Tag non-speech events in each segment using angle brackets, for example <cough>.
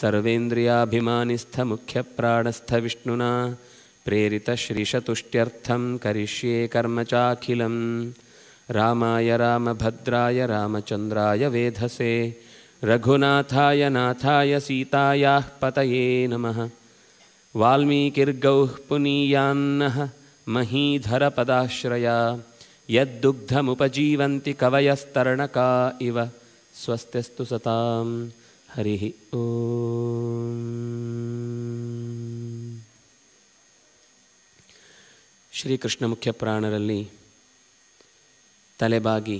सर्वेन्द्रियाभिमानिस्थ मुख्य प्राणस्थ विष्णुना प्रेरित श्रीशतुष्ट्यर्थम करिष्ये कर्म चाखिलं रामाय भद्राय रामचंद्राय वेधसे रघुनाथाय नाथाय सीतायाः पतये नमः वाल्मीकिर्गौः पुनीयान्नः महीधरपदाश्रया यद्दुग्धमुपजीवन्ति कवयस्तरणका इव स्वस्त्यस्तु सताम् ಹರಿ ಶ್ರೀಕೃಷ್ಣ ಮುಖ್ಯ ಪ್ರಾಣರಲ್ಲಿ ತಲೆಬಾಗಿ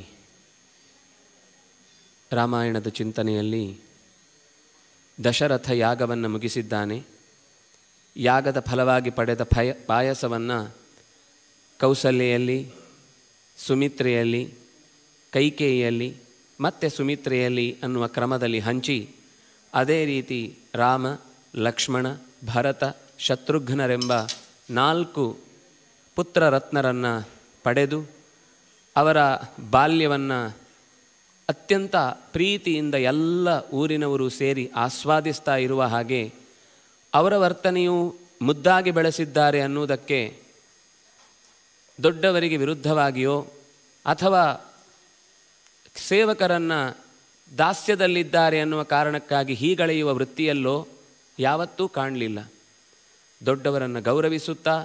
ರಾಮಾಯಣದ ಚಿಂತನೆಯಲ್ಲಿ ದಶರಥ ಯಾಗವನ್ನು ಮುಗಿಸಿದ್ದಾನೆ ಯಾಗದ ಫಲವಾಗಿ ಪಡೆದ ಪಯ ಪಾಯಸವನ್ನು ಕೌಸಲ್ಯೆಯಲ್ಲಿ ಸುಮಿತ್ರೆಯಲ್ಲಿ ಕೈಕೇಯಿಯಲ್ಲಿ ಮತ್ತೆ ಸುಮಿತ್ರೆಯಲ್ಲಿ ಅನ್ನುವ ಕ್ರಮದಲ್ಲಿ ಹಂಚಿ ಅದೇ ರೀತಿ ರಾಮ ಲಕ್ಷ್ಮಣ ಭರತ ಶತ್ರುಘ್ನರೆಂಬ ನಾಲ್ಕು ಪುತ್ರರತ್ನರನ್ನು ಪಡೆದು ಅವರ ಬಾಲ್ಯವನ್ನು ಅತ್ಯಂತ ಪ್ರೀತಿಯಿಂದ ಎಲ್ಲ ಊರಿನವರು ಸೇರಿ ಆಸ್ವಾದಿಸ್ತಾ ಇರುವ ಹಾಗೆ ಅವರ ವರ್ತನೆಯು ಮುದ್ದಾಗಿ ಬೆಳೆಸಿದ್ದಾರೆ ಅನ್ನುವುದಕ್ಕೆ ದೊಡ್ಡವರಿಗೆ ವಿರುದ್ಧವಾಗಿಯೋ ಅಥವಾ ಸೇವಕರನ್ನು ದಾಸ್ಯದಲ್ಲಿದ್ದಾರೆ ಅನ್ನುವ ಕಾರಣಕ್ಕಾಗಿ ಹೀಗಳೆಯುವ ವೃತ್ತಿಯಲ್ಲೋ ಯಾವತ್ತೂ ಕಾಣಲಿಲ್ಲ ದೊಡ್ಡವರನ್ನು ಗೌರವಿಸುತ್ತಾ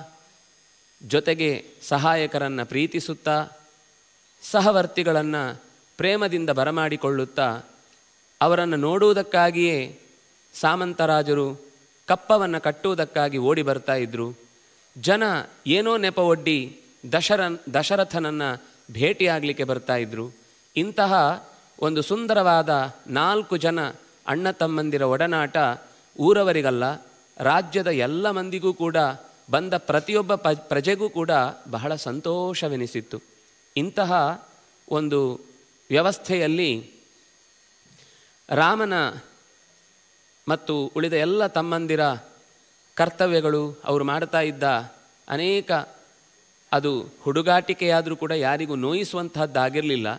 ಜೊತೆಗೆ ಸಹಾಯಕರನ್ನು ಪ್ರೀತಿಸುತ್ತಾ ಸಹವರ್ತಿಗಳನ್ನು ಪ್ರೇಮದಿಂದ ಬರಮಾಡಿಕೊಳ್ಳುತ್ತಾ ಅವರನ್ನು ನೋಡುವುದಕ್ಕಾಗಿಯೇ ಸಾಮಂತರಾಜರು ಕಪ್ಪವನ್ನು ಕಟ್ಟುವುದಕ್ಕಾಗಿ ಓಡಿ ಬರ್ತಾ ಇದ್ದರು ಜನ ಏನೋ ಒಡ್ಡಿ ದಶರ ದಶರಥನನ್ನು ಭೇಟಿಯಾಗಲಿಕ್ಕೆ ಬರ್ತಾ ಇದ್ದರು ಇಂತಹ ಒಂದು ಸುಂದರವಾದ ನಾಲ್ಕು ಜನ ಅಣ್ಣ ತಮ್ಮಂದಿರ ಒಡನಾಟ ಊರವರಿಗಲ್ಲ ರಾಜ್ಯದ ಎಲ್ಲ ಮಂದಿಗೂ ಕೂಡ ಬಂದ ಪ್ರತಿಯೊಬ್ಬ ಪ ಪ್ರಜೆಗೂ ಕೂಡ ಬಹಳ ಸಂತೋಷವೆನಿಸಿತ್ತು ಇಂತಹ ಒಂದು ವ್ಯವಸ್ಥೆಯಲ್ಲಿ ರಾಮನ ಮತ್ತು ಉಳಿದ ಎಲ್ಲ ತಮ್ಮಂದಿರ ಕರ್ತವ್ಯಗಳು ಅವರು ಮಾಡ್ತಾ ಇದ್ದ ಅನೇಕ ಅದು ಹುಡುಗಾಟಿಕೆಯಾದರೂ ಕೂಡ ಯಾರಿಗೂ ನೋಯಿಸುವಂತಹದ್ದಾಗಿರಲಿಲ್ಲ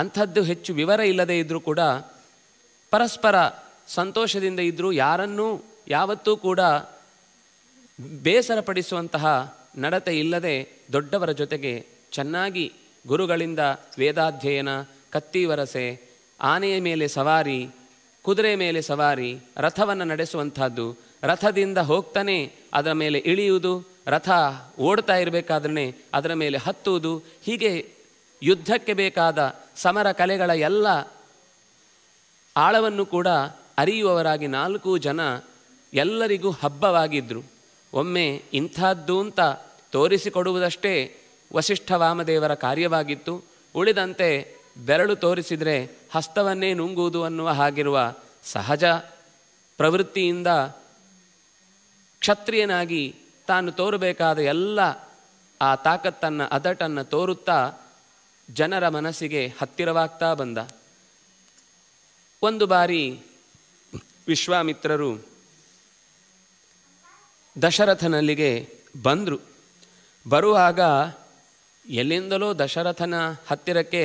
ಅಂಥದ್ದು ಹೆಚ್ಚು ವಿವರ ಇಲ್ಲದೆ ಇದ್ದರೂ ಕೂಡ ಪರಸ್ಪರ ಸಂತೋಷದಿಂದ ಇದ್ದರೂ ಯಾರನ್ನೂ ಯಾವತ್ತೂ ಕೂಡ ಬೇಸರಪಡಿಸುವಂತಹ ನಡತೆ ಇಲ್ಲದೆ ದೊಡ್ಡವರ ಜೊತೆಗೆ ಚೆನ್ನಾಗಿ ಗುರುಗಳಿಂದ ವೇದಾಧ್ಯಯನ ಕತ್ತಿ ವರಸೆ ಆನೆಯ ಮೇಲೆ ಸವಾರಿ ಕುದುರೆ ಮೇಲೆ ಸವಾರಿ ರಥವನ್ನು ನಡೆಸುವಂಥದ್ದು ರಥದಿಂದ ಹೋಗ್ತಾನೆ ಅದರ ಮೇಲೆ ಇಳಿಯುವುದು ರಥ ಓಡ್ತಾ ಇರಬೇಕಾದ್ರೆ ಅದರ ಮೇಲೆ ಹತ್ತುವುದು ಹೀಗೆ ಯುದ್ಧಕ್ಕೆ ಬೇಕಾದ ಸಮರ ಕಲೆಗಳ ಎಲ್ಲ ಆಳವನ್ನು ಕೂಡ ಅರಿಯುವವರಾಗಿ ನಾಲ್ಕು ಜನ ಎಲ್ಲರಿಗೂ ಹಬ್ಬವಾಗಿದ್ದರು ಒಮ್ಮೆ ಇಂಥದ್ದು ಅಂತ ತೋರಿಸಿಕೊಡುವುದಷ್ಟೇ ವಸಿಷ್ಠ ವಾಮದೇವರ ಕಾರ್ಯವಾಗಿತ್ತು ಉಳಿದಂತೆ ಬೆರಳು ತೋರಿಸಿದರೆ ಹಸ್ತವನ್ನೇ ನುಂಗುವುದು ಅನ್ನುವ ಹಾಗಿರುವ ಸಹಜ ಪ್ರವೃತ್ತಿಯಿಂದ ಕ್ಷತ್ರಿಯನಾಗಿ ತಾನು ತೋರಬೇಕಾದ ಎಲ್ಲ ಆ ತಾಕತ್ತನ್ನು ಅದಟನ್ನು ತೋರುತ್ತಾ ಜನರ ಮನಸ್ಸಿಗೆ ಹತ್ತಿರವಾಗ್ತಾ ಬಂದ ಒಂದು ಬಾರಿ ವಿಶ್ವಾಮಿತ್ರರು ದಶರಥನಲ್ಲಿಗೆ ಬಂದರು ಬರುವಾಗ ಎಲ್ಲಿಂದಲೋ ದಶರಥನ ಹತ್ತಿರಕ್ಕೆ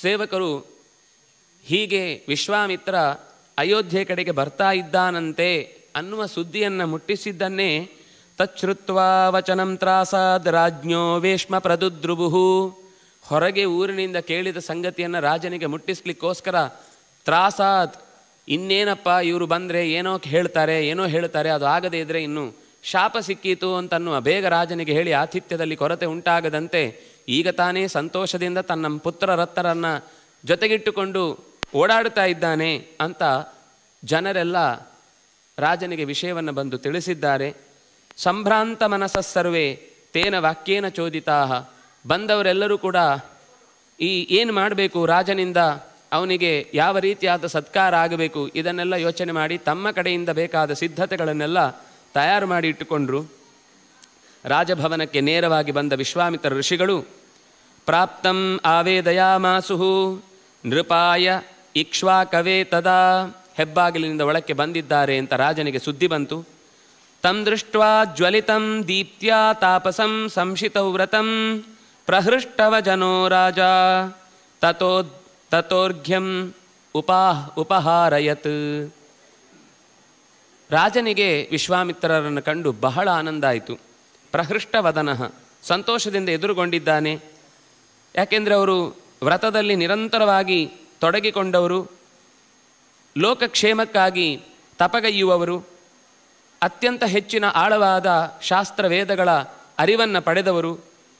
ಸೇವಕರು ಹೀಗೆ ವಿಶ್ವಾಮಿತ್ರ ಅಯೋಧ್ಯೆ ಕಡೆಗೆ ಬರ್ತಾ ಇದ್ದಾನಂತೆ ಅನ್ನುವ ಸುದ್ದಿಯನ್ನು ಮುಟ್ಟಿಸಿದ್ದನ್ನೇ ತಚ್ಛೃತ್ವ ವಚನಂ ರಾಜ್ಞೋ ವೇಷ್ಮ ಪ್ರದುದ್ರುಬುಹು ಹೊರಗೆ ಊರಿನಿಂದ ಕೇಳಿದ ಸಂಗತಿಯನ್ನು ರಾಜನಿಗೆ ಮುಟ್ಟಿಸ್ಲಿಕ್ಕೋಸ್ಕರ ತ್ರಾಸಾದ್ ಇನ್ನೇನಪ್ಪ ಇವರು ಬಂದರೆ ಏನೋ ಹೇಳ್ತಾರೆ ಏನೋ ಹೇಳ್ತಾರೆ ಅದು ಆಗದೇ ಇದ್ದರೆ ಇನ್ನು ಶಾಪ ಸಿಕ್ಕೀತು ಅಂತನ್ನುವ ಬೇಗ ರಾಜನಿಗೆ ಹೇಳಿ ಆತಿಥ್ಯದಲ್ಲಿ ಕೊರತೆ ಉಂಟಾಗದಂತೆ ಈಗ ತಾನೇ ಸಂತೋಷದಿಂದ ತನ್ನ ಪುತ್ರ ರತ್ತರನ್ನು ಜೊತೆಗಿಟ್ಟುಕೊಂಡು ಓಡಾಡ್ತಾ ಇದ್ದಾನೆ ಅಂತ ಜನರೆಲ್ಲ ರಾಜನಿಗೆ ವಿಷಯವನ್ನು ಬಂದು ತಿಳಿಸಿದ್ದಾರೆ ಸಂಭ್ರಾಂತ ಮನಸ್ಸರ್ವೇ ತೇನ ವಾಕ್ಯೇನ ಚೋದಿತಾ ಬಂದವರೆಲ್ಲರೂ ಕೂಡ ಈ ಏನು ಮಾಡಬೇಕು ರಾಜನಿಂದ ಅವನಿಗೆ ಯಾವ ರೀತಿಯಾದ ಸತ್ಕಾರ ಆಗಬೇಕು ಇದನ್ನೆಲ್ಲ ಯೋಚನೆ ಮಾಡಿ ತಮ್ಮ ಕಡೆಯಿಂದ ಬೇಕಾದ ಸಿದ್ಧತೆಗಳನ್ನೆಲ್ಲ ತಯಾರು ಮಾಡಿ ಇಟ್ಟುಕೊಂಡ್ರು ರಾಜಭವನಕ್ಕೆ ನೇರವಾಗಿ ಬಂದ ವಿಶ್ವಾಮಿತ್ರ ಋಷಿಗಳು ಪ್ರಾಪ್ತಂ ಆವೇದಯ ಮಾಸುಹು ನೃಪಾಯ ಇಕ್ಷ್ವಾಕವೇ ತದಾ ಹೆಬ್ಬಾಗಿಲಿನಿಂದ ಒಳಕ್ಕೆ ಬಂದಿದ್ದಾರೆ ಅಂತ ರಾಜನಿಗೆ ಸುದ್ದಿ ಬಂತು ತಂ ದೃಷ್ಟ್ವಾ ಜ್ವಲಿತಂ ದೀಪ್ತ್ಯಾ ತಾಪಸಂ ವ್ರತಂ ಜನೋ ರಾಜ ತತೋ ತಥೋರ್ಘ್ಯಂ ಉಪಾಹ ಉಪಹಾರಯತ್ ರಾಜನಿಗೆ ವಿಶ್ವಾಮಿತ್ರರನ್ನು ಕಂಡು ಬಹಳ ಆನಂದ ಆಯಿತು ಪ್ರಹೃಷ್ಟವದನಃ ಸಂತೋಷದಿಂದ ಎದುರುಗೊಂಡಿದ್ದಾನೆ ಯಾಕೆಂದರೆ ಅವರು ವ್ರತದಲ್ಲಿ ನಿರಂತರವಾಗಿ ತೊಡಗಿಕೊಂಡವರು ಲೋಕಕ್ಷೇಮಕ್ಕಾಗಿ ತಪಗೈಯುವವರು ಅತ್ಯಂತ ಹೆಚ್ಚಿನ ಆಳವಾದ ಶಾಸ್ತ್ರವೇದಗಳ ಅರಿವನ್ನು ಪಡೆದವರು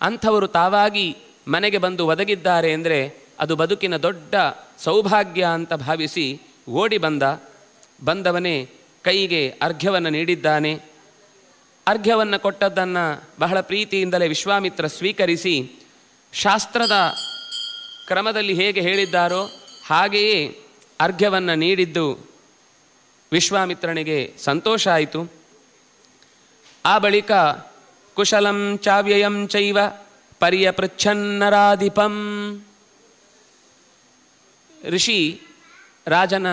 ಅಂಥವರು ತಾವಾಗಿ ಮನೆಗೆ ಬಂದು ಒದಗಿದ್ದಾರೆ ಅಂದರೆ ಅದು ಬದುಕಿನ ದೊಡ್ಡ ಸೌಭಾಗ್ಯ ಅಂತ ಭಾವಿಸಿ ಓಡಿ ಬಂದ ಬಂದವನೇ ಕೈಗೆ ಅರ್ಘ್ಯವನ್ನು ನೀಡಿದ್ದಾನೆ ಅರ್ಘ್ಯವನ್ನು ಕೊಟ್ಟದ್ದನ್ನು ಬಹಳ ಪ್ರೀತಿಯಿಂದಲೇ ವಿಶ್ವಾಮಿತ್ರ ಸ್ವೀಕರಿಸಿ ಶಾಸ್ತ್ರದ ಕ್ರಮದಲ್ಲಿ ಹೇಗೆ ಹೇಳಿದ್ದಾರೋ ಹಾಗೆಯೇ ಅರ್ಘ್ಯವನ್ನು ನೀಡಿದ್ದು ವಿಶ್ವಾಮಿತ್ರನಿಗೆ ಸಂತೋಷ ಆಯಿತು ಆ ಬಳಿಕ ಕುಶಲಂ ಚಾವ್ಯಯಂ ಚೈವ ಪರ್ಯಪೃಚ್ಛನ್ನರಾಧಿಪಂ ಋಷಿ ರಾಜನ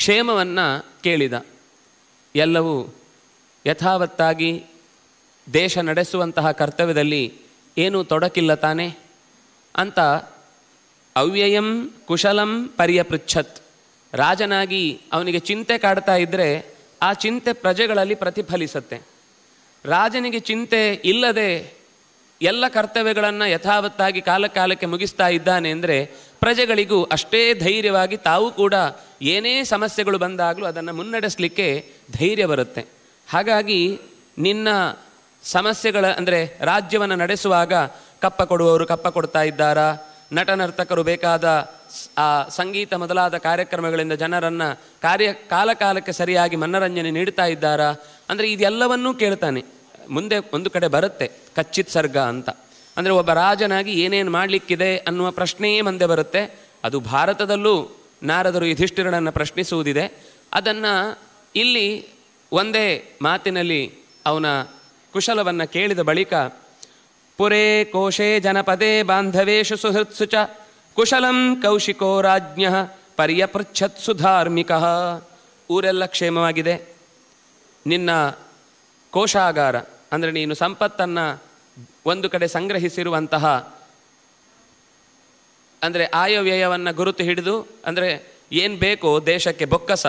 ಕ್ಷೇಮವನ್ನು ಕೇಳಿದ ಎಲ್ಲವೂ ಯಥಾವತ್ತಾಗಿ ದೇಶ ನಡೆಸುವಂತಹ ಕರ್ತವ್ಯದಲ್ಲಿ ಏನೂ ತೊಡಕಿಲ್ಲ ತಾನೆ ಅಂತ ಅವ್ಯಯಂ ಕುಶಲಂ ಪರ್ಯಪೃಚ್ಛತ್ ರಾಜನಾಗಿ ಅವನಿಗೆ ಚಿಂತೆ ಕಾಡ್ತಾ ಇದ್ದರೆ ಆ ಚಿಂತೆ ಪ್ರಜೆಗಳಲ್ಲಿ ಪ್ರತಿಫಲಿಸುತ್ತೆ ರಾಜನಿಗೆ ಚಿಂತೆ ಇಲ್ಲದೆ ಎಲ್ಲ ಕರ್ತವ್ಯಗಳನ್ನು ಯಥಾವತ್ತಾಗಿ ಕಾಲಕಾಲಕ್ಕೆ ಮುಗಿಸ್ತಾ ಇದ್ದಾನೆ ಅಂದರೆ ಪ್ರಜೆಗಳಿಗೂ ಅಷ್ಟೇ ಧೈರ್ಯವಾಗಿ ತಾವು ಕೂಡ ಏನೇ ಸಮಸ್ಯೆಗಳು ಬಂದಾಗಲೂ ಅದನ್ನು ಮುನ್ನಡೆಸಲಿಕ್ಕೆ ಧೈರ್ಯ ಬರುತ್ತೆ ಹಾಗಾಗಿ ನಿನ್ನ ಸಮಸ್ಯೆಗಳ ಅಂದರೆ ರಾಜ್ಯವನ್ನು ನಡೆಸುವಾಗ ಕಪ್ಪ ಕೊಡುವವರು ಕಪ್ಪ ಕೊಡ್ತಾ ಇದ್ದಾರಾ ನಟ ನರ್ತಕರು ಬೇಕಾದ ಆ ಸಂಗೀತ ಮೊದಲಾದ ಕಾರ್ಯಕ್ರಮಗಳಿಂದ ಜನರನ್ನು ಕಾರ್ಯ ಕಾಲಕಾಲಕ್ಕೆ ಸರಿಯಾಗಿ ಮನರಂಜನೆ ನೀಡ್ತಾ ಇದ್ದಾರಾ ಅಂದರೆ ಇದೆಲ್ಲವನ್ನೂ ಕೇಳ್ತಾನೆ ಮುಂದೆ ಒಂದು ಕಡೆ ಬರುತ್ತೆ ಕಚ್ಚಿತ್ ಸರ್ಗ ಅಂತ ಅಂದರೆ ಒಬ್ಬ ರಾಜನಾಗಿ ಏನೇನು ಮಾಡಲಿಕ್ಕಿದೆ ಅನ್ನುವ ಪ್ರಶ್ನೆಯೇ ಮುಂದೆ ಬರುತ್ತೆ ಅದು ಭಾರತದಲ್ಲೂ ನಾರದರು ಯುಧಿಷ್ಠಿರನನ್ನು ಪ್ರಶ್ನಿಸುವುದಿದೆ ಅದನ್ನು ಇಲ್ಲಿ ಒಂದೇ ಮಾತಿನಲ್ಲಿ ಅವನ ಕುಶಲವನ್ನು ಕೇಳಿದ ಬಳಿಕ ಪುರೇ ಕೋಶೆ ಜನಪದೆ ಬಾಂಧವೇಶು ಸುಹೃತ್ಸು ಚ ಕುಶಲಂ ಕೌಶಿಕೋ ರಾಜ್ಞ ಪರ್ಯಪೃಚ್ಛತ್ಸು ಧಾರ್ಮಿಕ ಊರೆಲ್ಲ ಕ್ಷೇಮವಾಗಿದೆ ನಿನ್ನ ಕೋಶಾಗಾರ ಅಂದರೆ ನೀನು ಸಂಪತ್ತನ್ನು ಒಂದು ಕಡೆ ಸಂಗ್ರಹಿಸಿರುವಂತಹ ಅಂದರೆ ಆಯವ್ಯಯವನ್ನು ಗುರುತು ಹಿಡಿದು ಅಂದರೆ ಏನು ಬೇಕೋ ದೇಶಕ್ಕೆ ಬೊಕ್ಕಸ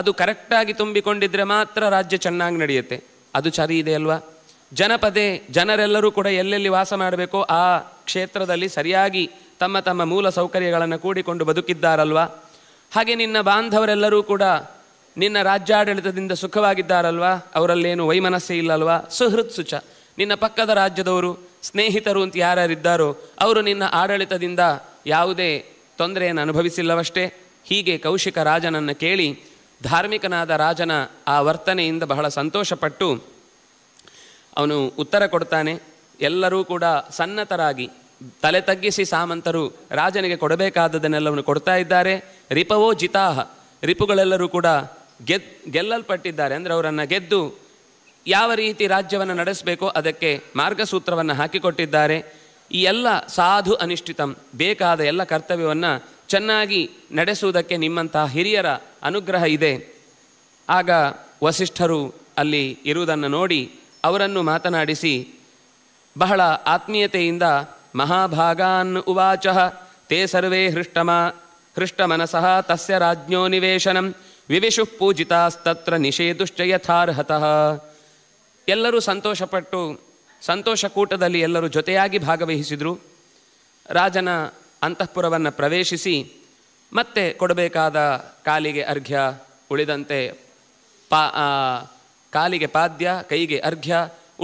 ಅದು ಕರೆಕ್ಟಾಗಿ ತುಂಬಿಕೊಂಡಿದ್ರೆ ಮಾತ್ರ ರಾಜ್ಯ ಚೆನ್ನಾಗಿ ನಡೆಯುತ್ತೆ ಅದು ಚರಿ ಇದೆ ಅಲ್ವಾ ಜನಪದೆ ಜನರೆಲ್ಲರೂ ಕೂಡ ಎಲ್ಲೆಲ್ಲಿ ವಾಸ ಮಾಡಬೇಕೋ ಆ ಕ್ಷೇತ್ರದಲ್ಲಿ ಸರಿಯಾಗಿ ತಮ್ಮ ತಮ್ಮ ಮೂಲ ಸೌಕರ್ಯಗಳನ್ನು ಕೂಡಿಕೊಂಡು ಬದುಕಿದ್ದಾರಲ್ವಾ ಹಾಗೆ ನಿನ್ನ ಬಾಂಧವರೆಲ್ಲರೂ ಕೂಡ ನಿನ್ನ ರಾಜ್ಯಾಡಳಿತದಿಂದ ಸುಖವಾಗಿದ್ದಾರಲ್ವಾ ಅವರಲ್ಲೇನು ವೈಮನಸ್ಸೆ ಇಲ್ಲಲ್ವಾ ಸುಚ ನಿನ್ನ ಪಕ್ಕದ ರಾಜ್ಯದವರು ಸ್ನೇಹಿತರು ಅಂತ ಯಾರ್ಯಾರಿದ್ದಾರೋ ಅವರು ನಿನ್ನ ಆಡಳಿತದಿಂದ ಯಾವುದೇ ತೊಂದರೆಯನ್ನು ಅನುಭವಿಸಿಲ್ಲವಷ್ಟೇ ಹೀಗೆ ಕೌಶಿಕ ರಾಜನನ್ನು ಕೇಳಿ ಧಾರ್ಮಿಕನಾದ ರಾಜನ ಆ ವರ್ತನೆಯಿಂದ ಬಹಳ ಸಂತೋಷಪಟ್ಟು ಅವನು ಉತ್ತರ ಕೊಡ್ತಾನೆ ಎಲ್ಲರೂ ಕೂಡ ಸನ್ನತರಾಗಿ ತಲೆ ತಗ್ಗಿಸಿ ಸಾಮಂತರು ರಾಜನಿಗೆ ಕೊಡಬೇಕಾದದನ್ನೆಲ್ಲವನ್ನು ಕೊಡ್ತಾ ಇದ್ದಾರೆ ರಿಪವೋ ಜಿತಾಹ ರಿಪುಗಳೆಲ್ಲರೂ ಕೂಡ ಗೆದ್ ಗೆಲ್ಲಲ್ಪಟ್ಟಿದ್ದಾರೆ ಅಂದರೆ ಅವರನ್ನು ಗೆದ್ದು ಯಾವ ರೀತಿ ರಾಜ್ಯವನ್ನು ನಡೆಸಬೇಕೋ ಅದಕ್ಕೆ ಮಾರ್ಗಸೂತ್ರವನ್ನು ಹಾಕಿಕೊಟ್ಟಿದ್ದಾರೆ ಈ ಎಲ್ಲ ಸಾಧು ಅನಿಷ್ಠಿತಂ ಬೇಕಾದ ಎಲ್ಲ ಕರ್ತವ್ಯವನ್ನು ಚೆನ್ನಾಗಿ ನಡೆಸುವುದಕ್ಕೆ ನಿಮ್ಮಂತಹ ಹಿರಿಯರ ಅನುಗ್ರಹ ಇದೆ ಆಗ ವಸಿಷ್ಠರು ಅಲ್ಲಿ ಇರುವುದನ್ನು ನೋಡಿ ಅವರನ್ನು ಮಾತನಾಡಿಸಿ ಬಹಳ ಆತ್ಮೀಯತೆಯಿಂದ ಮಹಾಭಾಗಾನ್ ಉವಾಚ ತೇ ಸರ್ವೇ ಹೃಷ್ಟಮ ಹೃಷ್ಟಮನಸಃ ತಸ್ಯ ರಾಜ್ಞೋ ನಿವೇಶನಂ ವಿವಿಷು ಪೂಜಿತಾಸ್ತತ್ರ ನಿಷೇಧುಶ್ಚ ಯಥಾರ್ಹತಃ ಎಲ್ಲರೂ ಸಂತೋಷಪಟ್ಟು ಸಂತೋಷಕೂಟದಲ್ಲಿ ಎಲ್ಲರೂ ಜೊತೆಯಾಗಿ ಭಾಗವಹಿಸಿದರು ರಾಜನ ಅಂತಃಪುರವನ್ನು ಪ್ರವೇಶಿಸಿ ಮತ್ತೆ ಕೊಡಬೇಕಾದ ಕಾಲಿಗೆ ಅರ್ಘ್ಯ ಉಳಿದಂತೆ ಪಾ ಕಾಲಿಗೆ ಪಾದ್ಯ ಕೈಗೆ ಅರ್ಘ್ಯ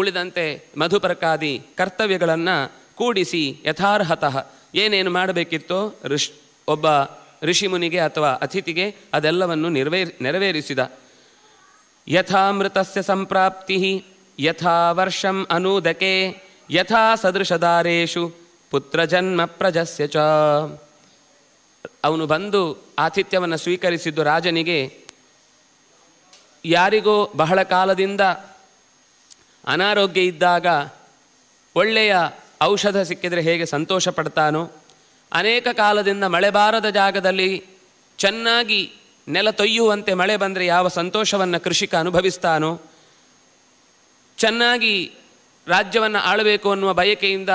ಉಳಿದಂತೆ ಮಧುಪರ್ಕಾದಿ ಕರ್ತವ್ಯಗಳನ್ನು ಕೂಡಿಸಿ ಯಥಾರ್ಹತಃ ಏನೇನು ಮಾಡಬೇಕಿತ್ತೋ ಋಷ್ ಒಬ್ಬ ಋಷಿಮುನಿಗೆ ಅಥವಾ ಅತಿಥಿಗೆ ಅದೆಲ್ಲವನ್ನು ನೆರವೇ ನೆರವೇರಿಸಿದ ಯಥಾಮೃತಸ್ಯ ಸಂಪ್ರಾಪ್ತಿ ಯಥಾ ವರ್ಷಂ ಅನೂದಕೆ ಯಥಾ ಪುತ್ರ ಪುತ್ರಜನ್ಮ ಪ್ರಜಸ್ಯ ಚ ಅವನು ಬಂದು ಆತಿಥ್ಯವನ್ನು ಸ್ವೀಕರಿಸಿದ್ದು ರಾಜನಿಗೆ ಯಾರಿಗೋ ಬಹಳ ಕಾಲದಿಂದ ಅನಾರೋಗ್ಯ ಇದ್ದಾಗ ಒಳ್ಳೆಯ ಔಷಧ ಸಿಕ್ಕಿದರೆ ಹೇಗೆ ಸಂತೋಷ ಪಡ್ತಾನೋ ಅನೇಕ ಕಾಲದಿಂದ ಮಳೆ ಬಾರದ ಜಾಗದಲ್ಲಿ ಚೆನ್ನಾಗಿ ನೆಲ ತೊಯ್ಯುವಂತೆ ಮಳೆ ಬಂದರೆ ಯಾವ ಸಂತೋಷವನ್ನು ಕೃಷಿಕ ಅನುಭವಿಸ್ತಾನೋ ಚೆನ್ನಾಗಿ ರಾಜ್ಯವನ್ನು ಆಳಬೇಕು ಅನ್ನುವ ಬಯಕೆಯಿಂದ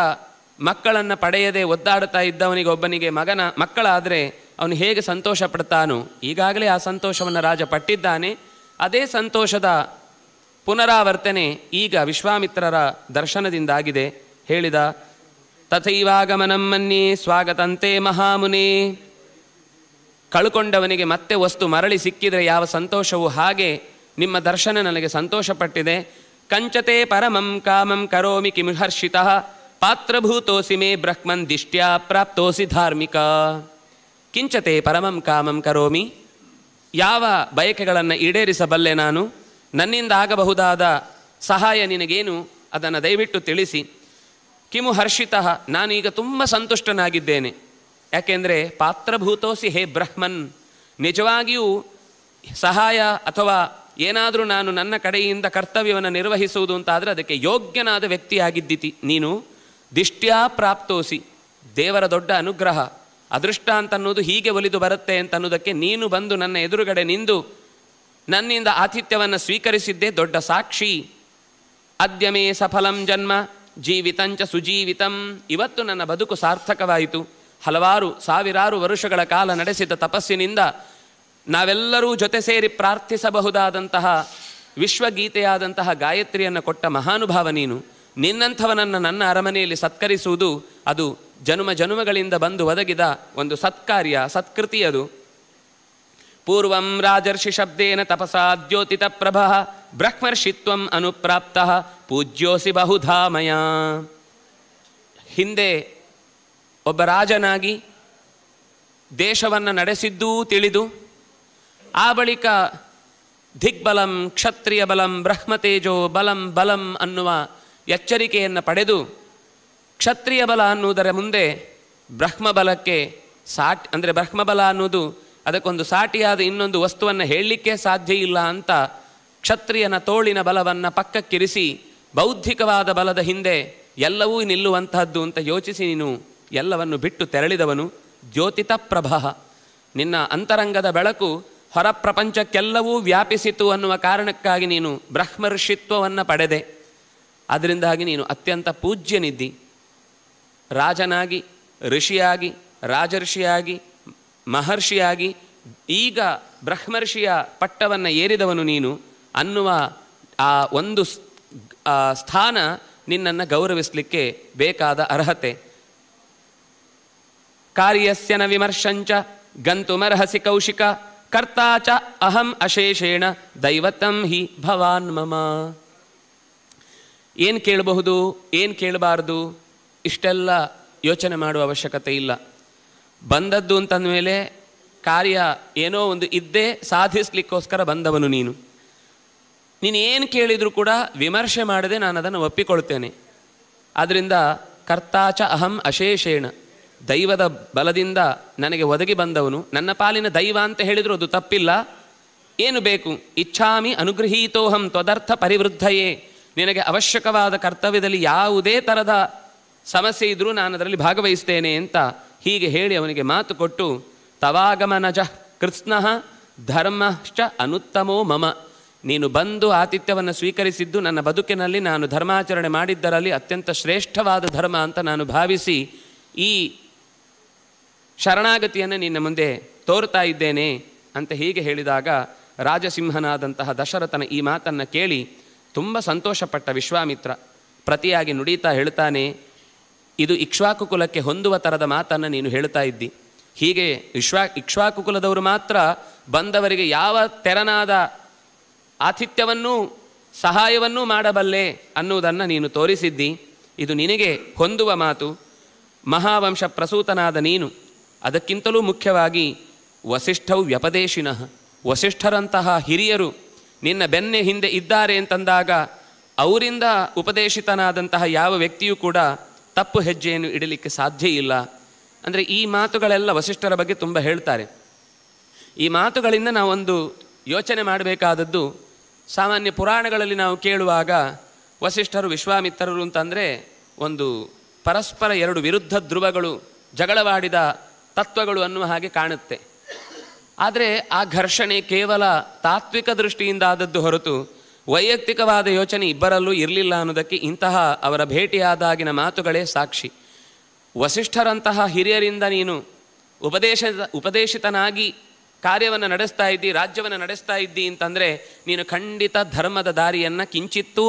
ಮಕ್ಕಳನ್ನು ಪಡೆಯದೆ ಒದ್ದಾಡ್ತಾ ಇದ್ದವನಿಗೊಬ್ಬನಿಗೆ ಮಗನ ಮಕ್ಕಳಾದರೆ ಅವನು ಹೇಗೆ ಸಂತೋಷ ಪಡ್ತಾನೋ ಈಗಾಗಲೇ ಆ ಸಂತೋಷವನ್ನು ರಾಜ ಪಟ್ಟಿದ್ದಾನೆ ಅದೇ ಸಂತೋಷದ ಪುನರಾವರ್ತನೆ ಈಗ ವಿಶ್ವಾಮಿತ್ರರ ದರ್ಶನದಿಂದಾಗಿದೆ ಹೇಳಿದ ತಥೈವಾಗಮನಂ ಸ್ವಾಗತಂತೆ ಮಹಾಮುನಿ ಕಳ್ಕೊಂಡವನಿಗೆ ಮತ್ತೆ ವಸ್ತು ಮರಳಿ ಸಿಕ್ಕಿದರೆ ಯಾವ ಸಂತೋಷವೂ ಹಾಗೆ ನಿಮ್ಮ ದರ್ಶನ ನನಗೆ ಸಂತೋಷಪಟ್ಟಿದೆ ಕಂಚತೆ ಪರಮಂ ಕಾಮಂ ಕರೋಮಿ ಹರ್ಷಿತ ಪಾತ್ರಭೂತೋಸಿ ಮೇ ಬ್ರಹ್ಮನ್ ದಿಷ್ಟ್ಯಾ ಪ್ರಾಪ್ತೋಸಿ ಧಾರ್ಮಿಕ ಕಿಂಚತೆ ಪರಮಂ ಕಾಮಂ ಕರೋಮಿ ಯಾವ ಬಯಕೆಗಳನ್ನು ಈಡೇರಿಸಬಲ್ಲೆ ನಾನು ನನ್ನಿಂದ ಆಗಬಹುದಾದ ಸಹಾಯ ನಿನಗೇನು ಅದನ್ನು ದಯವಿಟ್ಟು ತಿಳಿಸಿ ಕಿಮು ಹರ್ಷಿತ ನಾನೀಗ ತುಂಬ ಸಂತುಷ್ಟನಾಗಿದ್ದೇನೆ ಯಾಕೆಂದರೆ ಪಾತ್ರಭೂತೋಸಿ ಹೇ ಬ್ರಹ್ಮನ್ ನಿಜವಾಗಿಯೂ ಸಹಾಯ ಅಥವಾ ಏನಾದರೂ ನಾನು ನನ್ನ ಕಡೆಯಿಂದ ಕರ್ತವ್ಯವನ್ನು ನಿರ್ವಹಿಸುವುದು ಅಂತಾದರೆ ಅದಕ್ಕೆ ಯೋಗ್ಯನಾದ ವ್ಯಕ್ತಿಯಾಗಿದ್ದಿತಿ ನೀನು ದಿಷ್ಟ್ಯಾ ಪ್ರಾಪ್ತೋಸಿ ದೇವರ ದೊಡ್ಡ ಅನುಗ್ರಹ ಅದೃಷ್ಟ ಅನ್ನೋದು ಹೀಗೆ ಒಲಿದು ಬರುತ್ತೆ ಅಂತ ಅನ್ನೋದಕ್ಕೆ ನೀನು ಬಂದು ನನ್ನ ಎದುರುಗಡೆ ನಿಂದು ನನ್ನಿಂದ ಆತಿಥ್ಯವನ್ನು ಸ್ವೀಕರಿಸಿದ್ದೇ ದೊಡ್ಡ ಸಾಕ್ಷಿ ಅದ್ಯಮೇ ಸಫಲಂ ಜನ್ಮ ಜೀವಿತಂಚ ಸುಜೀವಿತಂ ಇವತ್ತು ನನ್ನ ಬದುಕು ಸಾರ್ಥಕವಾಯಿತು ಹಲವಾರು ಸಾವಿರಾರು ವರುಷಗಳ ಕಾಲ ನಡೆಸಿದ ತಪಸ್ಸಿನಿಂದ ನಾವೆಲ್ಲರೂ ಜೊತೆ ಸೇರಿ ಪ್ರಾರ್ಥಿಸಬಹುದಾದಂತಹ ವಿಶ್ವಗೀತೆಯಾದಂತಹ ಗಾಯತ್ರಿಯನ್ನು ಕೊಟ್ಟ ಮಹಾನುಭಾವ ನೀನು ನಿನ್ನಂಥವನನ್ನು ನನ್ನ ಅರಮನೆಯಲ್ಲಿ ಸತ್ಕರಿಸುವುದು ಅದು ಜನ್ಮ ಜನುಮಗಳಿಂದ ಬಂದು ಒದಗಿದ ಒಂದು ಸತ್ಕಾರ್ಯ ಸತ್ಕೃತಿ ಅದು ಪೂರ್ವಂ ರಾಜರ್ಷಿ ಶಬ್ದೇನ ತಪಸಾ ದ್ಯೋತಿತ ಪ್ರಭಃ ಬ್ರಹ್ಮರ್ಷಿತ್ವಂ ಅನುಪ್ರಾಪ್ತ ಪೂಜ್ಯೋಸಿ ಬಹುಧಾಮಯ ಹಿಂದೆ ಒಬ್ಬ ರಾಜನಾಗಿ ದೇಶವನ್ನು ನಡೆಸಿದ್ದೂ ತಿಳಿದು ಆ ಬಳಿಕ ದಿಗ್ಬಲಂ ಕ್ಷತ್ರಿಯ ಬಲಂ ಬ್ರಹ್ಮತೇಜೋ ಬಲಂ ಬಲಂ ಅನ್ನುವ ಎಚ್ಚರಿಕೆಯನ್ನು ಪಡೆದು ಕ್ಷತ್ರಿಯ ಬಲ ಅನ್ನುವುದರ ಮುಂದೆ ಬ್ರಹ್ಮಬಲಕ್ಕೆ ಸಾಟ್ ಅಂದರೆ ಬ್ರಹ್ಮಬಲ ಅನ್ನೋದು ಅದಕ್ಕೊಂದು ಸಾಟಿಯಾದ ಇನ್ನೊಂದು ವಸ್ತುವನ್ನು ಹೇಳಲಿಕ್ಕೆ ಸಾಧ್ಯ ಇಲ್ಲ ಅಂತ ಕ್ಷತ್ರಿಯನ ತೋಳಿನ ಬಲವನ್ನು ಪಕ್ಕಕ್ಕಿರಿಸಿ ಬೌದ್ಧಿಕವಾದ ಬಲದ ಹಿಂದೆ ಎಲ್ಲವೂ ನಿಲ್ಲುವಂತಹದ್ದು ಅಂತ ಯೋಚಿಸಿ ನೀನು ಎಲ್ಲವನ್ನು ಬಿಟ್ಟು ತೆರಳಿದವನು ದ್ಯೋತಿತ ಪ್ರಭಃ ನಿನ್ನ ಅಂತರಂಗದ ಬೆಳಕು ಹೊರ ಪ್ರಪಂಚಕ್ಕೆಲ್ಲವೂ ವ್ಯಾಪಿಸಿತು ಅನ್ನುವ ಕಾರಣಕ್ಕಾಗಿ ನೀನು ಬ್ರಹ್ಮರ್ಷಿತ್ವವನ್ನು ಪಡೆದೆ ಅದರಿಂದಾಗಿ ನೀನು ಅತ್ಯಂತ ಪೂಜ್ಯನಿದ್ದಿ ರಾಜನಾಗಿ ಋಷಿಯಾಗಿ ರಾಜರ್ಷಿಯಾಗಿ ಮಹರ್ಷಿಯಾಗಿ ಈಗ ಬ್ರಹ್ಮರ್ಷಿಯ ಪಟ್ಟವನ್ನು ಏರಿದವನು ನೀನು ಅನ್ನುವ ಆ ಒಂದು ಸ್ಥಾನ ನಿನ್ನನ್ನು ಗೌರವಿಸಲಿಕ್ಕೆ ಬೇಕಾದ ಅರ್ಹತೆ ಕಾರ್ಯಸ್ಯನ ವಿಮರ್ಶಂಚ ಗಂತುಮರ್ಹಸಿ ಕೌಶಿಕ ಕರ್ತಾಚ ಅಹಂ ಅಶೇಷೇಣ ದೈವತಂ ಹಿ ಭವಾನ್ ಮಮ ಏನು ಕೇಳಬಹುದು ಏನು ಕೇಳಬಾರ್ದು ಇಷ್ಟೆಲ್ಲ ಯೋಚನೆ ಮಾಡುವ ಅವಶ್ಯಕತೆ ಇಲ್ಲ ಬಂದದ್ದು ಮೇಲೆ ಕಾರ್ಯ ಏನೋ ಒಂದು ಇದ್ದೇ ಸಾಧಿಸ್ಲಿಕ್ಕೋಸ್ಕರ ಬಂದವನು ನೀನು ನೀನು ಏನು ಕೇಳಿದರೂ ಕೂಡ ವಿಮರ್ಶೆ ಮಾಡದೆ ನಾನು ಅದನ್ನು ಒಪ್ಪಿಕೊಳ್ತೇನೆ ಆದ್ದರಿಂದ ಕರ್ತಾಚ ಅಹಂ ಅಶೇಷೇಣ ದೈವದ ಬಲದಿಂದ ನನಗೆ ಒದಗಿ ಬಂದವನು ನನ್ನ ಪಾಲಿನ ದೈವ ಅಂತ ಹೇಳಿದರೂ ಅದು ತಪ್ಪಿಲ್ಲ ಏನು ಬೇಕು ಇಚ್ಛಾಮಿ ಅನುಗೃಹೀತೋಹಂ ತ್ವದರ್ಥ ಪರಿವೃದ್ಧಯೇ ನಿನಗೆ ಅವಶ್ಯಕವಾದ ಕರ್ತವ್ಯದಲ್ಲಿ ಯಾವುದೇ ಥರದ ಸಮಸ್ಯೆ ಇದ್ರೂ ನಾನು ಅದರಲ್ಲಿ ಭಾಗವಹಿಸ್ತೇನೆ ಅಂತ ಹೀಗೆ ಹೇಳಿ ಅವನಿಗೆ ಮಾತು ಕೊಟ್ಟು ತವಾಗಮನಜ ಕೃತ್ನ ಧರ್ಮಶ್ಚ ಅನುತ್ತಮೋ ಮಮ ನೀನು ಬಂದು ಆತಿಥ್ಯವನ್ನು ಸ್ವೀಕರಿಸಿದ್ದು ನನ್ನ ಬದುಕಿನಲ್ಲಿ ನಾನು ಧರ್ಮಾಚರಣೆ ಮಾಡಿದ್ದರಲ್ಲಿ ಅತ್ಯಂತ ಶ್ರೇಷ್ಠವಾದ ಧರ್ಮ ಅಂತ ನಾನು ಭಾವಿಸಿ ಈ ಶರಣಾಗತಿಯನ್ನು ನಿನ್ನ ಮುಂದೆ ತೋರ್ತಾ ಇದ್ದೇನೆ ಅಂತ ಹೀಗೆ ಹೇಳಿದಾಗ ರಾಜಸಿಂಹನಾದಂತಹ ದಶರಥನ ಈ ಮಾತನ್ನು ಕೇಳಿ ತುಂಬ ಸಂತೋಷಪಟ್ಟ ವಿಶ್ವಾಮಿತ್ರ ಪ್ರತಿಯಾಗಿ ನುಡೀತಾ ಹೇಳ್ತಾನೆ ಇದು ಇಕ್ಷ್ವಾಕು ಕುಲಕ್ಕೆ ಹೊಂದುವ ಥರದ ಮಾತನ್ನು ನೀನು ಹೇಳ್ತಾ ಇದ್ದಿ ಹೀಗೆ ವಿಶ್ವಾ ಇಕ್ಷ್ವಾಕು ಕುಲದವರು ಮಾತ್ರ ಬಂದವರಿಗೆ ಯಾವ ತೆರನಾದ ಆತಿಥ್ಯವನ್ನೂ ಸಹಾಯವನ್ನೂ ಮಾಡಬಲ್ಲೆ ಅನ್ನುವುದನ್ನು ನೀನು ತೋರಿಸಿದ್ದಿ ಇದು ನಿನಗೆ ಹೊಂದುವ ಮಾತು ಮಹಾವಂಶ ಪ್ರಸೂತನಾದ ನೀನು ಅದಕ್ಕಿಂತಲೂ ಮುಖ್ಯವಾಗಿ ವಸಿಷ್ಠವು ವ್ಯಪದೇಶಿನಃ ವಸಿಷ್ಠರಂತಹ ಹಿರಿಯರು ನಿನ್ನ ಬೆನ್ನೆ ಹಿಂದೆ ಇದ್ದಾರೆ ಅಂತಂದಾಗ ಅವರಿಂದ ಉಪದೇಶಿತನಾದಂತಹ ಯಾವ ವ್ಯಕ್ತಿಯೂ ಕೂಡ ತಪ್ಪು ಹೆಜ್ಜೆಯನ್ನು ಇಡಲಿಕ್ಕೆ ಸಾಧ್ಯ ಇಲ್ಲ ಅಂದರೆ ಈ ಮಾತುಗಳೆಲ್ಲ ವಸಿಷ್ಠರ ಬಗ್ಗೆ ತುಂಬ ಹೇಳ್ತಾರೆ ಈ ಮಾತುಗಳಿಂದ ನಾವೊಂದು ಯೋಚನೆ ಮಾಡಬೇಕಾದದ್ದು ಸಾಮಾನ್ಯ ಪುರಾಣಗಳಲ್ಲಿ ನಾವು ಕೇಳುವಾಗ ವಸಿಷ್ಠರು ವಿಶ್ವಾಮಿತ್ರರು ಅಂತಂದರೆ ಒಂದು ಪರಸ್ಪರ ಎರಡು ವಿರುದ್ಧ ಧ್ರುವಗಳು ಜಗಳವಾಡಿದ ತತ್ವಗಳು ಅನ್ನುವ ಹಾಗೆ ಕಾಣುತ್ತೆ ಆದರೆ ಆ ಘರ್ಷಣೆ ಕೇವಲ ತಾತ್ವಿಕ ದೃಷ್ಟಿಯಿಂದ ಆದದ್ದು ಹೊರತು ವೈಯಕ್ತಿಕವಾದ ಯೋಚನೆ ಇಬ್ಬರಲ್ಲೂ ಇರಲಿಲ್ಲ ಅನ್ನೋದಕ್ಕೆ ಇಂತಹ ಅವರ ಭೇಟಿಯಾದಾಗಿನ ಮಾತುಗಳೇ ಸಾಕ್ಷಿ ವಸಿಷ್ಠರಂತಹ ಹಿರಿಯರಿಂದ ನೀನು ಉಪದೇಶ ಉಪದೇಶಿತನಾಗಿ ಕಾರ್ಯವನ್ನು ನಡೆಸ್ತಾ ಇದ್ದಿ ರಾಜ್ಯವನ್ನು ನಡೆಸ್ತಾ ಇದ್ದಿ ಅಂತಂದರೆ ನೀನು ಖಂಡಿತ ಧರ್ಮದ ದಾರಿಯನ್ನು ಕಿಂಚಿತ್ತೂ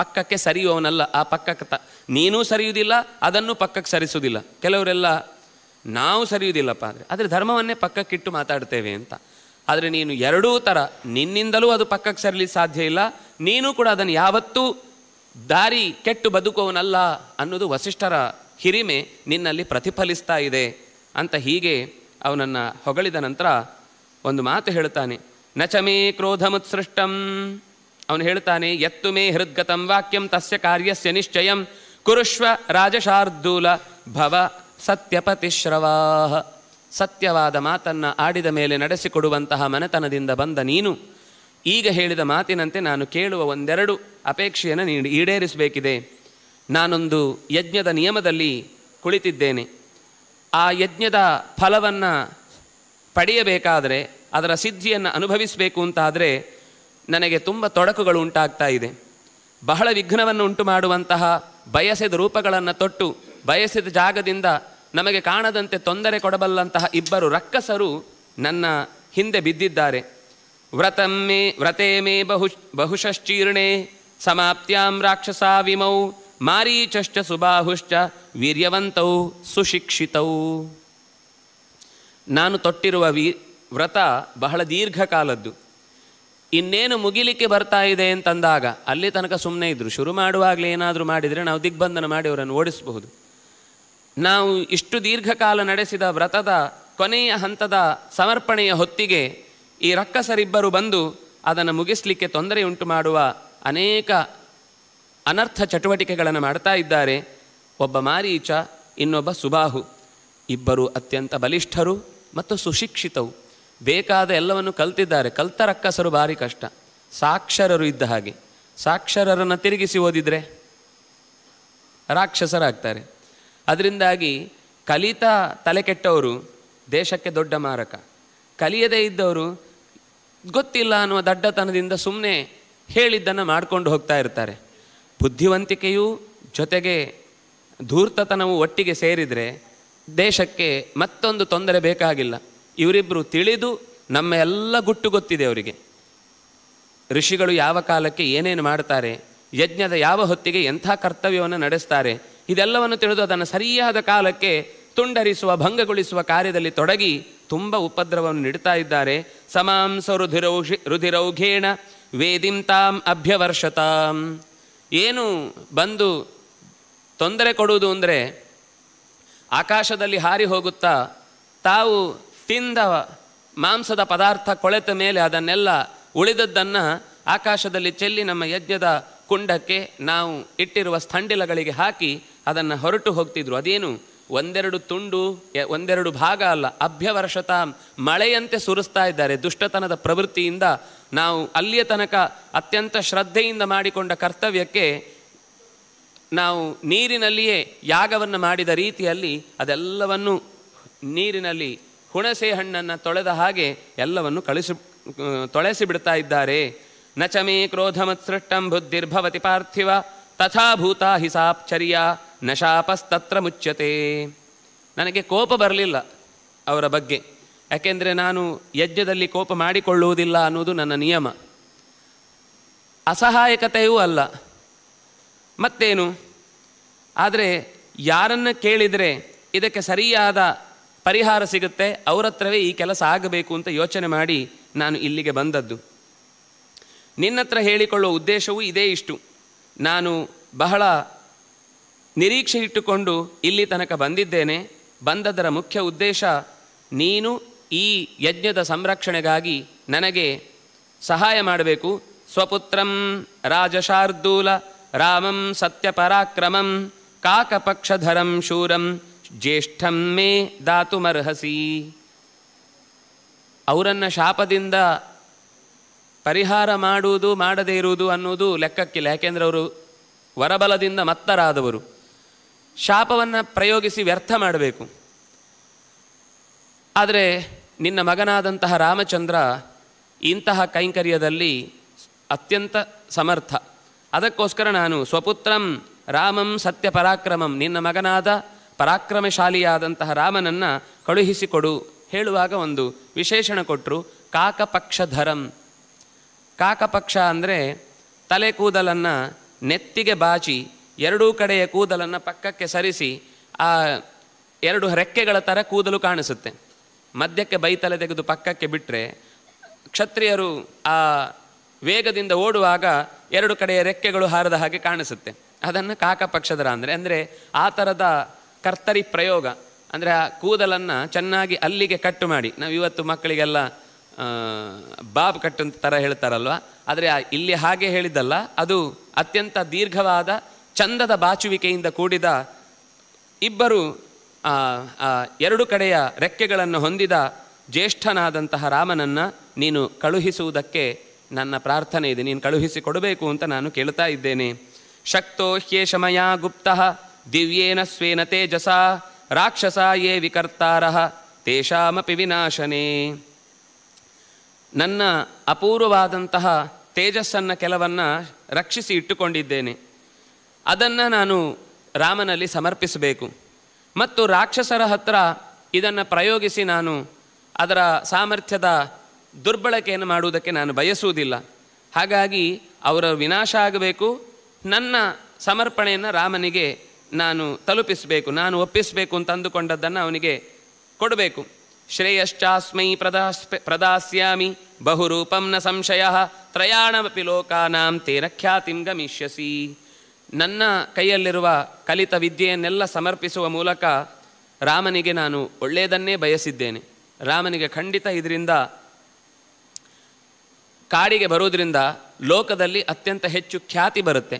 ಪಕ್ಕಕ್ಕೆ ಸರಿಯುವವನಲ್ಲ ಆ ಪಕ್ಕಕ್ಕೆ ತ ನೀನೂ ಸರಿಯುವುದಿಲ್ಲ ಅದನ್ನು ಪಕ್ಕಕ್ಕೆ ಸರಿಸುವುದಿಲ್ಲ ಕೆಲವರೆಲ್ಲ ನಾವು ಸರಿಯುವುದಿಲ್ಲಪ್ಪ ಅಂದರೆ ಆದರೆ ಧರ್ಮವನ್ನೇ ಪಕ್ಕಕ್ಕಿಟ್ಟು ಮಾತಾಡ್ತೇವೆ ಅಂತ ಆದರೆ ನೀನು ಎರಡೂ ಥರ ನಿನ್ನಿಂದಲೂ ಅದು ಪಕ್ಕಕ್ಕೆ ಸರಲಿ ಸಾಧ್ಯ ಇಲ್ಲ ನೀನು ಕೂಡ ಅದನ್ನು ಯಾವತ್ತೂ ದಾರಿ ಕೆಟ್ಟು ಬದುಕುವವನಲ್ಲ ಅನ್ನೋದು ವಸಿಷ್ಠರ ಹಿರಿಮೆ ನಿನ್ನಲ್ಲಿ ಪ್ರತಿಫಲಿಸ್ತಾ ಇದೆ ಅಂತ ಹೀಗೆ ಅವನನ್ನು ಹೊಗಳಿದ ನಂತರ ಒಂದು ಮಾತು ಹೇಳ್ತಾನೆ ನಚಮೇ ಕ್ರೋಧಮುತ್ಸೃಷ್ಟಂ ಅವನು ಹೇಳ್ತಾನೆ ಎತ್ತು ಮೇ ಹೃದ್ಗತಂ ವಾಕ್ಯಂ ತಸ್ಯ ಕಾರ್ಯಸ ನಿಶ್ಚಯಂ ಕುರುಷ್ವ ರಾಜಶಾರ್ದೂಲ ಭವ ಸತ್ಯಪತಿಶ್ರವಾ ಸತ್ಯವಾದ ಮಾತನ್ನು ಆಡಿದ ಮೇಲೆ ನಡೆಸಿಕೊಡುವಂತಹ ಮನೆತನದಿಂದ ಬಂದ ನೀನು ಈಗ ಹೇಳಿದ ಮಾತಿನಂತೆ ನಾನು ಕೇಳುವ ಒಂದೆರಡು ಅಪೇಕ್ಷೆಯನ್ನು ನೀಡಿ ಈಡೇರಿಸಬೇಕಿದೆ ನಾನೊಂದು ಯಜ್ಞದ ನಿಯಮದಲ್ಲಿ ಕುಳಿತಿದ್ದೇನೆ ಆ ಯಜ್ಞದ ಫಲವನ್ನು ಪಡೆಯಬೇಕಾದರೆ ಅದರ ಸಿದ್ಧಿಯನ್ನು ಅನುಭವಿಸಬೇಕು ಅಂತಾದರೆ ನನಗೆ ತುಂಬ ತೊಡಕುಗಳು ಉಂಟಾಗ್ತಾ ಇದೆ ಬಹಳ ವಿಘ್ನವನ್ನು ಉಂಟು ಮಾಡುವಂತಹ ಬಯಸಿದ ರೂಪಗಳನ್ನು ತೊಟ್ಟು ಬಯಸಿದ ಜಾಗದಿಂದ ನಮಗೆ ಕಾಣದಂತೆ ತೊಂದರೆ ಕೊಡಬಲ್ಲಂತಹ ಇಬ್ಬರು ರಕ್ಕಸರು ನನ್ನ ಹಿಂದೆ ಬಿದ್ದಿದ್ದಾರೆ ಮೇ ವ್ರತೆ ಮೇ ಬಹು ಬಹುಶಶ್ಚೀರ್ಣೆ ಸಮಾಪ್ತ್ಯಾಂ ರಾಕ್ಷಸ ವಿಮೌ ಮಾರೀಚಶ್ಚ ಸುಬಾಹುಶ್ಚ ವೀರ್ಯವಂತೌ ಸುಶಿಕ್ಷಿತೌ ನಾನು ತೊಟ್ಟಿರುವ ವೀ ವ್ರತ ಬಹಳ ದೀರ್ಘಕಾಲದ್ದು ಇನ್ನೇನು ಮುಗಿಲಿಕ್ಕೆ ಬರ್ತಾ ಇದೆ ಅಂತಂದಾಗ ಅಲ್ಲಿ ತನಕ ಸುಮ್ಮನೆ ಇದ್ದರು ಶುರು ಮಾಡುವಾಗಲೇ ಏನಾದರೂ ಮಾಡಿದರೆ ನಾವು ದಿಗ್ಬಂಧನ ಮಾಡಿ ಅವರನ್ನು ಓಡಿಸಬಹುದು ನಾವು ಇಷ್ಟು ದೀರ್ಘಕಾಲ ನಡೆಸಿದ ವ್ರತದ ಕೊನೆಯ ಹಂತದ ಸಮರ್ಪಣೆಯ ಹೊತ್ತಿಗೆ ಈ ರಕ್ಕಸರಿಬ್ಬರು ಬಂದು ಅದನ್ನು ಮುಗಿಸಲಿಕ್ಕೆ ತೊಂದರೆ ಉಂಟು ಮಾಡುವ ಅನೇಕ ಅನರ್ಥ ಚಟುವಟಿಕೆಗಳನ್ನು ಮಾಡ್ತಾ ಇದ್ದಾರೆ ಒಬ್ಬ ಮಾರೀಚ ಇನ್ನೊಬ್ಬ ಸುಬಾಹು ಇಬ್ಬರು ಅತ್ಯಂತ ಬಲಿಷ್ಠರು ಮತ್ತು ಸುಶಿಕ್ಷಿತವು ಬೇಕಾದ ಎಲ್ಲವನ್ನು ಕಲ್ತಿದ್ದಾರೆ ಕಲ್ತ ರಕ್ಕಸರು ಭಾರಿ ಕಷ್ಟ ಸಾಕ್ಷರರು ಇದ್ದ ಹಾಗೆ ಸಾಕ್ಷರರನ್ನು ತಿರುಗಿಸಿ ಓದಿದರೆ ರಾಕ್ಷಸರಾಗ್ತಾರೆ ಅದರಿಂದಾಗಿ ಕಲಿತಾ ತಲೆ ಕೆಟ್ಟವರು ದೇಶಕ್ಕೆ ದೊಡ್ಡ ಮಾರಕ ಕಲಿಯದೇ ಇದ್ದವರು ಗೊತ್ತಿಲ್ಲ ಅನ್ನುವ ದಡ್ಡತನದಿಂದ ಸುಮ್ಮನೆ ಹೇಳಿದ್ದನ್ನು ಮಾಡಿಕೊಂಡು ಹೋಗ್ತಾ ಇರ್ತಾರೆ ಬುದ್ಧಿವಂತಿಕೆಯೂ ಜೊತೆಗೆ ಧೂರ್ತತನವು ಒಟ್ಟಿಗೆ ಸೇರಿದರೆ ದೇಶಕ್ಕೆ ಮತ್ತೊಂದು ತೊಂದರೆ ಬೇಕಾಗಿಲ್ಲ ಇವರಿಬ್ಬರು ತಿಳಿದು ನಮ್ಮ ಎಲ್ಲ ಗುಟ್ಟು ಗೊತ್ತಿದೆ ಅವರಿಗೆ ಋಷಿಗಳು ಯಾವ ಕಾಲಕ್ಕೆ ಏನೇನು ಮಾಡ್ತಾರೆ ಯಜ್ಞದ ಯಾವ ಹೊತ್ತಿಗೆ ಎಂಥ ಕರ್ತವ್ಯವನ್ನು ನಡೆಸ್ತಾರೆ ಇದೆಲ್ಲವನ್ನು ತಿಳಿದು ಅದನ್ನು ಸರಿಯಾದ ಕಾಲಕ್ಕೆ ತುಂಡರಿಸುವ ಭಂಗಗೊಳಿಸುವ ಕಾರ್ಯದಲ್ಲಿ ತೊಡಗಿ ತುಂಬ ಉಪದ್ರವವನ್ನು ನೀಡ್ತಾ ಇದ್ದಾರೆ ಸಮಾಂಸ ರುಧಿರೌಷಿ ರುಧಿರೌಘೇಣ ವೇದಿಂತಾಂ ಅಭ್ಯವರ್ಷತಾಂ ಏನು ಬಂದು ತೊಂದರೆ ಕೊಡುವುದು ಅಂದರೆ ಆಕಾಶದಲ್ಲಿ ಹಾರಿ ಹೋಗುತ್ತಾ ತಾವು ತಿಂದ ಮಾಂಸದ ಪದಾರ್ಥ ಕೊಳೆತ ಮೇಲೆ ಅದನ್ನೆಲ್ಲ ಉಳಿದದ್ದನ್ನು ಆಕಾಶದಲ್ಲಿ ಚೆಲ್ಲಿ ನಮ್ಮ ಯಜ್ಞದ ಕುಂಡಕ್ಕೆ ನಾವು ಇಟ್ಟಿರುವ ಸ್ಥಂಡಿಲಗಳಿಗೆ ಹಾಕಿ ಅದನ್ನು ಹೊರಟು ಹೋಗ್ತಿದ್ರು ಅದೇನು ಒಂದೆರಡು ತುಂಡು ಒಂದೆರಡು ಭಾಗ ಅಲ್ಲ ಅಭ್ಯವರ್ಷತ ಮಳೆಯಂತೆ ಸುರಿಸ್ತಾ ಇದ್ದಾರೆ ದುಷ್ಟತನದ ಪ್ರವೃತ್ತಿಯಿಂದ ನಾವು ಅಲ್ಲಿಯ ತನಕ ಅತ್ಯಂತ ಶ್ರದ್ಧೆಯಿಂದ ಮಾಡಿಕೊಂಡ ಕರ್ತವ್ಯಕ್ಕೆ ನಾವು ನೀರಿನಲ್ಲಿಯೇ ಯಾಗವನ್ನು ಮಾಡಿದ ರೀತಿಯಲ್ಲಿ ಅದೆಲ್ಲವನ್ನು ನೀರಿನಲ್ಲಿ ಹುಣಸೆ ಹಣ್ಣನ್ನು ತೊಳೆದ ಹಾಗೆ ಎಲ್ಲವನ್ನು ಕಳಿಸಿ ತೊಳೆಸಿ ಬಿಡ್ತಾ ಇದ್ದಾರೆ ನಚಮೇ ಕ್ರೋಧಮತ್ಸೃಷ್ಟಂ ಬುದ್ಧಿರ್ಭವತಿ ಪಾರ್ಥಿವ ತಥಾಭೂತ ಹಿಸಾಪ್ಚರ್ಯ ನಶಾಪಸ್ತತ್ರ ಮುಚ್ಚತೆ ನನಗೆ ಕೋಪ ಬರಲಿಲ್ಲ ಅವರ ಬಗ್ಗೆ ಯಾಕೆಂದರೆ ನಾನು ಯಜ್ಞದಲ್ಲಿ ಕೋಪ ಮಾಡಿಕೊಳ್ಳುವುದಿಲ್ಲ ಅನ್ನೋದು ನನ್ನ ನಿಯಮ ಅಸಹಾಯಕತೆಯೂ ಅಲ್ಲ ಮತ್ತೇನು ಆದರೆ ಯಾರನ್ನು ಕೇಳಿದರೆ ಇದಕ್ಕೆ ಸರಿಯಾದ ಪರಿಹಾರ ಸಿಗುತ್ತೆ ಅವರತ್ರವೇ ಹತ್ರವೇ ಈ ಕೆಲಸ ಆಗಬೇಕು ಅಂತ ಯೋಚನೆ ಮಾಡಿ ನಾನು ಇಲ್ಲಿಗೆ ಬಂದದ್ದು ನಿನ್ನತ್ರ ಹೇಳಿಕೊಳ್ಳುವ ಉದ್ದೇಶವೂ ಇದೇ ಇಷ್ಟು ನಾನು ಬಹಳ ನಿರೀಕ್ಷೆ ಇಟ್ಟುಕೊಂಡು ಇಲ್ಲಿ ತನಕ ಬಂದಿದ್ದೇನೆ ಬಂದದರ ಮುಖ್ಯ ಉದ್ದೇಶ ನೀನು ಈ ಯಜ್ಞದ ಸಂರಕ್ಷಣೆಗಾಗಿ ನನಗೆ ಸಹಾಯ ಮಾಡಬೇಕು ಸ್ವಪುತ್ರಂ ರಾಜಶಾರ್ದೂಲ ರಾಮಂ ಸತ್ಯಪರಾಕ್ರಮಂ ಕಾಕಪಕ್ಷಧರಂ ಶೂರಂ ಜ್ಯೇಷ್ಠಂ ಮೇ ದಾತುಮರ್ಹಸಿ ಅವರನ್ನು ಶಾಪದಿಂದ ಪರಿಹಾರ ಮಾಡುವುದು ಮಾಡದೇ ಇರುವುದು ಅನ್ನುವುದು ಲೆಕ್ಕಕ್ಕಿಲ್ಲ ಯಾಕೆಂದರೆ ಅವರು ವರಬಲದಿಂದ ಮತ್ತರಾದವರು ಶಾಪವನ್ನು ಪ್ರಯೋಗಿಸಿ ವ್ಯರ್ಥ ಮಾಡಬೇಕು ಆದರೆ ನಿನ್ನ ಮಗನಾದಂತಹ ರಾಮಚಂದ್ರ ಇಂತಹ ಕೈಂಕರ್ಯದಲ್ಲಿ ಅತ್ಯಂತ ಸಮರ್ಥ ಅದಕ್ಕೋಸ್ಕರ ನಾನು ಸ್ವಪುತ್ರಂ ರಾಮಂ ಸತ್ಯ ಪರಾಕ್ರಮಂ ನಿನ್ನ ಮಗನಾದ ಪರಾಕ್ರಮಶಾಲಿಯಾದಂತಹ ರಾಮನನ್ನು ಕಳುಹಿಸಿಕೊಡು ಹೇಳುವಾಗ ಒಂದು ವಿಶೇಷಣ ಕೊಟ್ಟರು ಕಾಕಪಕ್ಷಧರಂ ಕಾಕಪಕ್ಷ ಅಂದರೆ ತಲೆ ಕೂದಲನ್ನು ನೆತ್ತಿಗೆ ಬಾಚಿ ಎರಡೂ ಕಡೆಯ ಕೂದಲನ್ನು ಪಕ್ಕಕ್ಕೆ ಸರಿಸಿ ಆ ಎರಡು ರೆಕ್ಕೆಗಳ ಥರ ಕೂದಲು ಕಾಣಿಸುತ್ತೆ ಮಧ್ಯಕ್ಕೆ ಬೈತಲೆ ತೆಗೆದು ಪಕ್ಕಕ್ಕೆ ಬಿಟ್ಟರೆ ಕ್ಷತ್ರಿಯರು ಆ ವೇಗದಿಂದ ಓಡುವಾಗ ಎರಡು ಕಡೆಯ ರೆಕ್ಕೆಗಳು ಹಾರದ ಹಾಗೆ ಕಾಣಿಸುತ್ತೆ ಅದನ್ನು ಕಾಕಪಕ್ಷದರ ಅಂದರೆ ಅಂದರೆ ಆ ಥರದ ಕರ್ತರಿ ಪ್ರಯೋಗ ಅಂದರೆ ಆ ಕೂದಲನ್ನು ಚೆನ್ನಾಗಿ ಅಲ್ಲಿಗೆ ಕಟ್ಟು ಮಾಡಿ ನಾವು ಇವತ್ತು ಮಕ್ಕಳಿಗೆಲ್ಲ ಬಾಬ್ ಕಟ್ಟಂತ ಥರ ಹೇಳ್ತಾರಲ್ವ ಆದರೆ ಇಲ್ಲಿ ಹಾಗೆ ಹೇಳಿದ್ದಲ್ಲ ಅದು ಅತ್ಯಂತ ದೀರ್ಘವಾದ ಚಂದದ ಬಾಚುವಿಕೆಯಿಂದ ಕೂಡಿದ ಇಬ್ಬರು ಎರಡು ಕಡೆಯ ರೆಕ್ಕೆಗಳನ್ನು ಹೊಂದಿದ ಜ್ಯೇಷ್ಠನಾದಂತಹ ರಾಮನನ್ನು ನೀನು ಕಳುಹಿಸುವುದಕ್ಕೆ ನನ್ನ ಪ್ರಾರ್ಥನೆ ಇದೆ ನೀನು ಕಳುಹಿಸಿ ಕೊಡಬೇಕು ಅಂತ ನಾನು ಕೇಳ್ತಾ ಇದ್ದೇನೆ ಶಕ್ತೋ ಶಮಯ ಗುಪ್ತ ದಿವ್ಯೇನ ಸ್ವೇನ ತೇಜಸ ರಾಕ್ಷಸ ಯೇ ವಿಕರ್ತಾರಹ ತೇಷಾಮಪಿ ವಿನಾಶನೇ ನನ್ನ ಅಪೂರ್ವವಾದಂತಹ ತೇಜಸ್ಸನ್ನು ಕೆಲವನ್ನು ರಕ್ಷಿಸಿ ಇಟ್ಟುಕೊಂಡಿದ್ದೇನೆ ಅದನ್ನು ನಾನು ರಾಮನಲ್ಲಿ ಸಮರ್ಪಿಸಬೇಕು ಮತ್ತು ರಾಕ್ಷಸರ ಹತ್ರ ಇದನ್ನು ಪ್ರಯೋಗಿಸಿ ನಾನು ಅದರ ಸಾಮರ್ಥ್ಯದ ದುರ್ಬಳಕೆಯನ್ನು ಮಾಡುವುದಕ್ಕೆ ನಾನು ಬಯಸುವುದಿಲ್ಲ ಹಾಗಾಗಿ ಅವರ ವಿನಾಶ ಆಗಬೇಕು ನನ್ನ ಸಮರ್ಪಣೆಯನ್ನು ರಾಮನಿಗೆ ನಾನು ತಲುಪಿಸಬೇಕು ನಾನು ಒಪ್ಪಿಸಬೇಕು ಅಂತ ಅಂದುಕೊಂಡದ್ದನ್ನು ಅವನಿಗೆ ಕೊಡಬೇಕು ಶ್ರೇಯಶ್ಚಾಸ್ಮೈ ಪ್ರದಾಸ್ ಪ್ರದಾಸ್ಯಾಮಿ ಬಹುರೂಪಂ ನ ಸಂಶಯ ತ್ರಯಾಣಮಿ ಲೋಕಾನಾಂ ತೇನ ಖ್ಯಾತಿಂ ಗಮಿಷ್ಯಸಿ ನನ್ನ ಕೈಯಲ್ಲಿರುವ ಕಲಿತ ವಿದ್ಯೆಯನ್ನೆಲ್ಲ ಸಮರ್ಪಿಸುವ ಮೂಲಕ ರಾಮನಿಗೆ ನಾನು ಒಳ್ಳೆಯದನ್ನೇ ಬಯಸಿದ್ದೇನೆ ರಾಮನಿಗೆ ಖಂಡಿತ ಇದರಿಂದ ಕಾಡಿಗೆ ಬರೋದ್ರಿಂದ ಲೋಕದಲ್ಲಿ ಅತ್ಯಂತ ಹೆಚ್ಚು ಖ್ಯಾತಿ ಬರುತ್ತೆ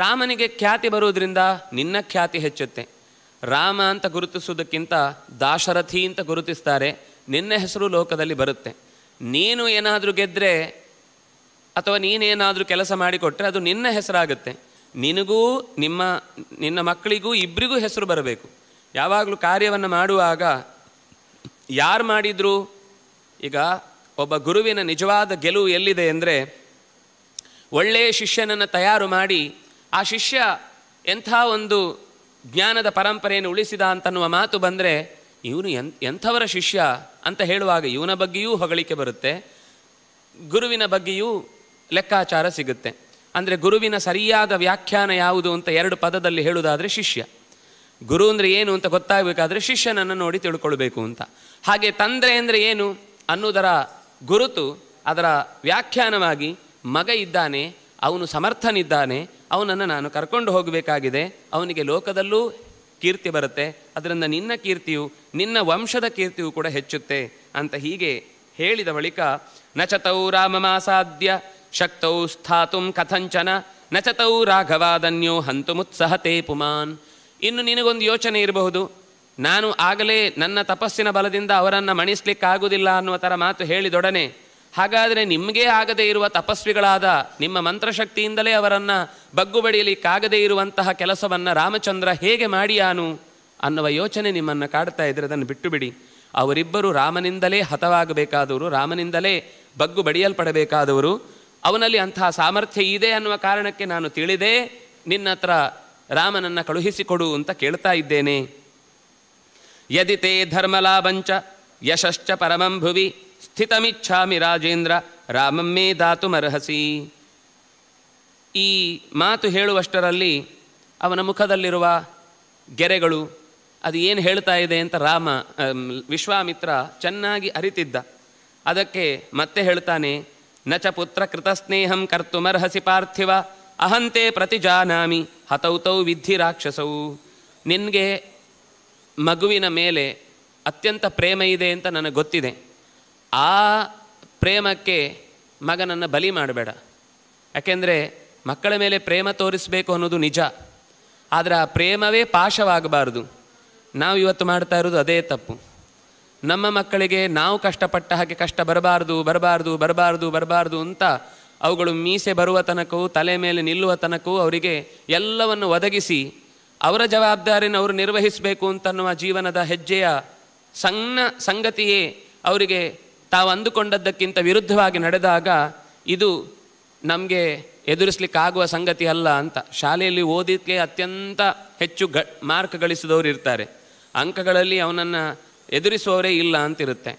ರಾಮನಿಗೆ ಖ್ಯಾತಿ ಬರೋದರಿಂದ ನಿನ್ನ ಖ್ಯಾತಿ ಹೆಚ್ಚುತ್ತೆ ರಾಮ ಅಂತ ಗುರುತಿಸುವುದಕ್ಕಿಂತ ದಾಶರಥಿ ಅಂತ ಗುರುತಿಸ್ತಾರೆ ನಿನ್ನ ಹೆಸರು ಲೋಕದಲ್ಲಿ ಬರುತ್ತೆ ನೀನು ಏನಾದರೂ ಗೆದ್ದರೆ ಅಥವಾ ನೀನೇನಾದರೂ ಕೆಲಸ ಮಾಡಿಕೊಟ್ರೆ ಅದು ನಿನ್ನ ಹೆಸರಾಗುತ್ತೆ ನಿನಗೂ ನಿಮ್ಮ ನಿನ್ನ ಮಕ್ಕಳಿಗೂ ಇಬ್ಬರಿಗೂ ಹೆಸರು ಬರಬೇಕು ಯಾವಾಗಲೂ ಕಾರ್ಯವನ್ನು ಮಾಡುವಾಗ ಯಾರು ಮಾಡಿದ್ರು ಈಗ ಒಬ್ಬ ಗುರುವಿನ ನಿಜವಾದ ಗೆಲುವು ಎಲ್ಲಿದೆ ಅಂದರೆ ಒಳ್ಳೆಯ ಶಿಷ್ಯನನ್ನು ತಯಾರು ಮಾಡಿ ಆ ಶಿಷ್ಯ ಎಂಥ ಒಂದು ಜ್ಞಾನದ ಪರಂಪರೆಯನ್ನು ಉಳಿಸಿದ ಅಂತನ್ನುವ ಮಾತು ಬಂದರೆ ಇವನು ಎಂ ಎಂಥವರ ಶಿಷ್ಯ ಅಂತ ಹೇಳುವಾಗ ಇವನ ಬಗ್ಗೆಯೂ ಹೊಗಳಿಕೆ ಬರುತ್ತೆ ಗುರುವಿನ ಬಗ್ಗೆಯೂ ಲೆಕ್ಕಾಚಾರ ಸಿಗುತ್ತೆ ಅಂದರೆ ಗುರುವಿನ ಸರಿಯಾದ ವ್ಯಾಖ್ಯಾನ ಯಾವುದು ಅಂತ ಎರಡು ಪದದಲ್ಲಿ ಹೇಳುವುದಾದರೆ ಶಿಷ್ಯ ಗುರು ಅಂದರೆ ಏನು ಅಂತ ಗೊತ್ತಾಗಬೇಕಾದ್ರೆ ಶಿಷ್ಯನನ್ನು ನೋಡಿ ತಿಳ್ಕೊಳ್ಬೇಕು ಅಂತ ಹಾಗೆ ತಂದ್ರೆ ಅಂದರೆ ಏನು ಅನ್ನುವುದರ ಗುರುತು ಅದರ ವ್ಯಾಖ್ಯಾನವಾಗಿ ಮಗ ಇದ್ದಾನೆ ಅವನು ಸಮರ್ಥನಿದ್ದಾನೆ ಅವನನ್ನು ನಾನು ಕರ್ಕೊಂಡು ಹೋಗಬೇಕಾಗಿದೆ ಅವನಿಗೆ ಲೋಕದಲ್ಲೂ ಕೀರ್ತಿ ಬರುತ್ತೆ ಅದರಿಂದ ನಿನ್ನ ಕೀರ್ತಿಯು ನಿನ್ನ ವಂಶದ ಕೀರ್ತಿಯು ಕೂಡ ಹೆಚ್ಚುತ್ತೆ ಅಂತ ಹೀಗೆ ಹೇಳಿದ ಬಳಿಕ ನಚತೌ ರಾಮಮಾಸಾಧ್ಯ ಶಕ್ತೌ ಸ್ಥಾತುಂ ಕಥಂಚನ ನಚತೌ ರಾಘವಾದನ್ಯೋ ಮುತ್ಸಹತೆ ಪುಮಾನ್ ಇನ್ನು ನಿನಗೊಂದು ಯೋಚನೆ ಇರಬಹುದು ನಾನು ಆಗಲೇ ನನ್ನ ತಪಸ್ಸಿನ ಬಲದಿಂದ ಅವರನ್ನು ಮಣಿಸ್ಲಿಕ್ಕಾಗುವುದಿಲ್ಲ ಅನ್ನುವ ಥರ ಮಾತು ಹೇಳಿದೊಡನೆ ಹಾಗಾದರೆ ನಿಮಗೇ ಆಗದೇ ಇರುವ ತಪಸ್ವಿಗಳಾದ ನಿಮ್ಮ ಮಂತ್ರಶಕ್ತಿಯಿಂದಲೇ ಅವರನ್ನು ಬಗ್ಗು ಬಡಿಯಲಿಕ್ಕಾಗದೇ ಇರುವಂತಹ ಕೆಲಸವನ್ನು ರಾಮಚಂದ್ರ ಹೇಗೆ ಮಾಡಿಯಾನು ಅನ್ನುವ ಯೋಚನೆ ನಿಮ್ಮನ್ನು ಕಾಡ್ತಾ ಇದ್ರೆ ಅದನ್ನು ಬಿಟ್ಟುಬಿಡಿ ಅವರಿಬ್ಬರು ರಾಮನಿಂದಲೇ ಹತವಾಗಬೇಕಾದವರು ರಾಮನಿಂದಲೇ ಬಗ್ಗು ಬಡಿಯಲ್ಪಡಬೇಕಾದವರು ಅವನಲ್ಲಿ ಅಂತಹ ಸಾಮರ್ಥ್ಯ ಇದೆ ಅನ್ನುವ ಕಾರಣಕ್ಕೆ ನಾನು ತಿಳಿದೆ ನಿನ್ನ ಹತ್ರ ರಾಮನನ್ನು ಕಳುಹಿಸಿಕೊಡು ಅಂತ ಕೇಳ್ತಾ ಇದ್ದೇನೆ ಯದಿತೇ ಧರ್ಮಲಾಭಂಚ ಯಶಶ್ಚ ಪರಮಂಭುವಿ ಸ್ಥಿತಮಿಚ್ಛಾಮಿ ರಾಜೇಂದ್ರ ರಾಮಮ್ಮೇ ದಾತು ಅರ್ಹಸಿ ಈ ಮಾತು ಹೇಳುವಷ್ಟರಲ್ಲಿ ಅವನ ಮುಖದಲ್ಲಿರುವ ಗೆರೆಗಳು ಅದು ಏನು ಹೇಳ್ತಾ ಇದೆ ಅಂತ ರಾಮ ವಿಶ್ವಾಮಿತ್ರ ಚೆನ್ನಾಗಿ ಅರಿತಿದ್ದ ಅದಕ್ಕೆ ಮತ್ತೆ ಹೇಳ್ತಾನೆ ನ ಚ ಕೃತಸ್ನೇಹಂ ಕರ್ತುಮರ್ಹಸಿ ಪಾರ್ಥಿವ ಅಹಂತೆ ಪ್ರತಿಜಾನಾಮಿ ಹತೌತೌ ವಿಧಿ ರಾಕ್ಷಸೌ ನಿನಗೆ ಮಗುವಿನ ಮೇಲೆ ಅತ್ಯಂತ ಪ್ರೇಮ ಇದೆ ಅಂತ ನನಗೆ ಗೊತ್ತಿದೆ ಆ ಪ್ರೇಮಕ್ಕೆ ಮಗನನ್ನು ಬಲಿ ಮಾಡಬೇಡ ಯಾಕೆಂದರೆ ಮಕ್ಕಳ ಮೇಲೆ ಪ್ರೇಮ ತೋರಿಸಬೇಕು ಅನ್ನೋದು ನಿಜ ಆದರೆ ಆ ಪ್ರೇಮವೇ ಪಾಶವಾಗಬಾರ್ದು ನಾವು ಇವತ್ತು ಮಾಡ್ತಾ ಇರೋದು ಅದೇ ತಪ್ಪು ನಮ್ಮ ಮಕ್ಕಳಿಗೆ ನಾವು ಕಷ್ಟಪಟ್ಟ ಹಾಗೆ ಕಷ್ಟ ಬರಬಾರ್ದು ಬರಬಾರ್ದು ಬರಬಾರ್ದು ಬರಬಾರ್ದು ಅಂತ ಅವುಗಳು ಮೀಸೆ ಬರುವ ತನಕವೂ ತಲೆ ಮೇಲೆ ನಿಲ್ಲುವ ತನಕವೂ ಅವರಿಗೆ ಎಲ್ಲವನ್ನು ಒದಗಿಸಿ ಅವರ ಜವಾಬ್ದಾರಿನ ಅವರು ನಿರ್ವಹಿಸಬೇಕು ಅಂತನ್ನುವ ಜೀವನದ ಹೆಜ್ಜೆಯ ಸಣ್ಣ ಸಂಗತಿಯೇ ಅವರಿಗೆ ತಾವು ಅಂದುಕೊಂಡದ್ದಕ್ಕಿಂತ ವಿರುದ್ಧವಾಗಿ ನಡೆದಾಗ ಇದು ನಮಗೆ ಎದುರಿಸಲಿಕ್ಕಾಗುವ ಸಂಗತಿ ಅಲ್ಲ ಅಂತ ಶಾಲೆಯಲ್ಲಿ ಓದಿದ್ದಕ್ಕೆ ಅತ್ಯಂತ ಹೆಚ್ಚು ಗ ಮಾರ್ಕ್ ಗಳಿಸಿದವರು ಇರ್ತಾರೆ ಅಂಕಗಳಲ್ಲಿ ಅವನನ್ನು ಎದುರಿಸುವವರೇ ಇಲ್ಲ ಅಂತಿರುತ್ತೆ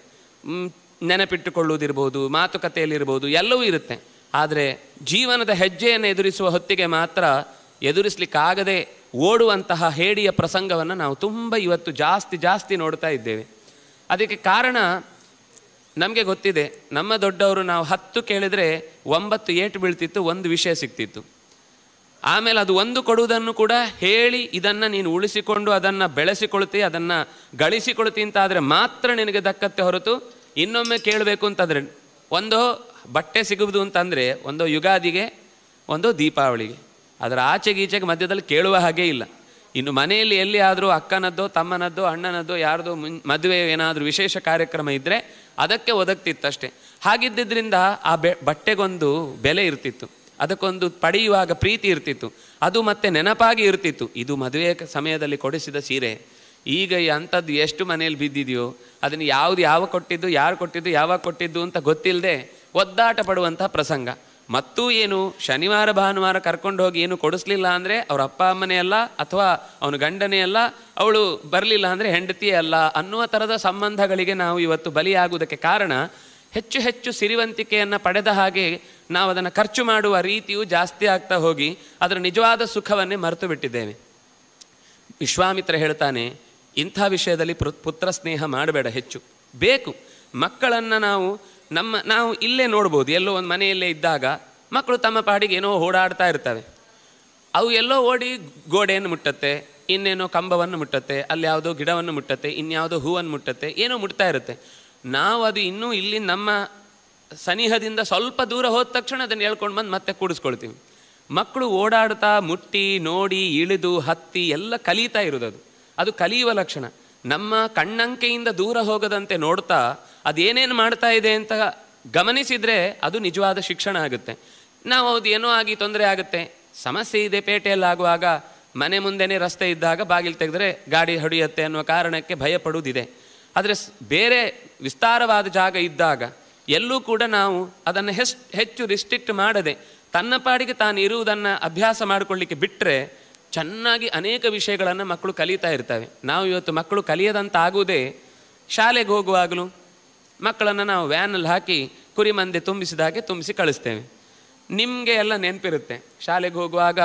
ನೆನಪಿಟ್ಟುಕೊಳ್ಳುವುದಿರ್ಬೋದು ಮಾತುಕತೆಯಲ್ಲಿರ್ಬೋದು ಎಲ್ಲವೂ ಇರುತ್ತೆ ಆದರೆ ಜೀವನದ ಹೆಜ್ಜೆಯನ್ನು ಎದುರಿಸುವ ಹೊತ್ತಿಗೆ ಮಾತ್ರ ಎದುರಿಸಲಿಕ್ಕಾಗದೆ ಓಡುವಂತಹ ಹೇಡಿಯ ಪ್ರಸಂಗವನ್ನು ನಾವು ತುಂಬ ಇವತ್ತು ಜಾಸ್ತಿ ಜಾಸ್ತಿ ನೋಡ್ತಾ ಇದ್ದೇವೆ ಅದಕ್ಕೆ ಕಾರಣ ನಮಗೆ ಗೊತ್ತಿದೆ ನಮ್ಮ ದೊಡ್ಡವರು ನಾವು ಹತ್ತು ಕೇಳಿದರೆ ಒಂಬತ್ತು ಏಟು ಬೀಳ್ತಿತ್ತು ಒಂದು ವಿಷಯ ಸಿಗ್ತಿತ್ತು ಆಮೇಲೆ ಅದು ಒಂದು ಕೊಡುವುದನ್ನು ಕೂಡ ಹೇಳಿ ಇದನ್ನು ನೀನು ಉಳಿಸಿಕೊಂಡು ಅದನ್ನು ಬೆಳೆಸಿಕೊಳ್ತಿ ಅದನ್ನು ಗಳಿಸಿಕೊಳ್ತಿ ಅಂತ ಆದರೆ ಮಾತ್ರ ನಿನಗೆ ದಕ್ಕತ್ತೆ ಹೊರತು ಇನ್ನೊಮ್ಮೆ ಕೇಳಬೇಕು ಅಂತಂದರೆ ಒಂದು ಬಟ್ಟೆ ಸಿಗುವುದು ಅಂತಂದರೆ ಒಂದು ಯುಗಾದಿಗೆ ಒಂದು ದೀಪಾವಳಿಗೆ ಅದರ ಆಚೆಗೀಚೆಗೆ ಮಧ್ಯದಲ್ಲಿ ಕೇಳುವ ಹಾಗೆ ಇಲ್ಲ ಇನ್ನು ಮನೆಯಲ್ಲಿ ಎಲ್ಲಿ ಆದರೂ ಅಕ್ಕನದ್ದು ತಮ್ಮನದ್ದೋ ಅಣ್ಣನದ್ದೋ ಯಾರ್ದೋ ಮುನ್ ಮದುವೆ ಏನಾದರೂ ವಿಶೇಷ ಕಾರ್ಯಕ್ರಮ ಇದ್ದರೆ ಅದಕ್ಕೆ ಒದಗ್ತಿತ್ತಷ್ಟೇ ಹಾಗಿದ್ದರಿಂದ ಆ ಬೆ ಬಟ್ಟೆಗೊಂದು ಬೆಲೆ ಇರ್ತಿತ್ತು ಅದಕ್ಕೊಂದು ಪಡೆಯುವಾಗ ಪ್ರೀತಿ ಇರ್ತಿತ್ತು ಅದು ಮತ್ತೆ ನೆನಪಾಗಿ ಇರ್ತಿತ್ತು ಇದು ಮದುವೆ ಸಮಯದಲ್ಲಿ ಕೊಡಿಸಿದ ಸೀರೆ ಈಗ ಅಂಥದ್ದು ಎಷ್ಟು ಮನೇಲಿ ಬಿದ್ದಿದೆಯೋ ಅದನ್ನು ಯಾವ್ದು ಯಾವ ಕೊಟ್ಟಿದ್ದು ಯಾರು ಕೊಟ್ಟಿದ್ದು ಯಾವಾಗ ಕೊಟ್ಟಿದ್ದು ಅಂತ ಗೊತ್ತಿಲ್ಲದೆ ಒದ್ದಾಟ ಪಡುವಂಥ ಪ್ರಸಂಗ ಮತ್ತೂ ಏನು ಶನಿವಾರ ಭಾನುವಾರ ಕರ್ಕೊಂಡು ಹೋಗಿ ಏನು ಕೊಡಿಸ್ಲಿಲ್ಲ ಅಂದರೆ ಅವ್ರ ಅಪ್ಪ ಅಮ್ಮನೇ ಅಲ್ಲ ಅಥವಾ ಅವನ ಗಂಡನೇ ಅಲ್ಲ ಅವಳು ಬರಲಿಲ್ಲ ಅಂದರೆ ಹೆಂಡತಿಯೇ ಅಲ್ಲ ಅನ್ನುವ ಥರದ ಸಂಬಂಧಗಳಿಗೆ ನಾವು ಇವತ್ತು ಬಲಿಯಾಗುವುದಕ್ಕೆ ಕಾರಣ ಹೆಚ್ಚು ಹೆಚ್ಚು ಸಿರಿವಂತಿಕೆಯನ್ನು ಪಡೆದ ಹಾಗೆ ನಾವು ಅದನ್ನು ಖರ್ಚು ಮಾಡುವ ರೀತಿಯೂ ಜಾಸ್ತಿ ಆಗ್ತಾ ಹೋಗಿ ಅದರ ನಿಜವಾದ ಸುಖವನ್ನೇ ಮರೆತು ಬಿಟ್ಟಿದ್ದೇವೆ ವಿಶ್ವಾಮಿತ್ರ ಹೇಳ್ತಾನೆ ಇಂಥ ವಿಷಯದಲ್ಲಿ ಪುತ್ರ ಸ್ನೇಹ ಮಾಡಬೇಡ ಹೆಚ್ಚು ಬೇಕು ಮಕ್ಕಳನ್ನು ನಾವು ನಮ್ಮ ನಾವು ಇಲ್ಲೇ ನೋಡ್ಬೋದು ಎಲ್ಲೋ ಒಂದು ಮನೆಯಲ್ಲೇ ಇದ್ದಾಗ ಮಕ್ಕಳು ತಮ್ಮ ಪಾಡಿಗೆ ಏನೋ ಓಡಾಡ್ತಾ ಇರ್ತವೆ ಅವು ಎಲ್ಲೋ ಓಡಿ ಗೋಡೆಯನ್ನು ಮುಟ್ಟತ್ತೆ ಇನ್ನೇನೋ ಕಂಬವನ್ನು ಮುಟ್ಟತ್ತೆ ಅಲ್ಲಿ ಯಾವುದೋ ಗಿಡವನ್ನು ಮುಟ್ಟತ್ತೆ ಇನ್ಯಾವುದೋ ಹೂವನ್ನು ಮುಟ್ಟತ್ತೆ ಏನೋ ಮುಟ್ತಾ ಇರುತ್ತೆ ನಾವು ಅದು ಇನ್ನೂ ಇಲ್ಲಿ ನಮ್ಮ ಸನಿಹದಿಂದ ಸ್ವಲ್ಪ ದೂರ ಹೋದ ತಕ್ಷಣ ಅದನ್ನು ಹೇಳ್ಕೊಂಡು ಬಂದು ಮತ್ತೆ ಕೂಡಿಸ್ಕೊಳ್ತೀವಿ ಮಕ್ಕಳು ಓಡಾಡ್ತಾ ಮುಟ್ಟಿ ನೋಡಿ ಇಳಿದು ಹತ್ತಿ ಎಲ್ಲ ಕಲಿತಾ ಇರೋದು ಅದು ಅದು ಕಲಿಯುವ ಲಕ್ಷಣ ನಮ್ಮ ಕಣ್ಣಂಕೆಯಿಂದ ದೂರ ಹೋಗದಂತೆ ನೋಡ್ತಾ ಅದೇನೇನು ಮಾಡ್ತಾ ಇದೆ ಅಂತ ಗಮನಿಸಿದರೆ ಅದು ನಿಜವಾದ ಶಿಕ್ಷಣ ಆಗುತ್ತೆ ನಾವು ಅದು ಏನೋ ಆಗಿ ತೊಂದರೆ ಆಗುತ್ತೆ ಸಮಸ್ಯೆ ಇದೆ ಪೇಟೆಯಲ್ಲಾಗುವಾಗ ಮನೆ ಮುಂದೆನೇ ರಸ್ತೆ ಇದ್ದಾಗ ಬಾಗಿಲು ತೆಗೆದ್ರೆ ಗಾಡಿ ಹೊಡೆಯುತ್ತೆ ಅನ್ನೋ ಕಾರಣಕ್ಕೆ ಭಯಪಡುವುದಿದೆ ಆದರೆ ಬೇರೆ ವಿಸ್ತಾರವಾದ ಜಾಗ ಇದ್ದಾಗ ಎಲ್ಲೂ ಕೂಡ ನಾವು ಅದನ್ನು ಹೆಸ್ ಹೆಚ್ಚು ರಿಸ್ಟ್ರಿಕ್ಟ್ ಮಾಡದೆ ತನ್ನ ಪಾಡಿಗೆ ತಾನು ಇರುವುದನ್ನು ಅಭ್ಯಾಸ ಮಾಡಿಕೊಳ್ಳಿಕ್ಕೆ ಬಿಟ್ಟರೆ ಚೆನ್ನಾಗಿ ಅನೇಕ ವಿಷಯಗಳನ್ನು ಮಕ್ಕಳು ಕಲಿತಾ ಇರ್ತವೆ ನಾವು ಇವತ್ತು ಮಕ್ಕಳು ಕಲಿಯದಂತಾಗುವುದೇ ಶಾಲೆಗೆ ಹೋಗುವಾಗಲೂ ಮಕ್ಕಳನ್ನು ನಾವು ವ್ಯಾನಲ್ಲಿ ಹಾಕಿ ಕುರಿಮಂದೆ ತುಂಬಿಸಿದ ಹಾಗೆ ತುಂಬಿಸಿ ಕಳಿಸ್ತೇವೆ ನಿಮಗೆ ಎಲ್ಲ ನೆನಪಿರುತ್ತೆ ಶಾಲೆಗೆ ಹೋಗುವಾಗ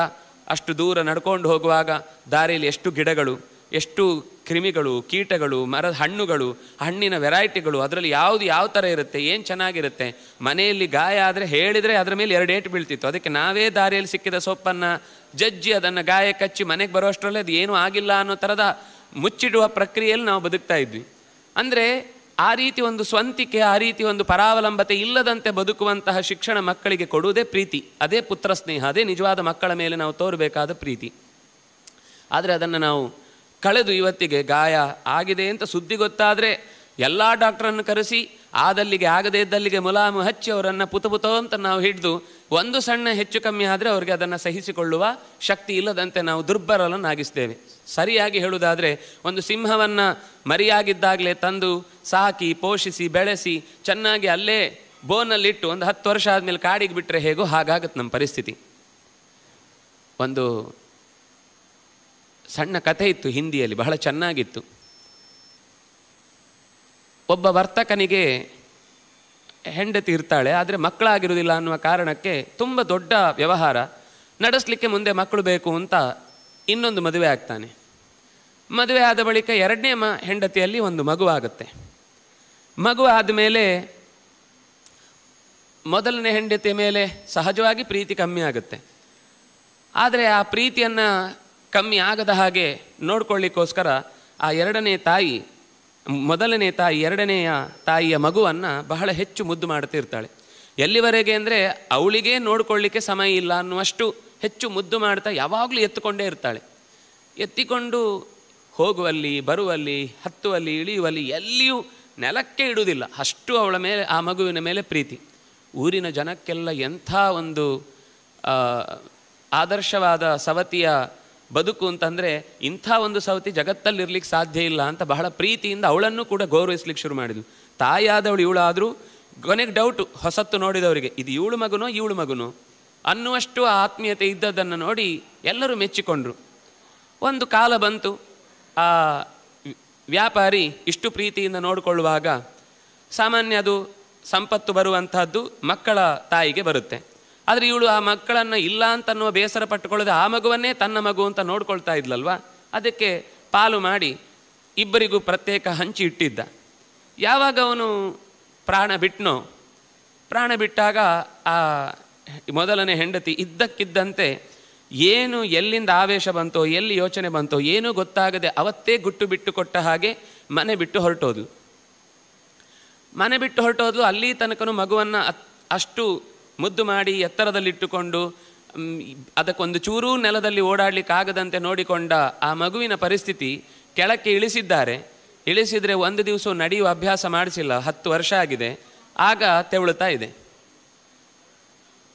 ಅಷ್ಟು ದೂರ ನಡ್ಕೊಂಡು ಹೋಗುವಾಗ ದಾರಿಯಲ್ಲಿ ಎಷ್ಟು ಗಿಡಗಳು ಎಷ್ಟು ಕ್ರಿಮಿಗಳು ಕೀಟಗಳು ಮರದ ಹಣ್ಣುಗಳು ಹಣ್ಣಿನ ವೆರೈಟಿಗಳು ಅದರಲ್ಲಿ ಯಾವುದು ಯಾವ ಥರ ಇರುತ್ತೆ ಏನು ಚೆನ್ನಾಗಿರುತ್ತೆ ಮನೆಯಲ್ಲಿ ಗಾಯ ಆದರೆ ಹೇಳಿದರೆ ಅದರ ಮೇಲೆ ಎರಡು ಏಟು ಬೀಳ್ತಿತ್ತು ಅದಕ್ಕೆ ನಾವೇ ದಾರಿಯಲ್ಲಿ ಸಿಕ್ಕಿದ ಸೊಪ್ಪನ್ನು ಜಜ್ಜಿ ಅದನ್ನು ಗಾಯ ಕಚ್ಚಿ ಮನೆಗೆ ಬರೋಷ್ಟರಲ್ಲಿ ಅದು ಏನೂ ಆಗಿಲ್ಲ ಅನ್ನೋ ಥರದ ಮುಚ್ಚಿಡುವ ಪ್ರಕ್ರಿಯೆಯಲ್ಲಿ ನಾವು ಬದುಕ್ತಾ ಇದ್ವಿ ಅಂದರೆ ಆ ರೀತಿ ಒಂದು ಸ್ವಂತಿಕೆ ಆ ರೀತಿ ಒಂದು ಪರಾವಲಂಬತೆ ಇಲ್ಲದಂತೆ ಬದುಕುವಂತಹ ಶಿಕ್ಷಣ ಮಕ್ಕಳಿಗೆ ಕೊಡುವುದೇ ಪ್ರೀತಿ ಅದೇ ಪುತ್ರ ಸ್ನೇಹ ಅದೇ ನಿಜವಾದ ಮಕ್ಕಳ ಮೇಲೆ ನಾವು ತೋರಬೇಕಾದ ಪ್ರೀತಿ ಆದರೆ ಅದನ್ನು ನಾವು ಕಳೆದು ಇವತ್ತಿಗೆ ಗಾಯ ಆಗಿದೆ ಅಂತ ಸುದ್ದಿ ಗೊತ್ತಾದರೆ ಎಲ್ಲ ಡಾಕ್ಟ್ರನ್ನು ಕರೆಸಿ ಆದಲ್ಲಿಗೆ ಆಗದೇ ಇದ್ದಲ್ಲಿಗೆ ಮುಲಾಮು ಹಚ್ಚಿ ಅವರನ್ನು ಪುತಪುತೋ ಅಂತ ನಾವು ಹಿಡಿದು ಒಂದು ಸಣ್ಣ ಹೆಚ್ಚು ಕಮ್ಮಿ ಆದರೆ ಅವರಿಗೆ ಅದನ್ನು ಸಹಿಸಿಕೊಳ್ಳುವ ಶಕ್ತಿ ಇಲ್ಲದಂತೆ ನಾವು ದುರ್ಬರಲನ್ನಾಗಿಸ್ತೇವೆ ಸರಿಯಾಗಿ ಹೇಳುವುದಾದರೆ ಒಂದು ಸಿಂಹವನ್ನು ಮರಿಯಾಗಿದ್ದಾಗಲೇ ತಂದು ಸಾಕಿ ಪೋಷಿಸಿ ಬೆಳೆಸಿ ಚೆನ್ನಾಗಿ ಅಲ್ಲೇ ಬೋನಲ್ಲಿಟ್ಟು ಒಂದು ಹತ್ತು ವರ್ಷ ಆದಮೇಲೆ ಕಾಡಿಗೆ ಬಿಟ್ಟರೆ ಹೇಗೋ ಹಾಗಾಗುತ್ತೆ ನಮ್ಮ ಪರಿಸ್ಥಿತಿ ಒಂದು ಸಣ್ಣ ಕಥೆ ಇತ್ತು ಹಿಂದಿಯಲ್ಲಿ ಬಹಳ ಚೆನ್ನಾಗಿತ್ತು ಒಬ್ಬ ವರ್ತಕನಿಗೆ ಹೆಂಡತಿ ಇರ್ತಾಳೆ ಆದರೆ ಮಕ್ಕಳಾಗಿರುವುದಿಲ್ಲ ಅನ್ನುವ ಕಾರಣಕ್ಕೆ ತುಂಬ ದೊಡ್ಡ ವ್ಯವಹಾರ ನಡೆಸಲಿಕ್ಕೆ ಮುಂದೆ ಮಕ್ಕಳು ಬೇಕು ಅಂತ ಇನ್ನೊಂದು ಮದುವೆ ಆಗ್ತಾನೆ ಮದುವೆ ಆದ ಬಳಿಕ ಎರಡನೇ ಮ ಹೆಂಡತಿಯಲ್ಲಿ ಒಂದು ಮಗು ಆಗುತ್ತೆ ಮಗು ಆದ ಮೇಲೆ ಮೊದಲನೇ ಹೆಂಡತಿ ಮೇಲೆ ಸಹಜವಾಗಿ ಪ್ರೀತಿ ಕಮ್ಮಿ ಆಗುತ್ತೆ ಆದರೆ ಆ ಪ್ರೀತಿಯನ್ನು ಕಮ್ಮಿ ಆಗದ ಹಾಗೆ ನೋಡ್ಕೊಳ್ಳಿಕ್ಕೋಸ್ಕರ ಆ ಎರಡನೇ ತಾಯಿ ಮೊದಲನೇ ತಾಯಿ ಎರಡನೆಯ ತಾಯಿಯ ಮಗುವನ್ನು ಬಹಳ ಹೆಚ್ಚು ಮುದ್ದು ಮಾಡ್ತಿರ್ತಾಳೆ ಎಲ್ಲಿವರೆಗೆ ಅಂದರೆ ಅವಳಿಗೇ ನೋಡ್ಕೊಳ್ಳಿಕ್ಕೆ ಸಮಯ ಇಲ್ಲ ಅನ್ನುವಷ್ಟು ಹೆಚ್ಚು ಮುದ್ದು ಮಾಡ್ತಾ ಯಾವಾಗಲೂ ಎತ್ತುಕೊಂಡೇ ಇರ್ತಾಳೆ ಎತ್ತಿಕೊಂಡು ಹೋಗುವಲ್ಲಿ ಬರುವಲ್ಲಿ ಹತ್ತುವಲ್ಲಿ ಇಳಿಯುವಲ್ಲಿ ಎಲ್ಲಿಯೂ ನೆಲಕ್ಕೆ ಇಡುವುದಿಲ್ಲ ಅಷ್ಟು ಅವಳ ಮೇಲೆ ಆ ಮಗುವಿನ ಮೇಲೆ ಪ್ರೀತಿ ಊರಿನ ಜನಕ್ಕೆಲ್ಲ ಎಂಥ ಒಂದು ಆದರ್ಶವಾದ ಸವತಿಯ ಬದುಕು ಅಂತಂದರೆ ಇಂಥ ಒಂದು ಸೌತಿ ಜಗತ್ತಲ್ಲಿರ್ಲಿಕ್ಕೆ ಸಾಧ್ಯ ಇಲ್ಲ ಅಂತ ಬಹಳ ಪ್ರೀತಿಯಿಂದ ಅವಳನ್ನು ಕೂಡ ಗೌರವಿಸ್ಲಿಕ್ಕೆ ಶುರು ಮಾಡಿದ್ಲು ತಾಯಿಯಾದವಳು ಇವಳಾದರೂ ಕೊನೆಗೆ ಡೌಟು ಹೊಸತ್ತು ನೋಡಿದವರಿಗೆ ಇದು ಇವಳು ಮಗನೋ ಇವಳು ಮಗನೋ ಅನ್ನುವಷ್ಟು ಆತ್ಮೀಯತೆ ಇದ್ದದನ್ನು ನೋಡಿ ಎಲ್ಲರೂ ಮೆಚ್ಚಿಕೊಂಡ್ರು ಒಂದು ಕಾಲ ಬಂತು ಆ ವ್ಯಾಪಾರಿ ಇಷ್ಟು ಪ್ರೀತಿಯಿಂದ ನೋಡಿಕೊಳ್ಳುವಾಗ ಸಾಮಾನ್ಯ ಅದು ಸಂಪತ್ತು ಬರುವಂಥದ್ದು ಮಕ್ಕಳ ತಾಯಿಗೆ ಬರುತ್ತೆ ಆದರೆ ಇವಳು ಆ ಮಕ್ಕಳನ್ನು ಇಲ್ಲ ಅಂತನ್ನುವ ಬೇಸರ ಪಟ್ಟುಕೊಳ್ಳದೆ ಆ ಮಗುವನ್ನೇ ತನ್ನ ಮಗು ಅಂತ ನೋಡ್ಕೊಳ್ತಾ ಇದ್ಲಲ್ವ ಅದಕ್ಕೆ ಪಾಲು ಮಾಡಿ ಇಬ್ಬರಿಗೂ ಪ್ರತ್ಯೇಕ ಹಂಚಿ ಇಟ್ಟಿದ್ದ ಯಾವಾಗ ಅವನು ಪ್ರಾಣ ಬಿಟ್ಟನೋ ಪ್ರಾಣ ಬಿಟ್ಟಾಗ ಆ ಮೊದಲನೇ ಹೆಂಡತಿ ಇದ್ದಕ್ಕಿದ್ದಂತೆ ಏನು ಎಲ್ಲಿಂದ ಆವೇಶ ಬಂತೋ ಎಲ್ಲಿ ಯೋಚನೆ ಬಂತೋ ಏನೂ ಗೊತ್ತಾಗದೆ ಅವತ್ತೇ ಗುಟ್ಟು ಬಿಟ್ಟು ಕೊಟ್ಟ ಹಾಗೆ ಮನೆ ಬಿಟ್ಟು ಹೊರಟೋದು ಮನೆ ಬಿಟ್ಟು ಹೊರಟೋದು ಅಲ್ಲಿ ತನಕನೂ ಮಗುವನ್ನು ಅಷ್ಟು ಮುದ್ದು ಮಾಡಿ ಎತ್ತರದಲ್ಲಿಟ್ಟುಕೊಂಡು ಅದಕ್ಕೊಂದು ಚೂರೂ ನೆಲದಲ್ಲಿ ಓಡಾಡಲಿಕ್ಕಾಗದಂತೆ ನೋಡಿಕೊಂಡ ಆ ಮಗುವಿನ ಪರಿಸ್ಥಿತಿ ಕೆಳಕ್ಕೆ ಇಳಿಸಿದ್ದಾರೆ ಇಳಿಸಿದರೆ ಒಂದು ದಿವಸ ನಡೆಯುವ ಅಭ್ಯಾಸ ಮಾಡಿಸಿಲ್ಲ ಹತ್ತು ವರ್ಷ ಆಗಿದೆ ಆಗ ತೆವಳುತ್ತಾ ಇದೆ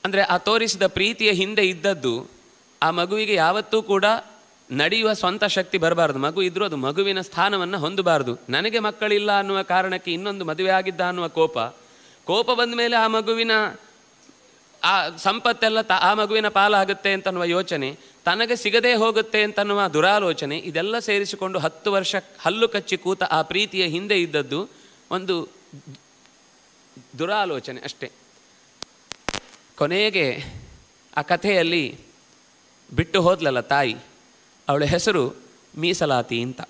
ಅಂದರೆ ಆ ತೋರಿಸಿದ ಪ್ರೀತಿಯ ಹಿಂದೆ ಇದ್ದದ್ದು ಆ ಮಗುವಿಗೆ ಯಾವತ್ತೂ ಕೂಡ ನಡೆಯುವ ಸ್ವಂತ ಶಕ್ತಿ ಬರಬಾರ್ದು ಮಗು ಇದ್ರೂ ಅದು ಮಗುವಿನ ಸ್ಥಾನವನ್ನು ಹೊಂದಬಾರ್ದು ನನಗೆ ಮಕ್ಕಳಿಲ್ಲ ಅನ್ನುವ ಕಾರಣಕ್ಕೆ ಇನ್ನೊಂದು ಮದುವೆ ಆಗಿದ್ದ ಅನ್ನುವ ಕೋಪ ಕೋಪ ಬಂದ ಮೇಲೆ ಆ ಮಗುವಿನ ಆ ಸಂಪತ್ತೆಲ್ಲ ತ ಆ ಮಗುವಿನ ಪಾಲಾಗುತ್ತೆ ಅಂತನ್ನುವ ಯೋಚನೆ ತನಗೆ ಸಿಗದೇ ಹೋಗುತ್ತೆ ಅಂತನ್ನುವ ದುರಾಲೋಚನೆ ಇದೆಲ್ಲ ಸೇರಿಸಿಕೊಂಡು ಹತ್ತು ವರ್ಷ ಹಲ್ಲು ಕಚ್ಚಿ ಕೂತ ಆ ಪ್ರೀತಿಯ ಹಿಂದೆ ಇದ್ದದ್ದು ಒಂದು ದುರಾಲೋಚನೆ ಅಷ್ಟೆ ಕೊನೆಗೆ ಆ ಕಥೆಯಲ್ಲಿ ಬಿಟ್ಟು ಹೋದ್ಲಲ್ಲ ತಾಯಿ ಅವಳ ಹೆಸರು ಮೀಸಲಾತಿ ಅಂತ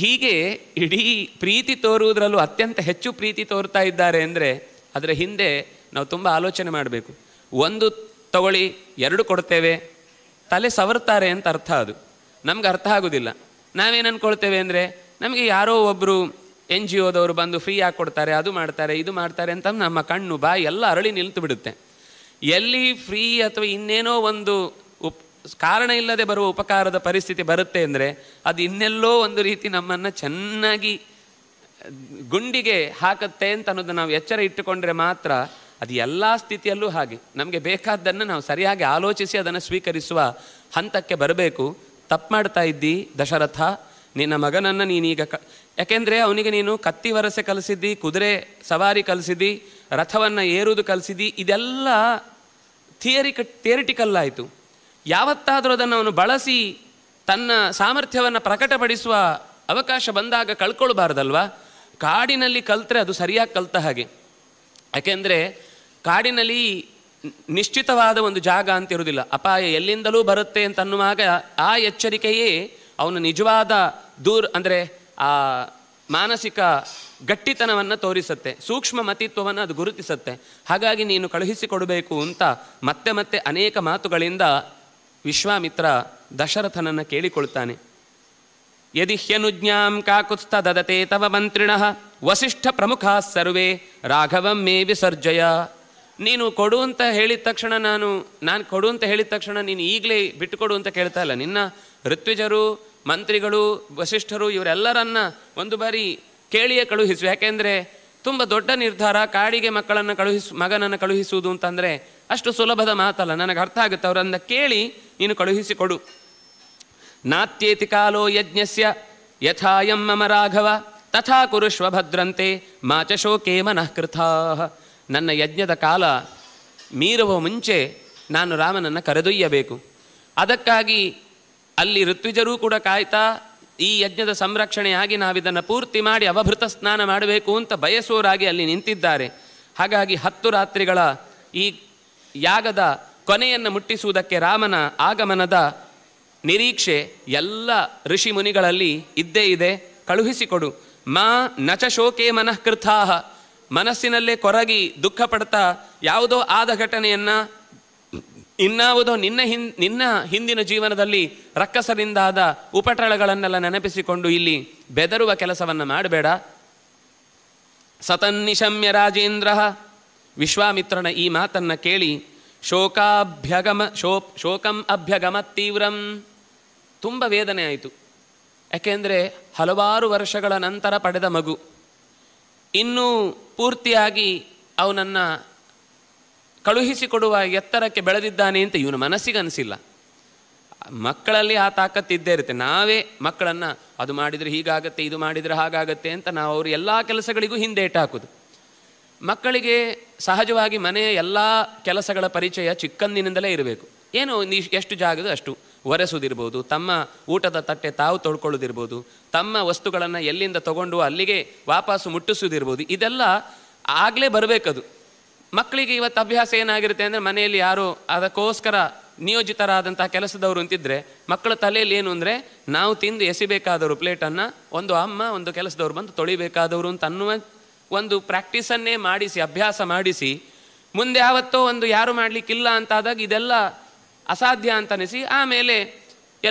ಹೀಗೆ ಇಡೀ ಪ್ರೀತಿ ತೋರುವುದರಲ್ಲೂ ಅತ್ಯಂತ ಹೆಚ್ಚು ಪ್ರೀತಿ ತೋರ್ತಾ ಇದ್ದಾರೆ ಅಂದರೆ ಅದರ ಹಿಂದೆ ನಾವು ತುಂಬ ಆಲೋಚನೆ ಮಾಡಬೇಕು ಒಂದು ತಗೊಳ್ಳಿ ಎರಡು ಕೊಡ್ತೇವೆ ತಲೆ ಸವರ್ತಾರೆ ಅಂತ ಅರ್ಥ ಅದು ನಮ್ಗೆ ಅರ್ಥ ಆಗೋದಿಲ್ಲ ನಾವೇನು ಅಂದ್ಕೊಳ್ತೇವೆ ಅಂದರೆ ನಮಗೆ ಯಾರೋ ಒಬ್ಬರು ಎನ್ ಜಿ ಒದವರು ಬಂದು ಫ್ರೀ ಆಗಿ ಕೊಡ್ತಾರೆ ಅದು ಮಾಡ್ತಾರೆ ಇದು ಮಾಡ್ತಾರೆ ಅಂತ ನಮ್ಮ ಕಣ್ಣು ಬಾಯಿ ಎಲ್ಲ ಅರಳಿ ನಿಲ್ತು ಬಿಡುತ್ತೆ ಎಲ್ಲಿ ಫ್ರೀ ಅಥವಾ ಇನ್ನೇನೋ ಒಂದು ಕಾರಣ ಇಲ್ಲದೆ ಬರುವ ಉಪಕಾರದ ಪರಿಸ್ಥಿತಿ ಬರುತ್ತೆ ಅಂದರೆ ಅದು ಇನ್ನೆಲ್ಲೋ ಒಂದು ರೀತಿ ನಮ್ಮನ್ನು ಚೆನ್ನಾಗಿ ಗುಂಡಿಗೆ ಹಾಕುತ್ತೆ ಅಂತ ಅನ್ನೋದು ನಾವು ಎಚ್ಚರ ಇಟ್ಟುಕೊಂಡ್ರೆ ಮಾತ್ರ ಅದು ಎಲ್ಲ ಸ್ಥಿತಿಯಲ್ಲೂ ಹಾಗೆ ನಮಗೆ ಬೇಕಾದ್ದನ್ನು ನಾವು ಸರಿಯಾಗಿ ಆಲೋಚಿಸಿ ಅದನ್ನು ಸ್ವೀಕರಿಸುವ ಹಂತಕ್ಕೆ ಬರಬೇಕು ತಪ್ಪು ಮಾಡ್ತಾ ಇದ್ದಿ ದಶರಥ ನಿನ್ನ ಮಗನನ್ನು ನೀನೀಗ ಕ ಯಾಕೆಂದರೆ ಅವನಿಗೆ ನೀನು ಕತ್ತಿ ವರಸೆ ಕಲಿಸಿದ್ದಿ ಕುದುರೆ ಸವಾರಿ ಕಲಿಸಿದ್ದಿ ರಥವನ್ನು ಏರುವುದು ಕಲಿಸಿದ್ದಿ ಇದೆಲ್ಲ ಥಿಯರಿಕ ಥಿಯರಿಟಿಕಲ್ ಆಯಿತು ಯಾವತ್ತಾದರೂ ಅದನ್ನು ಅವನು ಬಳಸಿ ತನ್ನ ಸಾಮರ್ಥ್ಯವನ್ನು ಪ್ರಕಟಪಡಿಸುವ ಅವಕಾಶ ಬಂದಾಗ ಕಳ್ಕೊಳ್ಬಾರ್ದಲ್ವಾ ಕಾಡಿನಲ್ಲಿ ಕಲ್ತ್ರೆ ಅದು ಸರಿಯಾಗಿ ಕಲ್ತ ಹಾಗೆ ಯಾಕೆಂದರೆ ಕಾಡಿನಲ್ಲಿ ನಿಶ್ಚಿತವಾದ ಒಂದು ಜಾಗ ಅಂತಿರುವುದಿಲ್ಲ ಅಪಾಯ ಎಲ್ಲಿಂದಲೂ ಬರುತ್ತೆ ಅಂತನ್ನುವಾಗ ಆ ಎಚ್ಚರಿಕೆಯೇ ಅವನು ನಿಜವಾದ ದೂರ್ ಅಂದರೆ ಆ ಮಾನಸಿಕ ಗಟ್ಟಿತನವನ್ನು ತೋರಿಸುತ್ತೆ ಸೂಕ್ಷ್ಮ ಮತಿತ್ವವನ್ನು ಅದು ಗುರುತಿಸುತ್ತೆ ಹಾಗಾಗಿ ನೀನು ಕಳುಹಿಸಿಕೊಡಬೇಕು ಅಂತ ಮತ್ತೆ ಮತ್ತೆ ಅನೇಕ ಮಾತುಗಳಿಂದ ವಿಶ್ವಾಮಿತ್ರ ದಶರಥನನ್ನು ಕೇಳಿಕೊಳ್ತಾನೆ ಯದಿ ಹ್ಯನುಜ್ಞಾಂ ಕಾಕುತ್ಸ್ಥ ದದತೆ ತವ ಮಂತ್ರಿಣ ವಸಿಷ್ಠ ಪ್ರಮುಖ ಸರ್ವೇ ರಾಘವಂ ಮೇ ವಿಸರ್ಜಯ ನೀನು ಕೊಡು ಅಂತ ಹೇಳಿದ ತಕ್ಷಣ ನಾನು ನಾನು ಕೊಡು ಅಂತ ಹೇಳಿದ ತಕ್ಷಣ ನೀನು ಈಗಲೇ ಬಿಟ್ಟುಕೊಡು ಅಂತ ಕೇಳ್ತಾ ಇಲ್ಲ ನಿನ್ನ ಋತ್ವಿಜರು ಮಂತ್ರಿಗಳು ವಸಿಷ್ಠರು ಇವರೆಲ್ಲರನ್ನ ಒಂದು ಬಾರಿ ಕೇಳಿಯೇ ಕಳುಹಿಸು ಯಾಕೆಂದರೆ ತುಂಬ ದೊಡ್ಡ ನಿರ್ಧಾರ ಕಾಡಿಗೆ ಮಕ್ಕಳನ್ನು ಕಳುಹಿಸು ಮಗನನ್ನು ಕಳುಹಿಸುವುದು ಅಂತಂದರೆ ಅಷ್ಟು ಸುಲಭದ ಮಾತಲ್ಲ ನನಗೆ ಅರ್ಥ ಆಗುತ್ತೆ ಅವರನ್ನು ಕೇಳಿ ನೀನು ಕಳುಹಿಸಿಕೊಡು ನಾತ್ಯೇತಿ ಕಾಲೋ ಯಜ್ಞಸ್ಯ ಯಥಾಯಂ ಮಮ ರಾಘವ ತಥಾ ಕುರುಶ್ವ ಭದ್ರಂತೆ ಮಾಚಶೋಕೆ ಕೃತಾ ನನ್ನ ಯಜ್ಞದ ಕಾಲ ಮೀರುವ ಮುಂಚೆ ನಾನು ರಾಮನನ್ನು ಕರೆದೊಯ್ಯಬೇಕು ಅದಕ್ಕಾಗಿ ಅಲ್ಲಿ ಋತ್ವಿಜರೂ ಕೂಡ ಕಾಯ್ತಾ ಈ ಯಜ್ಞದ ಸಂರಕ್ಷಣೆಯಾಗಿ ನಾವಿದನ್ನು ಪೂರ್ತಿ ಮಾಡಿ ಅವಭೃತ ಸ್ನಾನ ಮಾಡಬೇಕು ಅಂತ ಬಯಸೋರಾಗಿ ಅಲ್ಲಿ ನಿಂತಿದ್ದಾರೆ ಹಾಗಾಗಿ ಹತ್ತು ರಾತ್ರಿಗಳ ಈ ಯಾಗದ ಕೊನೆಯನ್ನು ಮುಟ್ಟಿಸುವುದಕ್ಕೆ ರಾಮನ ಆಗಮನದ ನಿರೀಕ್ಷೆ ಎಲ್ಲ ಋಷಿ ಮುನಿಗಳಲ್ಲಿ ಇದ್ದೇ ಇದೆ ಕಳುಹಿಸಿಕೊಡು ಮಾ ನಚ ಶೋಕೆ ಮನಃಕೃತಾಹ ಮನಸ್ಸಿನಲ್ಲೇ ಕೊರಗಿ ದುಃಖ ಪಡ್ತಾ ಯಾವುದೋ ಆದ ಘಟನೆಯನ್ನ ಇನ್ನಾವುದೋ ನಿನ್ನ ಹಿನ್ ನಿನ್ನ ಹಿಂದಿನ ಜೀವನದಲ್ಲಿ ರಕ್ಕಸರಿಂದಾದ ಉಪಟಳಗಳನ್ನೆಲ್ಲ ನೆನಪಿಸಿಕೊಂಡು ಇಲ್ಲಿ ಬೆದರುವ ಕೆಲಸವನ್ನು ಮಾಡಬೇಡ ಸತನ್ನಿಶಮ್ಯ ರಾಜೇಂದ್ರ ವಿಶ್ವಾಮಿತ್ರನ ಈ ಮಾತನ್ನು ಕೇಳಿ ಶೋಕಾಭ್ಯಗಮ ಶೋ ಶೋಕಂ ಅಭ್ಯಗಮ ತೀವ್ರಂ ತುಂಬ ವೇದನೆ ಆಯಿತು ಯಾಕೆಂದರೆ ಹಲವಾರು ವರ್ಷಗಳ ನಂತರ ಪಡೆದ ಮಗು ಇನ್ನೂ ಪೂರ್ತಿಯಾಗಿ ಅವನನ್ನು ಕಳುಹಿಸಿಕೊಡುವ ಎತ್ತರಕ್ಕೆ ಬೆಳೆದಿದ್ದಾನೆ ಅಂತ ಇವನ ಅನಿಸಿಲ್ಲ ಮಕ್ಕಳಲ್ಲಿ ಆ ತಾಕತ್ತಿದ್ದೇ ಇರುತ್ತೆ ನಾವೇ ಮಕ್ಕಳನ್ನು ಅದು ಮಾಡಿದರೆ ಹೀಗಾಗತ್ತೆ ಇದು ಮಾಡಿದರೆ ಹಾಗಾಗತ್ತೆ ಅಂತ ನಾವು ಅವರು ಎಲ್ಲ ಕೆಲಸಗಳಿಗೂ ಹಾಕೋದು ಮಕ್ಕಳಿಗೆ ಸಹಜವಾಗಿ ಮನೆಯ ಎಲ್ಲ ಕೆಲಸಗಳ ಪರಿಚಯ ಚಿಕ್ಕಂದಿನಿಂದಲೇ ಇರಬೇಕು ಏನು ಎಷ್ಟು ಜಾಗದ ಅಷ್ಟು ಒರೆಸುವುದಿರ್ಬೋದು ತಮ್ಮ ಊಟದ ತಟ್ಟೆ ತಾವು ತೊಳ್ಕೊಳ್ಳೋದಿರ್ಬೋದು ತಮ್ಮ ವಸ್ತುಗಳನ್ನು ಎಲ್ಲಿಂದ ತಗೊಂಡು ಅಲ್ಲಿಗೆ ವಾಪಸ್ಸು ಮುಟ್ಟಿಸೋದಿರ್ಬೋದು ಇದೆಲ್ಲ ಆಗಲೇ ಬರಬೇಕದು ಮಕ್ಕಳಿಗೆ ಇವತ್ತು ಅಭ್ಯಾಸ ಏನಾಗಿರುತ್ತೆ ಅಂದರೆ ಮನೆಯಲ್ಲಿ ಯಾರೋ ಅದಕ್ಕೋಸ್ಕರ ನಿಯೋಜಿತರಾದಂಥ ಕೆಲಸದವರು ಅಂತಿದ್ರೆ ಮಕ್ಕಳ ತಲೆಯಲ್ಲಿ ಏನು ಅಂದರೆ ನಾವು ತಿಂದು ಎಸಿಬೇಕಾದವರು ಪ್ಲೇಟನ್ನು ಒಂದು ಅಮ್ಮ ಒಂದು ಕೆಲಸದವರು ಬಂದು ತೊಳಿಬೇಕಾದವರು ಅಂತ ಅನ್ನುವ ಒಂದು ಪ್ರಾಕ್ಟೀಸನ್ನೇ ಮಾಡಿಸಿ ಅಭ್ಯಾಸ ಮಾಡಿಸಿ ಮುಂದೆ ಯಾವತ್ತೋ ಒಂದು ಯಾರು ಮಾಡಲಿಕ್ಕಿಲ್ಲ ಅಂತಾದಾಗ ಇದೆಲ್ಲ ಅಸಾಧ್ಯ ಅಂತ ಅನಿಸಿ ಆಮೇಲೆ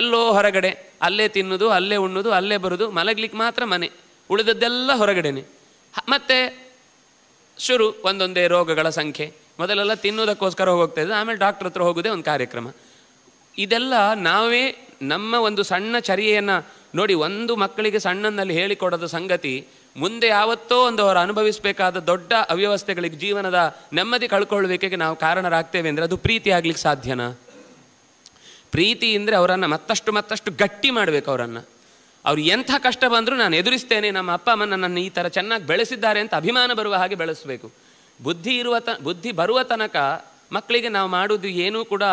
ಎಲ್ಲೋ ಹೊರಗಡೆ ಅಲ್ಲೇ ತಿನ್ನೋದು ಅಲ್ಲೇ ಉಣ್ಣೋದು ಅಲ್ಲೇ ಬರೋದು ಮಲಗ್ಲಿಕ್ಕೆ ಮಾತ್ರ ಮನೆ ಉಳಿದದ್ದೆಲ್ಲ ಹೊರಗಡೆನೆ ಮತ್ತೆ ಶುರು ಒಂದೊಂದೇ ರೋಗಗಳ ಸಂಖ್ಯೆ ಮೊದಲೆಲ್ಲ ತಿನ್ನೋದಕ್ಕೋಸ್ಕರ ಹೋಗ್ತಾಯಿದ್ದು ಆಮೇಲೆ ಡಾಕ್ಟರ್ ಹತ್ರ ಹೋಗೋದೇ ಒಂದು ಕಾರ್ಯಕ್ರಮ ಇದೆಲ್ಲ ನಾವೇ ನಮ್ಮ ಒಂದು ಸಣ್ಣ ಚರ್ಯೆಯನ್ನು ನೋಡಿ ಒಂದು ಮಕ್ಕಳಿಗೆ ಸಣ್ಣನಲ್ಲಿ ಹೇಳಿಕೊಡೋದ ಸಂಗತಿ ಮುಂದೆ ಯಾವತ್ತೋ ಒಂದು ಅವರು ಅನುಭವಿಸಬೇಕಾದ ದೊಡ್ಡ ಅವ್ಯವಸ್ಥೆಗಳಿಗೆ ಜೀವನದ ನೆಮ್ಮದಿ ಕಳ್ಕೊಳ್ಳುವಿಕೆಗೆ ನಾವು ಕಾರಣರಾಗ್ತೇವೆ ಅಂದರೆ ಅದು ಪ್ರೀತಿ ಆಗ್ಲಿಕ್ಕೆ ಸಾಧ್ಯನಾ ಪ್ರೀತಿ ಅಂದರೆ ಅವರನ್ನು ಮತ್ತಷ್ಟು ಮತ್ತಷ್ಟು ಗಟ್ಟಿ ಮಾಡಬೇಕು ಅವರನ್ನು ಅವ್ರು ಎಂಥ ಕಷ್ಟ ಬಂದರೂ ನಾನು ಎದುರಿಸ್ತೇನೆ ನಮ್ಮ ಅಪ್ಪ ಅಮ್ಮ ನನ್ನನ್ನು ಈ ಥರ ಚೆನ್ನಾಗಿ ಬೆಳೆಸಿದ್ದಾರೆ ಅಂತ ಅಭಿಮಾನ ಬರುವ ಹಾಗೆ ಬೆಳೆಸಬೇಕು ಬುದ್ಧಿ ಇರುವ ತ ಬುದ್ಧಿ ಬರುವ ತನಕ ಮಕ್ಕಳಿಗೆ ನಾವು ಮಾಡೋದು ಏನೂ ಕೂಡ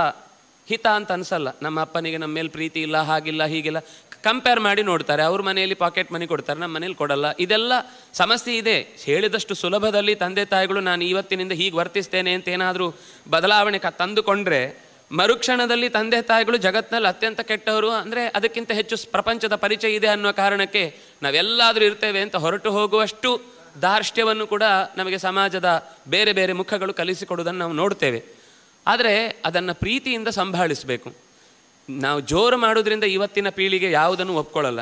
ಹಿತ ಅಂತ ಅನಿಸಲ್ಲ ನಮ್ಮ ಅಪ್ಪನಿಗೆ ನಮ್ಮ ಮೇಲೆ ಪ್ರೀತಿ ಇಲ್ಲ ಹಾಗಿಲ್ಲ ಹೀಗಿಲ್ಲ ಕಂಪೇರ್ ಮಾಡಿ ನೋಡ್ತಾರೆ ಅವ್ರ ಮನೆಯಲ್ಲಿ ಪಾಕೆಟ್ ಮನಿ ಕೊಡ್ತಾರೆ ನಮ್ಮ ಮನೇಲಿ ಕೊಡಲ್ಲ ಇದೆಲ್ಲ ಸಮಸ್ಯೆ ಇದೆ ಹೇಳಿದಷ್ಟು ಸುಲಭದಲ್ಲಿ ತಂದೆ ತಾಯಿಗಳು ನಾನು ಇವತ್ತಿನಿಂದ ಹೀಗೆ ವರ್ತಿಸ್ತೇನೆ ಅಂತ ಏನಾದರೂ ಬದಲಾವಣೆ ಕ ತಂದುಕೊಂಡ್ರೆ ಮರುಕ್ಷಣದಲ್ಲಿ ತಂದೆ ತಾಯಿಗಳು ಜಗತ್ತಿನಲ್ಲಿ ಅತ್ಯಂತ ಕೆಟ್ಟವರು ಅಂದರೆ ಅದಕ್ಕಿಂತ ಹೆಚ್ಚು ಪ್ರಪಂಚದ ಪರಿಚಯ ಇದೆ ಅನ್ನೋ ಕಾರಣಕ್ಕೆ ನಾವೆಲ್ಲಾದರೂ ಇರ್ತೇವೆ ಅಂತ ಹೊರಟು ಹೋಗುವಷ್ಟು ದಾರ್ಷ್ಟ್ಯವನ್ನು ಕೂಡ ನಮಗೆ ಸಮಾಜದ ಬೇರೆ ಬೇರೆ ಮುಖಗಳು ಕಲಿಸಿಕೊಡುವುದನ್ನು ನಾವು ನೋಡ್ತೇವೆ ಆದರೆ ಅದನ್ನು ಪ್ರೀತಿಯಿಂದ ಸಂಭಾಳಿಸಬೇಕು ನಾವು ಜೋರು ಮಾಡೋದ್ರಿಂದ ಇವತ್ತಿನ ಪೀಳಿಗೆ ಯಾವುದನ್ನು ಒಪ್ಕೊಳ್ಳಲ್ಲ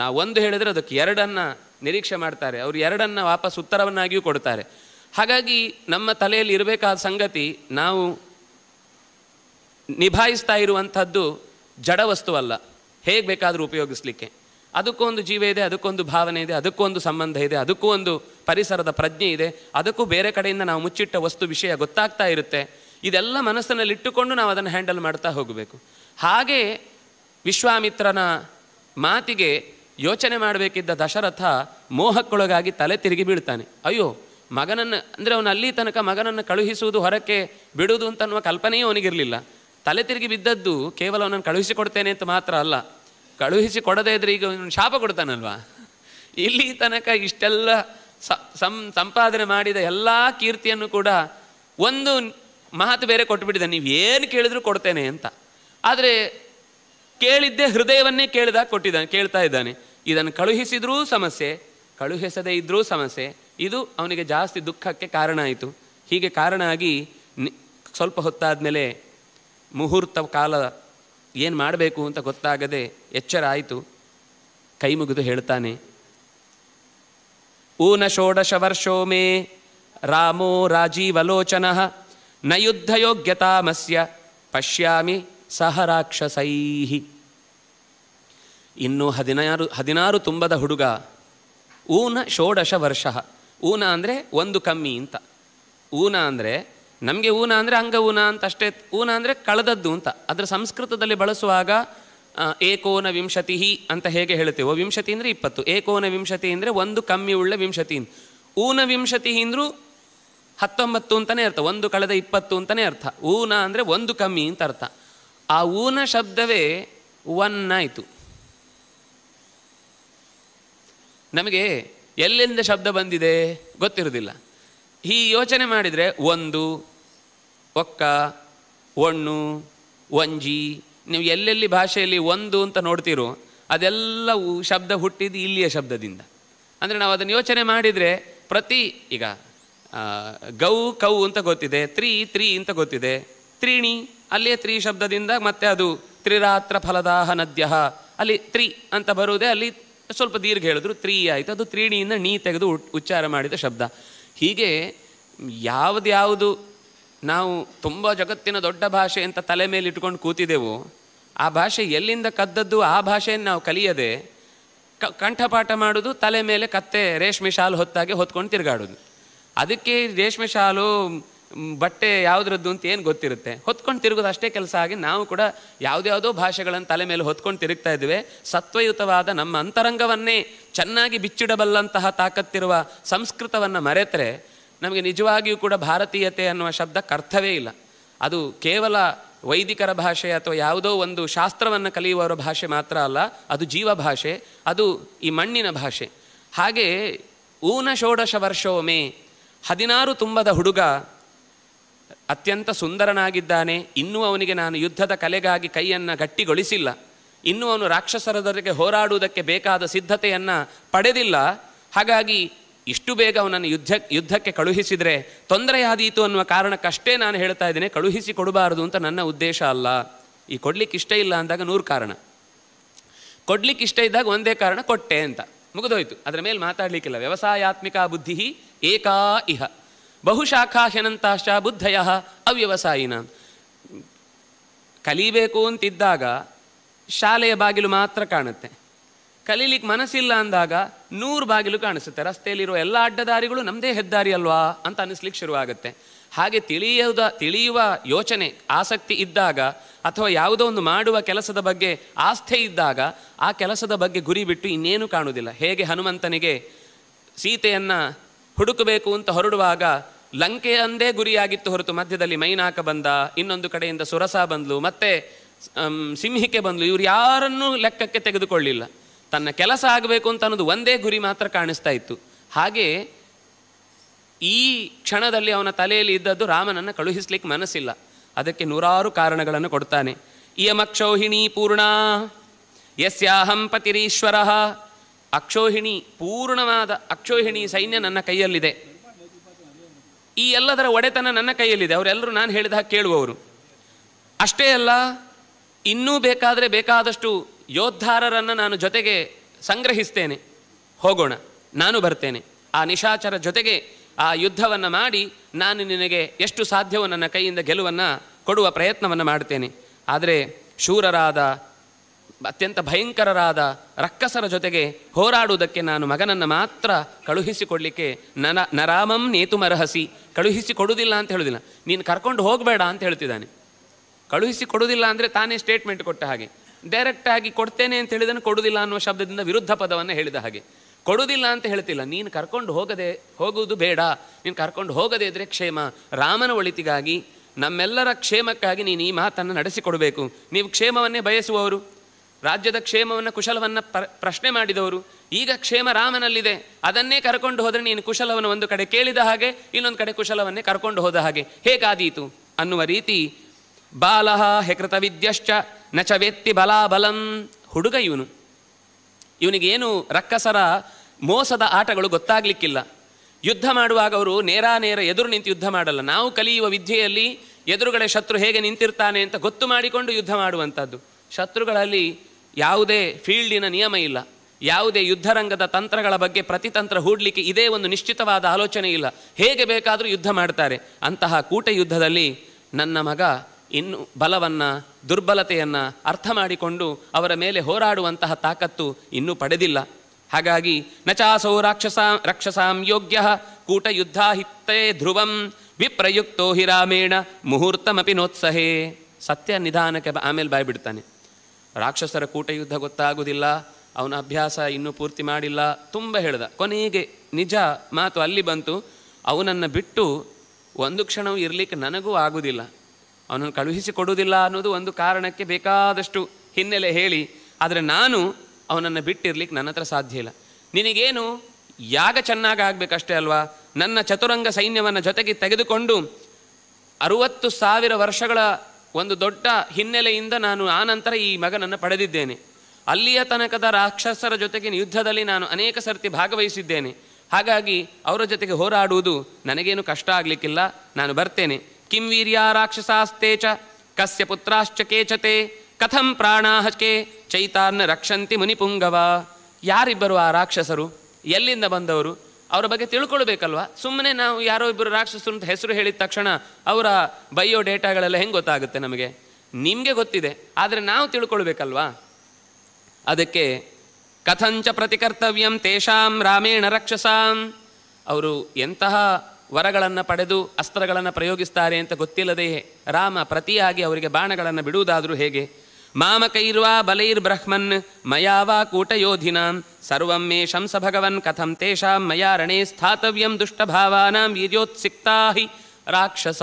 ನಾವು ಒಂದು ಹೇಳಿದರೆ ಅದಕ್ಕೆ ಎರಡನ್ನು ನಿರೀಕ್ಷೆ ಮಾಡ್ತಾರೆ ಅವರು ಎರಡನ್ನು ವಾಪಸ್ ಉತ್ತರವನ್ನಾಗಿಯೂ ಕೊಡ್ತಾರೆ ಹಾಗಾಗಿ ನಮ್ಮ ತಲೆಯಲ್ಲಿ ಇರಬೇಕಾದ ಸಂಗತಿ ನಾವು ನಿಭಾಯಿಸ್ತಾ ಇರುವಂಥದ್ದು ಜಡ ವಸ್ತುವಲ್ಲ ಹೇಗೆ ಬೇಕಾದರೂ ಉಪಯೋಗಿಸಲಿಕ್ಕೆ ಅದಕ್ಕೂ ಒಂದು ಜೀವ ಇದೆ ಅದಕ್ಕೊಂದು ಭಾವನೆ ಇದೆ ಅದಕ್ಕೂ ಒಂದು ಸಂಬಂಧ ಇದೆ ಅದಕ್ಕೂ ಒಂದು ಪರಿಸರದ ಪ್ರಜ್ಞೆ ಇದೆ ಅದಕ್ಕೂ ಬೇರೆ ಕಡೆಯಿಂದ ನಾವು ಮುಚ್ಚಿಟ್ಟ ವಸ್ತು ವಿಷಯ ಗೊತ್ತಾಗ್ತಾ ಇರುತ್ತೆ ಇದೆಲ್ಲ ಮನಸ್ಸಿನಲ್ಲಿಟ್ಟುಕೊಂಡು ಇಟ್ಟುಕೊಂಡು ನಾವು ಅದನ್ನು ಹ್ಯಾಂಡಲ್ ಮಾಡ್ತಾ ಹೋಗಬೇಕು ಹಾಗೆ ವಿಶ್ವಾಮಿತ್ರನ ಮಾತಿಗೆ ಯೋಚನೆ ಮಾಡಬೇಕಿದ್ದ ದಶರಥ ಮೋಹಕ್ಕೊಳಗಾಗಿ ತಲೆ ತಿರುಗಿ ಬೀಳ್ತಾನೆ ಅಯ್ಯೋ ಮಗನನ್ನು ಅಂದರೆ ಅವನು ಅಲ್ಲಿ ತನಕ ಮಗನನ್ನು ಕಳುಹಿಸುವುದು ಹೊರಕ್ಕೆ ಬಿಡುವುದು ಅಂತನ್ನುವ ಕಲ್ಪನೆಯೂ ಅವನಿಗಿರಲಿಲ್ಲ ತಲೆ ತಿರುಗಿ ಬಿದ್ದದ್ದು ಕೇವಲ ಅವನನ್ನು ಕಳುಹಿಸಿಕೊಡ್ತೇನೆ ಅಂತ ಮಾತ್ರ ಅಲ್ಲ ಕಳುಹಿಸಿ ಕೊಡದೇ ಇದ್ರೆ ಈಗ ಅವನು ಶಾಪ ಕೊಡ್ತಾನಲ್ವಾ ಇಲ್ಲಿ ತನಕ ಇಷ್ಟೆಲ್ಲ ಸಂ ಸಂಪಾದನೆ ಮಾಡಿದ ಎಲ್ಲ ಕೀರ್ತಿಯನ್ನು ಕೂಡ ಒಂದು ಮಾತು ಬೇರೆ ಕೊಟ್ಟುಬಿಟ್ಟಿದೆ ನೀವೇನು ಕೇಳಿದ್ರು ಕೊಡ್ತೇನೆ ಅಂತ ಆದರೆ ಕೇಳಿದ್ದೇ ಹೃದಯವನ್ನೇ ಕೇಳಿದ ಕೊಟ್ಟಿದ್ದಾನೆ ಕೇಳ್ತಾ ಇದ್ದಾನೆ ಇದನ್ನು ಕಳುಹಿಸಿದ್ರೂ ಸಮಸ್ಯೆ ಕಳುಹಿಸದೇ ಇದ್ರೂ ಸಮಸ್ಯೆ ಇದು ಅವನಿಗೆ ಜಾಸ್ತಿ ದುಃಖಕ್ಕೆ ಕಾರಣ ಆಯಿತು ಹೀಗೆ ಕಾರಣ ಆಗಿ ಸ್ವಲ್ಪ ಹೊತ್ತಾದಮೇಲೆ ಮುಹೂರ್ತ ಕಾಲ ಏನು ಮಾಡಬೇಕು ಅಂತ ಗೊತ್ತಾಗದೆ ಎಚ್ಚರ ಆಯಿತು ಕೈ ಮುಗಿದು ಹೇಳ್ತಾನೆ ಊನ ಷೋಡಶ ವರ್ಷೋ ಮೇ ರಾಮೋ ರಾಜೀವಲೋಚನ ನ ಮಸ್ಯ ಪಶ್ಯಾಮಿ ಸಹ ರಾಕ್ಷಸೈಹಿ ಇನ್ನು ಹದಿನಾರು ಹದಿನಾರು ತುಂಬದ ಹುಡುಗ ಊನ ಷೋಡಶ ವರ್ಷ ಊನ ಅಂದರೆ ಒಂದು ಕಮ್ಮಿ ಅಂತ ಊನ ಅಂದರೆ ನಮಗೆ ಊನ ಅಂದರೆ ಅಂಗ ಊನ ಅಂತ ಅಷ್ಟೇ ಊನ ಅಂದರೆ ಕಳೆದದ್ದು ಅಂತ ಅದರ ಸಂಸ್ಕೃತದಲ್ಲಿ ಬಳಸುವಾಗ ಏಕೋನ ವಿಂಶತಿ ಅಂತ ಹೇಗೆ ಹೇಳ್ತೇವೋ ವಿಂಶತಿ ಅಂದರೆ ಇಪ್ಪತ್ತು ಏಕೋನ ವಿಂಶತಿ ಅಂದರೆ ಒಂದು ಕಮ್ಮಿ ಉಳ್ಳ ವಿಂಶತಿ ಊನ ವಿಂಶತಿ ಅಂದರೂ ಹತ್ತೊಂಬತ್ತು ಅಂತಲೇ ಅರ್ಥ ಒಂದು ಕಳೆದ ಇಪ್ಪತ್ತು ಅಂತಲೇ ಅರ್ಥ ಊನ ಅಂದರೆ ಒಂದು ಕಮ್ಮಿ ಅಂತ ಅರ್ಥ ಆ ಊನ ಶಬ್ದವೇ ಒನ್ನಾಯಿತು ನಮಗೆ ಎಲ್ಲಿಂದ ಶಬ್ದ ಬಂದಿದೆ ಗೊತ್ತಿರೋದಿಲ್ಲ ಈ ಯೋಚನೆ ಮಾಡಿದರೆ ಒಂದು ಒಕ್ಕ ಒಣ್ಣು ಒಂಜಿ ನೀವು ಎಲ್ಲೆಲ್ಲಿ ಭಾಷೆಯಲ್ಲಿ ಒಂದು ಅಂತ ನೋಡ್ತೀರೋ ಅದೆಲ್ಲವೂ ಶಬ್ದ ಹುಟ್ಟಿದ್ದು ಇಲ್ಲಿಯ ಶಬ್ದದಿಂದ ಅಂದರೆ ನಾವು ಅದನ್ನು ಯೋಚನೆ ಮಾಡಿದರೆ ಪ್ರತಿ ಈಗ ಗೌ ಕೌ ಅಂತ ಗೊತ್ತಿದೆ ತ್ರೀ ತ್ರೀ ಅಂತ ಗೊತ್ತಿದೆ ತ್ರೀಣಿ ಅಲ್ಲಿಯೇ ತ್ರೀ ಶಬ್ದದಿಂದ ಮತ್ತೆ ಅದು ತ್ರಿರಾತ್ರ ಫಲದಾಹ ನದ್ಯ ಅಲ್ಲಿ ತ್ರಿ ಅಂತ ಬರುವುದೇ ಅಲ್ಲಿ ಸ್ವಲ್ಪ ದೀರ್ಘ ಹೇಳಿದ್ರು ತ್ರೀ ಆಯಿತು ಅದು ತ್ರೀಣಿಯಿಂದ ನೀ ತೆಗೆದು ಉಚ್ಚಾರ ಮಾಡಿದ ಶಬ್ದ ಹೀಗೆ ಯಾವುದ್ಯಾವುದು ನಾವು ತುಂಬ ಜಗತ್ತಿನ ದೊಡ್ಡ ಭಾಷೆ ಅಂತ ತಲೆ ಮೇಲೆ ಇಟ್ಕೊಂಡು ಕೂತಿದ್ದೆವು ಆ ಭಾಷೆ ಎಲ್ಲಿಂದ ಕದ್ದದ್ದು ಆ ಭಾಷೆಯನ್ನು ನಾವು ಕಲಿಯದೆ ಕ ಕಂಠಪಾಠ ಮಾಡೋದು ತಲೆ ಮೇಲೆ ಕತ್ತೆ ರೇಷ್ಮೆ ಶಾಲು ಹೊತ್ತಾಗೆ ಹೊತ್ಕೊಂಡು ತಿರುಗಾಡೋದು ಅದಕ್ಕೆ ರೇಷ್ಮೆ ಶಾಲು ಬಟ್ಟೆ ಯಾವುದ್ರದ್ದು ಅಂತ ಏನು ಗೊತ್ತಿರುತ್ತೆ ಹೊತ್ಕೊಂಡು ತಿರುಗೋದು ಅಷ್ಟೇ ಕೆಲಸ ಆಗಿ ನಾವು ಕೂಡ ಯಾವುದ್ಯಾವುದೋ ಭಾಷೆಗಳನ್ನು ತಲೆ ಮೇಲೆ ಹೊತ್ಕೊಂಡು ತಿರುಗ್ತಾ ಇದ್ದೇವೆ ಸತ್ವಯುತವಾದ ನಮ್ಮ ಅಂತರಂಗವನ್ನೇ ಚೆನ್ನಾಗಿ ಬಿಚ್ಚಿಡಬಲ್ಲಂತಹ ತಾಕತ್ತಿರುವ ಸಂಸ್ಕೃತವನ್ನು ಮರೆತರೆ ನಮಗೆ ನಿಜವಾಗಿಯೂ ಕೂಡ ಭಾರತೀಯತೆ ಅನ್ನುವ ಶಬ್ದಕ್ಕೆ ಅರ್ಥವೇ ಇಲ್ಲ ಅದು ಕೇವಲ ವೈದಿಕರ ಭಾಷೆ ಅಥವಾ ಯಾವುದೋ ಒಂದು ಶಾಸ್ತ್ರವನ್ನು ಕಲಿಯುವವರ ಭಾಷೆ ಮಾತ್ರ ಅಲ್ಲ ಅದು ಜೀವ ಭಾಷೆ ಅದು ಈ ಮಣ್ಣಿನ ಭಾಷೆ ಹಾಗೆ ಊನ ಷೋಡಶ ವರ್ಷೋಮೆ ಹದಿನಾರು ತುಂಬದ ಹುಡುಗ ಅತ್ಯಂತ ಸುಂದರನಾಗಿದ್ದಾನೆ ಇನ್ನೂ ಅವನಿಗೆ ನಾನು ಯುದ್ಧದ ಕಲೆಗಾಗಿ ಕೈಯನ್ನು ಗಟ್ಟಿಗೊಳಿಸಿಲ್ಲ ಇನ್ನೂ ಅವನು ರಾಕ್ಷಸರದವರಿಗೆ ಹೋರಾಡುವುದಕ್ಕೆ ಬೇಕಾದ ಸಿದ್ಧತೆಯನ್ನು ಪಡೆದಿಲ್ಲ ಹಾಗಾಗಿ ಇಷ್ಟು ಬೇಗ ಅವನನ್ನು ಯುದ್ಧ ಯುದ್ಧಕ್ಕೆ ಕಳುಹಿಸಿದರೆ ತೊಂದರೆಯಾದೀತು ಅನ್ನುವ ಕಾರಣಕ್ಕಷ್ಟೇ ನಾನು ಹೇಳ್ತಾ ಇದ್ದೇನೆ ಕಳುಹಿಸಿ ಕೊಡಬಾರದು ಅಂತ ನನ್ನ ಉದ್ದೇಶ ಅಲ್ಲ ಈ ಕೊಡ್ಲಿಕ್ಕೆ ಇಷ್ಟ ಇಲ್ಲ ಅಂದಾಗ ನೂರು ಕಾರಣ ಕೊಡ್ಲಿಕ್ಕೆ ಇಷ್ಟ ಇದ್ದಾಗ ಒಂದೇ ಕಾರಣ ಕೊಟ್ಟೆ ಅಂತ ಮುಗಿದೋಯ್ತು ಅದರ ಮೇಲೆ ಮಾತಾಡಲಿಕ್ಕಿಲ್ಲ ವ್ಯವಸಾಯಾತ್ಮಿಕ ಬುದ್ಧಿ ಏಕಾ ಇಹ ಬಹುಶಾಖಾ ಹ್ಯನಂತಾಶ್ಚ ಬುದ್ಧಯ ಅವ್ಯವಸಾಯಿನ ಕಲಿಬೇಕು ಅಂತಿದ್ದಾಗ ಶಾಲೆಯ ಬಾಗಿಲು ಮಾತ್ರ ಕಾಣುತ್ತೆ ಕಲೀಲಿಕ್ಕೆ ಮನಸ್ಸಿಲ್ಲ ಅಂದಾಗ ನೂರು ಬಾಗಿಲು ಕಾಣಿಸುತ್ತೆ ರಸ್ತೆಯಲ್ಲಿರುವ ಎಲ್ಲ ಅಡ್ಡದಾರಿಗಳು ನಮ್ಮದೇ ಹೆದ್ದಾರಿ ಅಲ್ವಾ ಅಂತ ಅನ್ನಿಸ್ಲಿಕ್ಕೆ ಶುರುವಾಗುತ್ತೆ ಹಾಗೆ ತಿಳಿಯುವುದ ತಿಳಿಯುವ ಯೋಚನೆ ಆಸಕ್ತಿ ಇದ್ದಾಗ ಅಥವಾ ಯಾವುದೋ ಒಂದು ಮಾಡುವ ಕೆಲಸದ ಬಗ್ಗೆ ಆಸ್ಥೆ ಇದ್ದಾಗ ಆ ಕೆಲಸದ ಬಗ್ಗೆ ಗುರಿ ಬಿಟ್ಟು ಇನ್ನೇನು ಕಾಣುವುದಿಲ್ಲ ಹೇಗೆ ಹನುಮಂತನಿಗೆ ಸೀತೆಯನ್ನು ಹುಡುಕಬೇಕು ಅಂತ ಹೊರಡುವಾಗ ಲಂಕೆ ಅಂದೇ ಗುರಿಯಾಗಿತ್ತು ಹೊರತು ಮಧ್ಯದಲ್ಲಿ ಮೈನಾಕ ಬಂದ ಇನ್ನೊಂದು ಕಡೆಯಿಂದ ಸುರಸ ಬಂದ್ಲು ಮತ್ತೆ ಸಿಂಹಿಕೆ ಬಂದ್ಲು ಇವರು ಯಾರನ್ನೂ ಲೆಕ್ಕಕ್ಕೆ ತೆಗೆದುಕೊಳ್ಳಿಲ್ಲ ತನ್ನ ಕೆಲಸ ಆಗಬೇಕು ಅಂತ ಅನ್ನೋದು ಒಂದೇ ಗುರಿ ಮಾತ್ರ ಕಾಣಿಸ್ತಾ ಇತ್ತು ಹಾಗೆ ಈ ಕ್ಷಣದಲ್ಲಿ ಅವನ ತಲೆಯಲ್ಲಿ ಇದ್ದದ್ದು ರಾಮನನ್ನು ಕಳುಹಿಸ್ಲಿಕ್ಕೆ ಮನಸ್ಸಿಲ್ಲ ಅದಕ್ಕೆ ನೂರಾರು ಕಾರಣಗಳನ್ನು ಕೊಡ್ತಾನೆ ಇಯಮಕ್ಷೋಹಿಣಿ ಪೂರ್ಣ ಯಸ್ಯಾಹಂ ಪತಿರೀಶ್ವರ ಅಕ್ಷೋಹಿಣಿ ಪೂರ್ಣವಾದ ಅಕ್ಷೋಹಿಣಿ ಸೈನ್ಯ ನನ್ನ ಕೈಯಲ್ಲಿದೆ ಈ ಎಲ್ಲದರ ಒಡೆತನ ನನ್ನ ಕೈಯಲ್ಲಿದೆ ಅವರೆಲ್ಲರೂ ನಾನು ಹೇಳಿದ ಹಾಗೆ ಕೇಳುವವರು ಅಷ್ಟೇ ಅಲ್ಲ ಇನ್ನೂ ಬೇಕಾದರೆ ಬೇಕಾದಷ್ಟು ಯೋದ್ಧಾರರನ್ನು ನಾನು ಜೊತೆಗೆ ಸಂಗ್ರಹಿಸ್ತೇನೆ ಹೋಗೋಣ ನಾನು ಬರ್ತೇನೆ ಆ ನಿಶಾಚರ ಜೊತೆಗೆ ಆ ಯುದ್ಧವನ್ನು ಮಾಡಿ ನಾನು ನಿನಗೆ ಎಷ್ಟು ಸಾಧ್ಯವೋ ನನ್ನ ಕೈಯಿಂದ ಗೆಲುವನ್ನು ಕೊಡುವ ಪ್ರಯತ್ನವನ್ನು ಮಾಡ್ತೇನೆ ಆದರೆ ಶೂರರಾದ ಅತ್ಯಂತ ಭಯಂಕರರಾದ ರಕ್ಕಸರ ಜೊತೆಗೆ ಹೋರಾಡುವುದಕ್ಕೆ ನಾನು ಮಗನನ್ನು ಮಾತ್ರ ಕಳುಹಿಸಿಕೊಡಲಿಕ್ಕೆ ನನ ನರಾಮಂ ನೇತುಮರಹಸಿ ಕೊಡುವುದಿಲ್ಲ ಅಂತ ಹೇಳುವುದಿಲ್ಲ ನೀನು ಕರ್ಕೊಂಡು ಹೋಗಬೇಡ ಅಂತ ಹೇಳ್ತಿದ್ದಾನೆ ಕಳುಹಿಸಿ ಕೊಡುವುದಿಲ್ಲ ಅಂದರೆ ತಾನೇ ಸ್ಟೇಟ್ಮೆಂಟ್ ಕೊಟ್ಟ ಹಾಗೆ ಡೈರೆಕ್ಟಾಗಿ ಕೊಡ್ತೇನೆ ಅಂತ ಹೇಳಿದನು ಕೊಡುವುದಿಲ್ಲ ಅನ್ನುವ ಶಬ್ದದಿಂದ ವಿರುದ್ಧ ಪದವನ್ನು ಹೇಳಿದ ಹಾಗೆ ಕೊಡುವುದಿಲ್ಲ ಅಂತ ಹೇಳ್ತಿಲ್ಲ ನೀನು ಕರ್ಕೊಂಡು ಹೋಗದೆ ಹೋಗುವುದು ಬೇಡ ನೀನು ಕರ್ಕೊಂಡು ಹೋಗದೇ ಇದ್ರೆ ಕ್ಷೇಮ ರಾಮನ ಒಳಿತಿಗಾಗಿ ನಮ್ಮೆಲ್ಲರ ಕ್ಷೇಮಕ್ಕಾಗಿ ನೀನು ಈ ಮಾತನ್ನು ನಡೆಸಿಕೊಡಬೇಕು ನೀವು ಕ್ಷೇಮವನ್ನೇ ಬಯಸುವವರು ರಾಜ್ಯದ ಕ್ಷೇಮವನ್ನು ಕುಶಲವನ್ನು ಪ್ರಶ್ನೆ ಮಾಡಿದವರು ಈಗ ಕ್ಷೇಮ ರಾಮನಲ್ಲಿದೆ ಅದನ್ನೇ ಕರ್ಕೊಂಡು ಹೋದರೆ ನೀನು ಕುಶಲವನ್ನು ಒಂದು ಕಡೆ ಕೇಳಿದ ಹಾಗೆ ಇನ್ನೊಂದು ಕಡೆ ಕುಶಲವನ್ನೇ ಕರ್ಕೊಂಡು ಹೋದ ಹಾಗೆ ಹೇಗಾದೀತು ಅನ್ನುವ ರೀತಿ ಬಾಲಹ ಹೆಕೃತ ವಿದ್ಯಶ್ಚ ನಚ ವೇತ್ತಿ ಬಲಾಬಲಂ ಹುಡುಗ ಇವನು ಇವನಿಗೇನು ರಕ್ಕಸರ ಮೋಸದ ಆಟಗಳು ಗೊತ್ತಾಗ್ಲಿಕ್ಕಿಲ್ಲ ಯುದ್ಧ ಮಾಡುವಾಗ ಅವರು ನೇರ ನೇರ ಎದುರು ನಿಂತು ಯುದ್ಧ ಮಾಡಲ್ಲ ನಾವು ಕಲಿಯುವ ವಿದ್ಯೆಯಲ್ಲಿ ಎದುರುಗಡೆ ಶತ್ರು ಹೇಗೆ ನಿಂತಿರ್ತಾನೆ ಅಂತ ಗೊತ್ತು ಮಾಡಿಕೊಂಡು ಯುದ್ಧ ಮಾಡುವಂಥದ್ದು ಶತ್ರುಗಳಲ್ಲಿ ಯಾವುದೇ ಫೀಲ್ಡಿನ ನಿಯಮ ಇಲ್ಲ ಯಾವುದೇ ಯುದ್ಧರಂಗದ ತಂತ್ರಗಳ ಬಗ್ಗೆ ಪ್ರತಿತಂತ್ರ ಹೂಡಲಿಕ್ಕೆ ಇದೇ ಒಂದು ನಿಶ್ಚಿತವಾದ ಆಲೋಚನೆ ಇಲ್ಲ ಹೇಗೆ ಬೇಕಾದರೂ ಯುದ್ಧ ಮಾಡ್ತಾರೆ ಅಂತಹ ಕೂಟ ಯುದ್ಧದಲ್ಲಿ ನನ್ನ ಮಗ ಇನ್ನು ಬಲವನ್ನು ದುರ್ಬಲತೆಯನ್ನು ಅರ್ಥ ಮಾಡಿಕೊಂಡು ಅವರ ಮೇಲೆ ಹೋರಾಡುವಂತಹ ತಾಕತ್ತು ಇನ್ನೂ ಪಡೆದಿಲ್ಲ ಹಾಗಾಗಿ ನಚಾಸೌ ರಾಕ್ಷಸಾಂ ರಕ್ಷಸಾಂ ಯೋಗ್ಯ ಕೂಟ ಯುದ್ಧಾಹಿತ್ತೇ ಧ್ರುವಂ ವಿಪ್ರಯುಕ್ತೋ ಹಿರಾಮೇಣ ಮುಹೂರ್ತಮಪಿ ನೋತ್ಸಹೇ ಸತ್ಯ ನಿಧಾನಕ್ಕೆ ಆಮೇಲೆ ಬಾಯ್ಬಿಡ್ತಾನೆ ರಾಕ್ಷಸರ ಕೂಟ ಯುದ್ಧ ಗೊತ್ತಾಗುವುದಿಲ್ಲ ಅವನ ಅಭ್ಯಾಸ ಇನ್ನೂ ಪೂರ್ತಿ ಮಾಡಿಲ್ಲ ತುಂಬ ಹೇಳ್ದ ಕೊನೆಗೆ ನಿಜ ಮಾತು ಅಲ್ಲಿ ಬಂತು ಅವನನ್ನು ಬಿಟ್ಟು ಒಂದು ಕ್ಷಣವೂ ಇರಲಿಕ್ಕೆ ನನಗೂ ಆಗುವುದಿಲ್ಲ ಅವನನ್ನು ಕಳುಹಿಸಿ ಕೊಡುವುದಿಲ್ಲ ಅನ್ನೋದು ಒಂದು ಕಾರಣಕ್ಕೆ ಬೇಕಾದಷ್ಟು ಹಿನ್ನೆಲೆ ಹೇಳಿ ಆದರೆ ನಾನು ಅವನನ್ನು ಬಿಟ್ಟಿರ್ಲಿಕ್ಕೆ ನನ್ನ ಹತ್ರ ಸಾಧ್ಯ ಇಲ್ಲ ನಿನಗೇನು ಯಾಗ ಚೆನ್ನಾಗಿ ಆಗಬೇಕಷ್ಟೇ ಅಲ್ವಾ ನನ್ನ ಚತುರಂಗ ಸೈನ್ಯವನ್ನು ಜೊತೆಗೆ ತೆಗೆದುಕೊಂಡು ಅರುವತ್ತು ಸಾವಿರ ವರ್ಷಗಳ ಒಂದು ದೊಡ್ಡ ಹಿನ್ನೆಲೆಯಿಂದ ನಾನು ಆನಂತರ ಈ ಮಗನನ್ನು ಪಡೆದಿದ್ದೇನೆ ಅಲ್ಲಿಯ ತನಕದ ರಾಕ್ಷಸರ ಜೊತೆಗಿನ ಯುದ್ಧದಲ್ಲಿ ನಾನು ಅನೇಕ ಸರ್ತಿ ಭಾಗವಹಿಸಿದ್ದೇನೆ ಹಾಗಾಗಿ ಅವರ ಜೊತೆಗೆ ಹೋರಾಡುವುದು ನನಗೇನು ಕಷ್ಟ ಆಗಲಿಕ್ಕಿಲ್ಲ ನಾನು ಬರ್ತೇನೆ ಕಿಂ ವೀರ್ಯ ರಾಕ್ಷಸಾಸ್ತೇಚ ಕಸ್ಯ ಪುತ್ರಾಶ್ಚ ಕೇಚತೆ ಕಥಂ ಪ್ರಾಣಾಹಕೆ ಚೈತಾರ್ನ ರಕ್ಷಂತಿ ಮುನಿಪುಂಗವ ಯಾರಿಬ್ಬರು ಆ ರಾಕ್ಷಸರು ಎಲ್ಲಿಂದ ಬಂದವರು ಅವರ ಬಗ್ಗೆ ತಿಳ್ಕೊಳ್ಬೇಕಲ್ವಾ ಸುಮ್ಮನೆ ನಾವು ಯಾರೋ ಇಬ್ಬರು ರಾಕ್ಷಸರು ಅಂತ ಹೆಸರು ಹೇಳಿದ ತಕ್ಷಣ ಅವರ ಬಯೋ ಡೇಟಾಗಳೆಲ್ಲ ಹೆಂಗೆ ಗೊತ್ತಾಗುತ್ತೆ ನಮಗೆ ನಿಮಗೆ ಗೊತ್ತಿದೆ ಆದರೆ ನಾವು ತಿಳ್ಕೊಳ್ಬೇಕಲ್ವಾ ಅದಕ್ಕೆ ಕಥಂಚ ಪ್ರತಿಕರ್ತವ್ಯಂ ತೇಷಾಂ ರಾಮೇಣ ರಕ್ಷಸಾಂ ಅವರು ಎಂತಹ ವರಗಳನ್ನು ಪಡೆದು ಅಸ್ತ್ರಗಳನ್ನು ಪ್ರಯೋಗಿಸ್ತಾರೆ ಅಂತ ಗೊತ್ತಿಲ್ಲದೆಯೇ ರಾಮ ಪ್ರತಿಯಾಗಿ ಅವರಿಗೆ ಬಾಣಗಳನ್ನು ಬಿಡುವುದಾದರೂ ಹೇಗೆ ಮಾಮಕೈರ್ವಾ ಬಲೈರ್ಬ್ರಹ್ಮನ್ ಮಯಾ ವಾ ಕೂಟಯೋಧಿನಾಂ ಸರ್ವಂ ಮೇ ಶಂಸ ಭಗವನ್ ಕಥಂ ತೇಷಾಂ ಮಯಾ ರಣೇ ಸ್ಥಾತವ್ಯಂ ದುಷ್ಟಭಾವಾನಾಂ ವೀರ್ಯೋತ್ಸಿಕ್ತಾ ಹಿ ರಾಕ್ಷಸ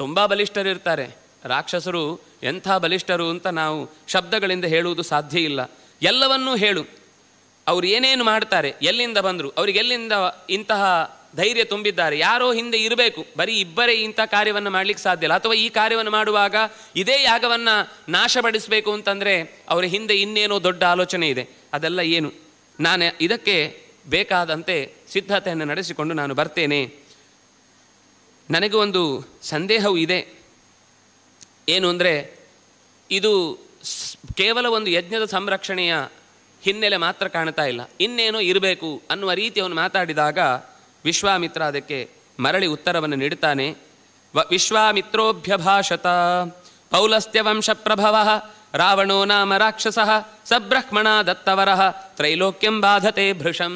ತುಂಬ ಬಲಿಷ್ಠರಿರ್ತಾರೆ ರಾಕ್ಷಸರು ಎಂಥ ಬಲಿಷ್ಠರು ಅಂತ ನಾವು ಶಬ್ದಗಳಿಂದ ಹೇಳುವುದು ಸಾಧ್ಯ ಇಲ್ಲ ಎಲ್ಲವನ್ನೂ ಹೇಳು ಅವ್ರು ಏನೇನು ಮಾಡ್ತಾರೆ ಎಲ್ಲಿಂದ ಬಂದರು ಅವರಿಗೆಲ್ಲಿಂದ ಇಂತಹ ಧೈರ್ಯ ತುಂಬಿದ್ದಾರೆ ಯಾರೋ ಹಿಂದೆ ಇರಬೇಕು ಬರೀ ಇಬ್ಬರೇ ಇಂಥ ಕಾರ್ಯವನ್ನು ಮಾಡಲಿಕ್ಕೆ ಸಾಧ್ಯ ಇಲ್ಲ ಅಥವಾ ಈ ಕಾರ್ಯವನ್ನು ಮಾಡುವಾಗ ಇದೇ ಯಾಗವನ್ನು ನಾಶಪಡಿಸಬೇಕು ಅಂತಂದರೆ ಅವರ ಹಿಂದೆ ಇನ್ನೇನೋ ದೊಡ್ಡ ಆಲೋಚನೆ ಇದೆ ಅದೆಲ್ಲ ಏನು ನಾನು ಇದಕ್ಕೆ ಬೇಕಾದಂತೆ ಸಿದ್ಧತೆಯನ್ನು ನಡೆಸಿಕೊಂಡು ನಾನು ಬರ್ತೇನೆ ನನಗೆ ಒಂದು ಸಂದೇಹವೂ ಇದೆ ಏನು ಅಂದರೆ ಇದು ಕೇವಲ ಒಂದು ಯಜ್ಞದ ಸಂರಕ್ಷಣೆಯ ಹಿನ್ನೆಲೆ ಮಾತ್ರ ಕಾಣ್ತಾ ಇಲ್ಲ ಇನ್ನೇನೋ ಇರಬೇಕು ಅನ್ನುವ ರೀತಿ ಅವನು ಮಾತಾಡಿದಾಗ ವಿಶ್ವಾಮಿತ್ರ ಅದಕ್ಕೆ ಮರಳಿ ಉತ್ತರವನ್ನು ನೀಡುತ್ತಾನೆ ವ ವಿಶ್ವಾಮಿತ್ರೋಭ್ಯಭಾಷತ ಪೌಲಸ್ತ್ಯ ವಂಶ ಪ್ರಭವ ರಾವಣೋ ನಾಮ ರಾಕ್ಷಸ ಸಬ್ರಹ್ಮಣ ದತ್ತವರ ತ್ರೈಲೋಕ್ಯಂ ಬಾಧತೆ ಭೃಶಂ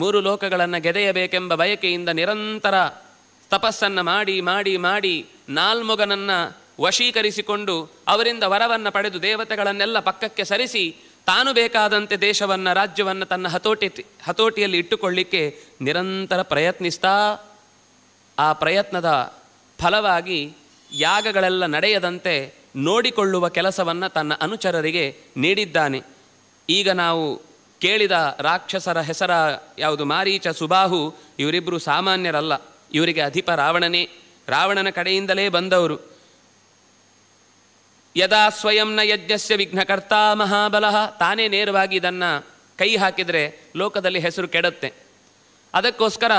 ಮೂರು ಲೋಕಗಳನ್ನು ಗೆದೆಯಬೇಕೆಂಬ ಬಯಕೆಯಿಂದ ನಿರಂತರ ತಪಸ್ಸನ್ನು ಮಾಡಿ ಮಾಡಿ ಮಾಡಿ ನಾಲ್ಮೊಗನನ್ನು ವಶೀಕರಿಸಿಕೊಂಡು ಅವರಿಂದ ವರವನ್ನು ಪಡೆದು ದೇವತೆಗಳನ್ನೆಲ್ಲ ಪಕ್ಕಕ್ಕೆ ಸರಿಸಿ ತಾನು ಬೇಕಾದಂತೆ ದೇಶವನ್ನು ರಾಜ್ಯವನ್ನು ತನ್ನ ಹತೋಟಿ ಹತೋಟಿಯಲ್ಲಿ ಇಟ್ಟುಕೊಳ್ಳಿಕ್ಕೆ ನಿರಂತರ ಪ್ರಯತ್ನಿಸ್ತಾ ಆ ಪ್ರಯತ್ನದ ಫಲವಾಗಿ ಯಾಗಗಳೆಲ್ಲ ನಡೆಯದಂತೆ ನೋಡಿಕೊಳ್ಳುವ ಕೆಲಸವನ್ನು ತನ್ನ ಅನುಚರರಿಗೆ ನೀಡಿದ್ದಾನೆ ಈಗ ನಾವು ಕೇಳಿದ ರಾಕ್ಷಸರ ಹೆಸರ ಯಾವುದು ಮಾರೀಚ ಸುಬಾಹು ಇವರಿಬ್ಬರು ಸಾಮಾನ್ಯರಲ್ಲ ಇವರಿಗೆ ಅಧಿಪ ರಾವಣನೇ ರಾವಣನ ಕಡೆಯಿಂದಲೇ ಬಂದವರು ಯದಾ ಸ್ವಯಂನ ಯಜ್ಞಸ್ಯ ವಿಘ್ನಕರ್ತಾ ಮಹಾಬಲ ತಾನೇ ನೇರವಾಗಿ ಇದನ್ನು ಕೈ ಹಾಕಿದರೆ ಲೋಕದಲ್ಲಿ ಹೆಸರು ಕೆಡುತ್ತೆ ಅದಕ್ಕೋಸ್ಕರ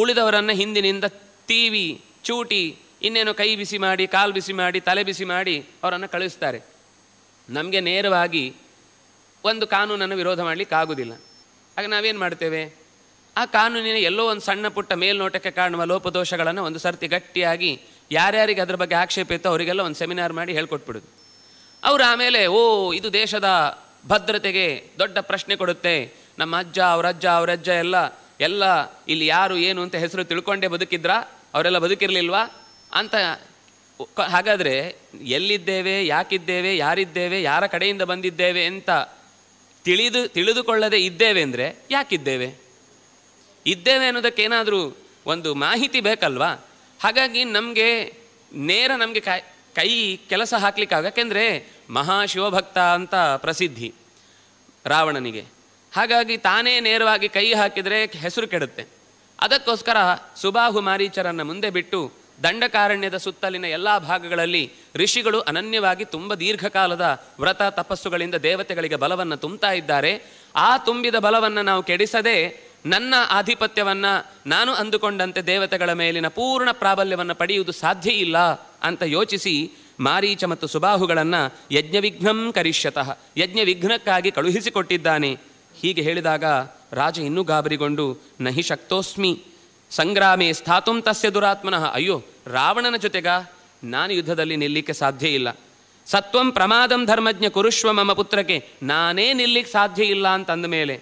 ಉಳಿದವರನ್ನು ಹಿಂದಿನಿಂದ ತೀವಿ ಚೂಟಿ ಇನ್ನೇನು ಕೈ ಬಿಸಿ ಮಾಡಿ ಕಾಲು ಬಿಸಿ ಮಾಡಿ ತಲೆ ಬಿಸಿ ಮಾಡಿ ಅವರನ್ನು ಕಳಿಸ್ತಾರೆ ನಮಗೆ ನೇರವಾಗಿ ಒಂದು ಕಾನೂನನ್ನು ವಿರೋಧ ಆಗೋದಿಲ್ಲ ಆಗ ನಾವೇನು ಮಾಡ್ತೇವೆ ಆ ಕಾನೂನಿನ ಎಲ್ಲೋ ಒಂದು ಸಣ್ಣ ಪುಟ್ಟ ಮೇಲ್ನೋಟಕ್ಕೆ ಕಾಣುವ ಲೋಪದೋಷಗಳನ್ನು ಒಂದು ಸರ್ತಿ ಗಟ್ಟಿಯಾಗಿ ಯಾರ್ಯಾರಿಗೆ ಅದ್ರ ಬಗ್ಗೆ ಆಕ್ಷೇಪ ಇತ್ತು ಅವರಿಗೆಲ್ಲ ಒಂದು ಸೆಮಿನಾರ್ ಮಾಡಿ ಹೇಳ್ಕೊಟ್ಬಿಡೋದು ಅವರು ಆಮೇಲೆ ಓ ಇದು ದೇಶದ ಭದ್ರತೆಗೆ ದೊಡ್ಡ ಪ್ರಶ್ನೆ ಕೊಡುತ್ತೆ ನಮ್ಮ ಅಜ್ಜ ಅವರಜ್ಜ ಅವರಜ್ಜ ಎಲ್ಲ ಎಲ್ಲ ಇಲ್ಲಿ ಯಾರು ಏನು ಅಂತ ಹೆಸರು ತಿಳ್ಕೊಂಡೇ ಬದುಕಿದ್ರಾ ಅವರೆಲ್ಲ ಬದುಕಿರಲಿಲ್ವಾ ಅಂತ ಹಾಗಾದರೆ ಎಲ್ಲಿದ್ದೇವೆ ಯಾಕಿದ್ದೇವೆ ಯಾರಿದ್ದೇವೆ ಯಾರ ಕಡೆಯಿಂದ ಬಂದಿದ್ದೇವೆ ಅಂತ ತಿಳಿದು ತಿಳಿದುಕೊಳ್ಳದೆ ಇದ್ದೇವೆ ಅಂದರೆ ಯಾಕಿದ್ದೇವೆ ಇದ್ದೇವೆ ಅನ್ನೋದಕ್ಕೇನಾದರೂ ಒಂದು ಮಾಹಿತಿ ಬೇಕಲ್ವಾ ಹಾಗಾಗಿ ನಮಗೆ ನೇರ ನಮಗೆ ಕೈ ಕೆಲಸ ಹಾಕ್ಲಿಕ್ಕಾಗ ಯಾಕೆಂದರೆ ಮಹಾಶಿವಭಕ್ತ ಅಂತ ಪ್ರಸಿದ್ಧಿ ರಾವಣನಿಗೆ ಹಾಗಾಗಿ ತಾನೇ ನೇರವಾಗಿ ಕೈ ಹಾಕಿದರೆ ಹೆಸರು ಕೆಡುತ್ತೆ ಅದಕ್ಕೋಸ್ಕರ ಸುಬಾಹು ಮಾರೀಚರನ್ನು ಮುಂದೆ ಬಿಟ್ಟು ದಂಡಕಾರಣ್ಯದ ಸುತ್ತಲಿನ ಎಲ್ಲ ಭಾಗಗಳಲ್ಲಿ ಋಷಿಗಳು ಅನನ್ಯವಾಗಿ ತುಂಬ ದೀರ್ಘಕಾಲದ ವ್ರತ ತಪಸ್ಸುಗಳಿಂದ ದೇವತೆಗಳಿಗೆ ಬಲವನ್ನು ತುಂಬ್ತಾ ಇದ್ದಾರೆ ಆ ತುಂಬಿದ ಬಲವನ್ನು ನಾವು ಕೆಡಿಸದೆ ನನ್ನ ಆಧಿಪತ್ಯವನ್ನು ನಾನು ಅಂದುಕೊಂಡಂತೆ ದೇವತೆಗಳ ಮೇಲಿನ ಪೂರ್ಣ ಪ್ರಾಬಲ್ಯವನ್ನು ಪಡೆಯುವುದು ಸಾಧ್ಯ ಇಲ್ಲ ಅಂತ ಯೋಚಿಸಿ ಮಾರೀಚ ಮತ್ತು ಸುಬಾಹುಗಳನ್ನು ಯಜ್ಞವಿಘ್ನಂ ಕರಿಷ್ಯತಃ ವಿಘ್ನಕ್ಕಾಗಿ ಕಳುಹಿಸಿಕೊಟ್ಟಿದ್ದಾನೆ ಹೀಗೆ ಹೇಳಿದಾಗ ರಾಜ ಇನ್ನೂ ಗಾಬರಿಗೊಂಡು ನಹಿ ಶಕ್ತೋಸ್ಮಿ ಸಂಗ್ರಾಮೇ ಸ್ಥಾತುಂ ತಸ್ಯ ದುರಾತ್ಮನಃ ಅಯ್ಯೋ ರಾವಣನ ಜೊತೆಗ ನಾನು ಯುದ್ಧದಲ್ಲಿ ನಿಲ್ಲಿಕ್ಕೆ ಸಾಧ್ಯ ಇಲ್ಲ ಸತ್ವಂ ಪ್ರಮಾದಂ ಧರ್ಮಜ್ಞ ಕುರುಶ್ವ ಮಮ ಪುತ್ರಕ್ಕೆ ನಾನೇ ನಿಲ್ಲಿಕ್ಕೆ ಸಾಧ್ಯ ಇಲ್ಲ ಅಂತಂದ ಮೇಲೆ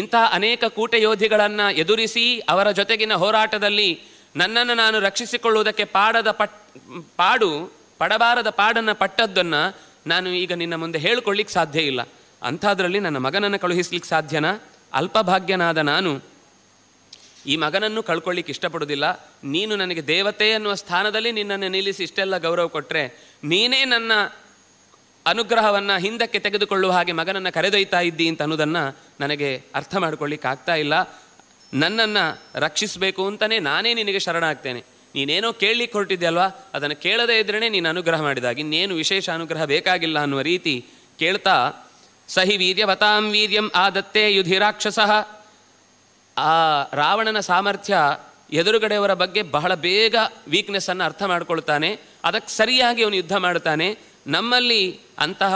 ಇಂತಹ ಅನೇಕ ಕೂಟ ಯೋಧಿಗಳನ್ನು ಎದುರಿಸಿ ಅವರ ಜೊತೆಗಿನ ಹೋರಾಟದಲ್ಲಿ ನನ್ನನ್ನು ನಾನು ರಕ್ಷಿಸಿಕೊಳ್ಳುವುದಕ್ಕೆ ಪಾಡದ ಪಟ್ ಪಾಡು ಪಡಬಾರದ ಪಾಡನ್ನು ಪಟ್ಟದ್ದನ್ನು ನಾನು ಈಗ ನಿನ್ನ ಮುಂದೆ ಹೇಳಿಕೊಳ್ಳಿಕ್ಕೆ ಸಾಧ್ಯ ಇಲ್ಲ ಅಂಥದ್ರಲ್ಲಿ ನನ್ನ ಮಗನನ್ನು ಕಳುಹಿಸ್ಲಿಕ್ಕೆ ಸಾಧ್ಯನಾ ಅಲ್ಪಭಾಗ್ಯನಾದ ನಾನು ಈ ಮಗನನ್ನು ಕಳ್ಕೊಳ್ಳಿಕ್ಕೆ ಇಷ್ಟಪಡೋದಿಲ್ಲ ನೀನು ನನಗೆ ದೇವತೆ ಅನ್ನುವ ಸ್ಥಾನದಲ್ಲಿ ನಿನ್ನನ್ನು ನಿಲ್ಲಿಸಿ ಇಷ್ಟೆಲ್ಲ ಗೌರವ ಕೊಟ್ಟರೆ ನೀನೇ ನನ್ನ ಅನುಗ್ರಹವನ್ನು ಹಿಂದಕ್ಕೆ ತೆಗೆದುಕೊಳ್ಳುವ ಹಾಗೆ ಮಗನನ್ನು ಕರೆದೊಯ್ತಾ ಇದ್ದಿ ಅಂತ ಅನ್ನೋದನ್ನು ನನಗೆ ಅರ್ಥ ಮಾಡ್ಕೊಳ್ಳಿಕ್ಕಾಗ್ತಾ ಇಲ್ಲ ನನ್ನನ್ನು ರಕ್ಷಿಸಬೇಕು ಅಂತಲೇ ನಾನೇ ನಿನಗೆ ಶರಣಾಗ್ತೇನೆ ನೀನೇನೋ ಕೇಳಲಿಕ್ಕೆ ಅಲ್ವಾ ಅದನ್ನು ಕೇಳದೇ ಇದ್ರೇ ನೀನು ಅನುಗ್ರಹ ಮಾಡಿದಾಗ ಇನ್ನೇನು ವಿಶೇಷ ಅನುಗ್ರಹ ಬೇಕಾಗಿಲ್ಲ ಅನ್ನುವ ರೀತಿ ಕೇಳ್ತಾ ಸಹಿ ವೀರ್ಯವತಾಂ ವೀರ್ಯಂ ಆದತ್ತೆ ಯುಧಿ ಆ ರಾವಣನ ಸಾಮರ್ಥ್ಯ ಎದುರುಗಡೆಯವರ ಬಗ್ಗೆ ಬಹಳ ಬೇಗ ವೀಕ್ನೆಸ್ಸನ್ನು ಅರ್ಥ ಮಾಡ್ಕೊಳ್ತಾನೆ ಅದಕ್ಕೆ ಸರಿಯಾಗಿ ಅವನು ಯುದ್ಧ ಮಾಡ್ತಾನೆ ನಮ್ಮಲ್ಲಿ ಅಂತಹ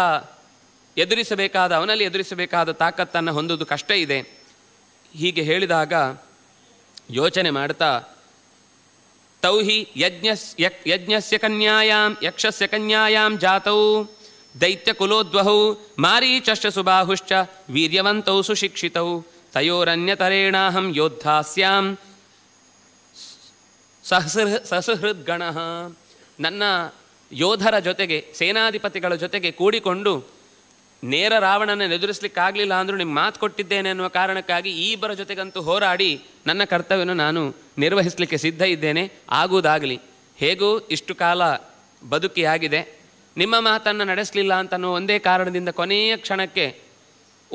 ಎದುರಿಸಬೇಕಾದ ಅವನಲ್ಲಿ ಎದುರಿಸಬೇಕಾದ ತಾಕತ್ತನ್ನು ಹೊಂದೋದು ಕಷ್ಟ ಇದೆ ಹೀಗೆ ಹೇಳಿದಾಗ ಯೋಚನೆ ಮಾಡ್ತಾ ತೌಹಿ ಯಜ್ಞಸ್ ಯಕ್ ಯಜ್ಞಸ್ಯ ಕನ್ಯಾಯಾಂ ಯಕ್ಷಸ್ಯ ಕನ್ಯಾಯಾಂ ಜಾತೌ ದೈತ್ಯ ಕುಲೋದ್ವಹೌ ಮಾರೀಚಶ್ಚ ಸುಬಾಹುಶ್ಚ ವೀರ್ಯವಂತೌ ಸುಶಿಕ್ಷಿತೌ ತಯೋರನ್ಯತರೇಣಾಹಂ ಸ್ಯಾಂ ಸಹಸೃ ಸಸಹೃದ್ಗಣ ನನ್ನ ಯೋಧರ ಜೊತೆಗೆ ಸೇನಾಧಿಪತಿಗಳ ಜೊತೆಗೆ ಕೂಡಿಕೊಂಡು ನೇರ ರಾವಣನ ಎದುರಿಸಲಿಕ್ಕಾಗಲಿಲ್ಲ ಅಂದರೂ ನಿಮ್ಮ ಮಾತು ಕೊಟ್ಟಿದ್ದೇನೆ ಎನ್ನುವ ಕಾರಣಕ್ಕಾಗಿ ಈ ಇಬ್ಬರ ಜೊತೆಗಂತೂ ಹೋರಾಡಿ ನನ್ನ ಕರ್ತವ್ಯನ ನಾನು ನಿರ್ವಹಿಸಲಿಕ್ಕೆ ಸಿದ್ಧ ಇದ್ದೇನೆ ಆಗುವುದಾಗಲಿ ಹೇಗೂ ಇಷ್ಟು ಕಾಲ ಬದುಕಿಯಾಗಿದೆ ನಿಮ್ಮ ಮಾತನ್ನು ನಡೆಸಲಿಲ್ಲ ಅಂತನೋ ಒಂದೇ ಕಾರಣದಿಂದ ಕೊನೆಯ ಕ್ಷಣಕ್ಕೆ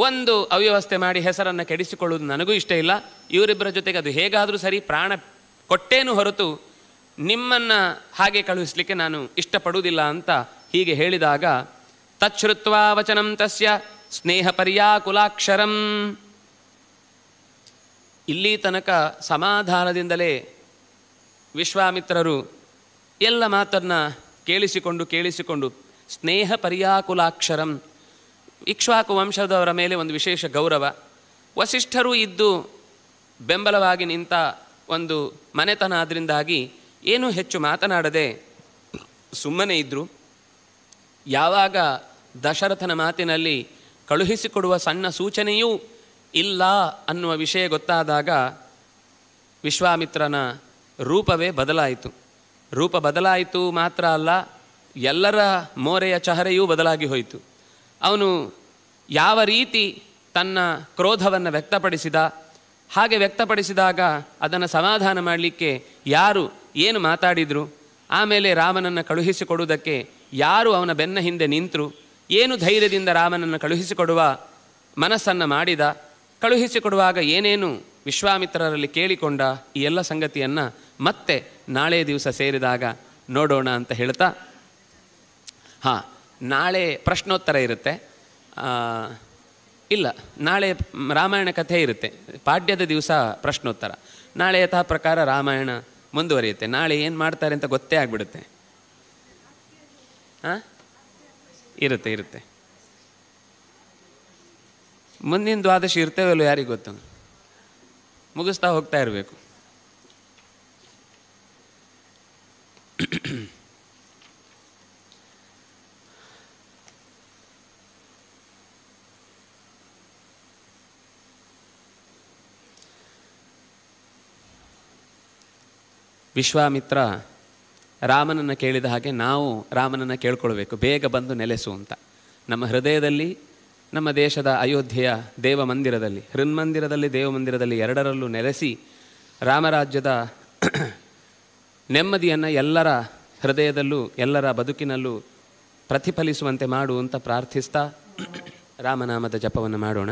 ಒಂದು ಅವ್ಯವಸ್ಥೆ ಮಾಡಿ ಹೆಸರನ್ನು ಕೆಡಿಸಿಕೊಳ್ಳುವುದು ನನಗೂ ಇಷ್ಟ ಇಲ್ಲ ಇವರಿಬ್ಬರ ಜೊತೆಗೆ ಅದು ಹೇಗಾದರೂ ಸರಿ ಪ್ರಾಣ ಕೊಟ್ಟೇನು ಹೊರತು ನಿಮ್ಮನ್ನು ಹಾಗೆ ಕಳುಹಿಸಲಿಕ್ಕೆ ನಾನು ಇಷ್ಟಪಡುವುದಿಲ್ಲ ಅಂತ ಹೀಗೆ ಹೇಳಿದಾಗ ತಚ್ಛೃತ್ವ ವಚನಂ ತಸ್ಯ ಪರ್ಯಾಕುಲಾಕ್ಷರಂ ಇಲ್ಲಿ ತನಕ ಸಮಾಧಾನದಿಂದಲೇ ವಿಶ್ವಾಮಿತ್ರರು ಎಲ್ಲ ಮಾತನ್ನು ಕೇಳಿಸಿಕೊಂಡು ಕೇಳಿಸಿಕೊಂಡು ಸ್ನೇಹ ಪರ್ಯಾಕುಲಾಕ್ಷರಂ ಇಕ್ಷ್ವಾಕು ವಂಶದವರ ಮೇಲೆ ಒಂದು ವಿಶೇಷ ಗೌರವ ವಸಿಷ್ಠರು ಇದ್ದು ಬೆಂಬಲವಾಗಿ ನಿಂತ ಒಂದು ಮನೆತನ ಅದರಿಂದಾಗಿ ಏನು ಹೆಚ್ಚು ಮಾತನಾಡದೆ ಸುಮ್ಮನೆ ಇದ್ದರು ಯಾವಾಗ ದಶರಥನ ಮಾತಿನಲ್ಲಿ ಕಳುಹಿಸಿಕೊಡುವ ಸಣ್ಣ ಸೂಚನೆಯೂ ಇಲ್ಲ ಅನ್ನುವ ವಿಷಯ ಗೊತ್ತಾದಾಗ ವಿಶ್ವಾಮಿತ್ರನ ರೂಪವೇ ಬದಲಾಯಿತು ರೂಪ ಬದಲಾಯಿತು ಮಾತ್ರ ಅಲ್ಲ ಎಲ್ಲರ ಮೋರೆಯ ಚಹರೆಯೂ ಬದಲಾಗಿ ಹೋಯಿತು ಅವನು ಯಾವ ರೀತಿ ತನ್ನ ಕ್ರೋಧವನ್ನು ವ್ಯಕ್ತಪಡಿಸಿದ ಹಾಗೆ ವ್ಯಕ್ತಪಡಿಸಿದಾಗ ಅದನ್ನು ಸಮಾಧಾನ ಮಾಡಲಿಕ್ಕೆ ಯಾರು ಏನು ಮಾತಾಡಿದರು ಆಮೇಲೆ ರಾಮನನ್ನು ಕಳುಹಿಸಿಕೊಡುವುದಕ್ಕೆ ಯಾರು ಅವನ ಬೆನ್ನ ಹಿಂದೆ ನಿಂತರು ಏನು ಧೈರ್ಯದಿಂದ ರಾಮನನ್ನು ಕಳುಹಿಸಿಕೊಡುವ ಮನಸ್ಸನ್ನು ಮಾಡಿದ ಕಳುಹಿಸಿಕೊಡುವಾಗ ಏನೇನು ವಿಶ್ವಾಮಿತ್ರರಲ್ಲಿ ಕೇಳಿಕೊಂಡ ಈ ಎಲ್ಲ ಸಂಗತಿಯನ್ನು ಮತ್ತೆ ನಾಳೆ ದಿವಸ ಸೇರಿದಾಗ ನೋಡೋಣ ಅಂತ ಹೇಳ್ತಾ ಹಾಂ ನಾಳೆ ಪ್ರಶ್ನೋತ್ತರ ಇರುತ್ತೆ ಇಲ್ಲ ನಾಳೆ ರಾಮಾಯಣ ಕಥೆ ಇರುತ್ತೆ ಪಾಠ್ಯದ ದಿವಸ ಪ್ರಶ್ನೋತ್ತರ ನಾಳೆ ಯಥ ಪ್ರಕಾರ ರಾಮಾಯಣ ಮುಂದುವರಿಯುತ್ತೆ ನಾಳೆ ಏನು ಮಾಡ್ತಾರೆ ಅಂತ ಗೊತ್ತೇ ಆಗಿಬಿಡುತ್ತೆ ಹಾ ಇರುತ್ತೆ ಇರುತ್ತೆ ಮುಂದಿನ ದ್ವಾದಶಿ ಇರ್ತೇವಲ್ಲ ಯಾರಿಗೆ ಗೊತ್ತು ಮುಗಿಸ್ತಾ ಹೋಗ್ತಾ ಇರಬೇಕು ವಿಶ್ವಾಮಿತ್ರ ರಾಮನನ್ನು ಕೇಳಿದ ಹಾಗೆ ನಾವು ರಾಮನನ್ನು ಕೇಳ್ಕೊಳ್ಬೇಕು ಬೇಗ ಬಂದು ನೆಲೆಸು ಅಂತ ನಮ್ಮ ಹೃದಯದಲ್ಲಿ ನಮ್ಮ ದೇಶದ ಅಯೋಧ್ಯೆಯ ದೇವ ಮಂದಿರದಲ್ಲಿ ಹೃನ್ಮಂದಿರದಲ್ಲಿ ದೇವ ಮಂದಿರದಲ್ಲಿ ಎರಡರಲ್ಲೂ ನೆಲೆಸಿ ರಾಮರಾಜ್ಯದ <clears throat> ನೆಮ್ಮದಿಯನ್ನು ಎಲ್ಲರ ಹೃದಯದಲ್ಲೂ ಎಲ್ಲರ ಬದುಕಿನಲ್ಲೂ ಪ್ರತಿಫಲಿಸುವಂತೆ ಮಾಡು ಅಂತ ಪ್ರಾರ್ಥಿಸ್ತಾ <clears throat> ರಾಮನಾಮದ ಜಪವನ್ನು ಮಾಡೋಣ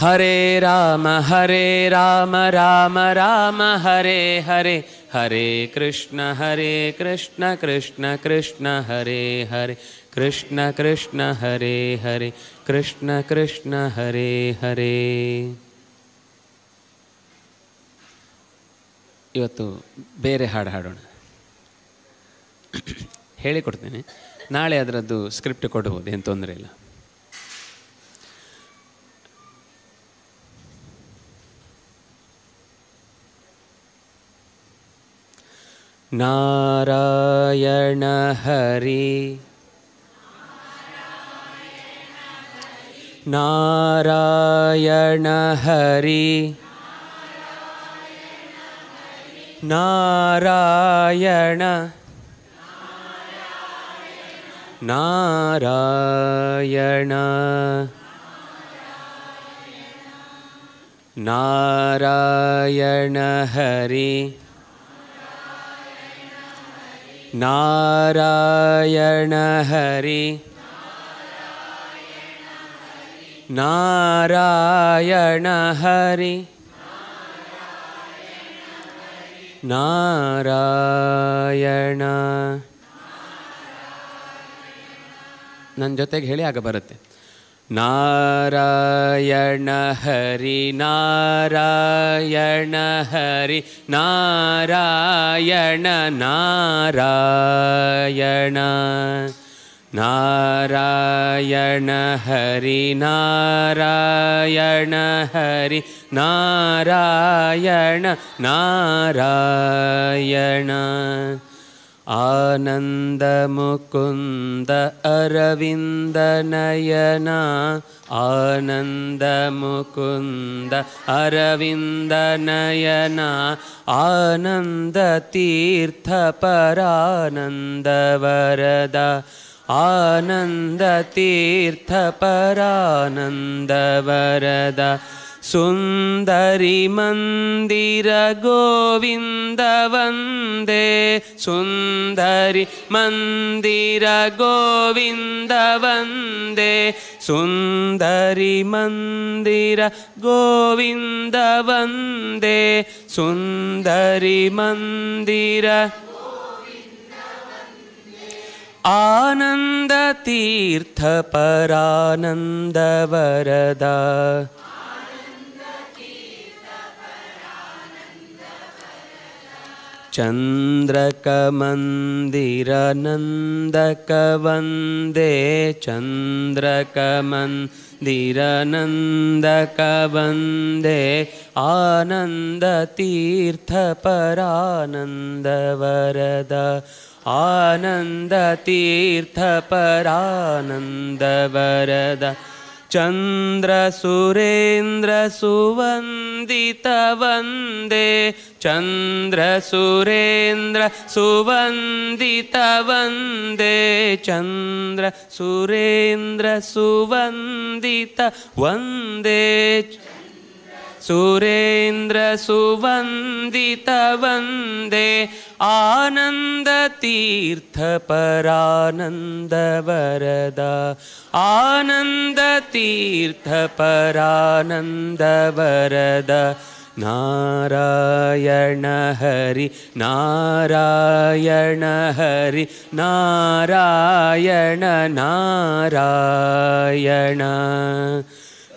ಹರೇ ರಾಮ ಹರೇ ರಾಮ ರಾಮ ರಾಮ ಹರೇ ಹರೇ ಹರೇ ಕೃಷ್ಣ ಹರೇ ಕೃಷ್ಣ ಕೃಷ್ಣ ಕೃಷ್ಣ ಹರೇ ಹರೇ ಕೃಷ್ಣ ಕೃಷ್ಣ ಹರೇ ಹರೇ ಕೃಷ್ಣ ಕೃಷ್ಣ ಹರೇ ಹರೇ ಇವತ್ತು ಬೇರೆ ಹಾಡು ಹಾಡೋಣ ಹೇಳಿಕೊಡ್ತೇನೆ ನಾಳೆ ಅದರದ್ದು ಸ್ಕ್ರಿಪ್ಟ್ ಕೊಡ್ಬೋದು ಏನು ತೊಂದರೆ ಇಲ್ಲ नारायण हरि नारायण हरि नारायण नारायण नारायण हरि ನಾರಾಯಣ ಹರಿ ನಾರಾಯಣ ಹರಿ ನಾರಾಯಣ ನನ್ನ ಜೊತೆಗೆ ಹೇಳಿ ಆಗ ಬರುತ್ತೆ நாராயண ஹரி நாராயண ஹரி நாராயண நாராயண நாராயண ஹரி நாராயண ஹரி நாராயண நாராயண आनन्दमुकुन्द अरविन्दनयना आनन्दमुकुन्द अरविन्दनयना आनन्दतीर्थपरानन्दवरदा आनन्दतीर्थपरानन्दवरदा சுந்தரி மந்திர கோவிந்த வந்தே சுந்தரி மந்திர கோவிந்த வந்தே சுந்தரி மந்திர கோவிந்த வந்தே சுந்தரி மந்திர ஆனந்த தீர்த்த பரானந்த வரதா चन्द्रकमन्दिरनन्दकवन्दे चन्द्रकमन्दिरनन्दकवन्दे आनन्दतीर्थपरानन्द वरदा आनन्दतीर्थपरानन्दवरद चन्द्र सुरेन्द्र सुवन्दित वन्दे चन्द्र सुरेन्द्र सुवन्दित वन्दे चन्द्र सुरेन्द्र सुवन्दित वन्दे सुरेन्द्र सुवन्दित वन्दे आनन्द तीर्थ आनन्दतीर्थपरानन्दवरदा नारायण हरि नारायण हरि नारायण नारायण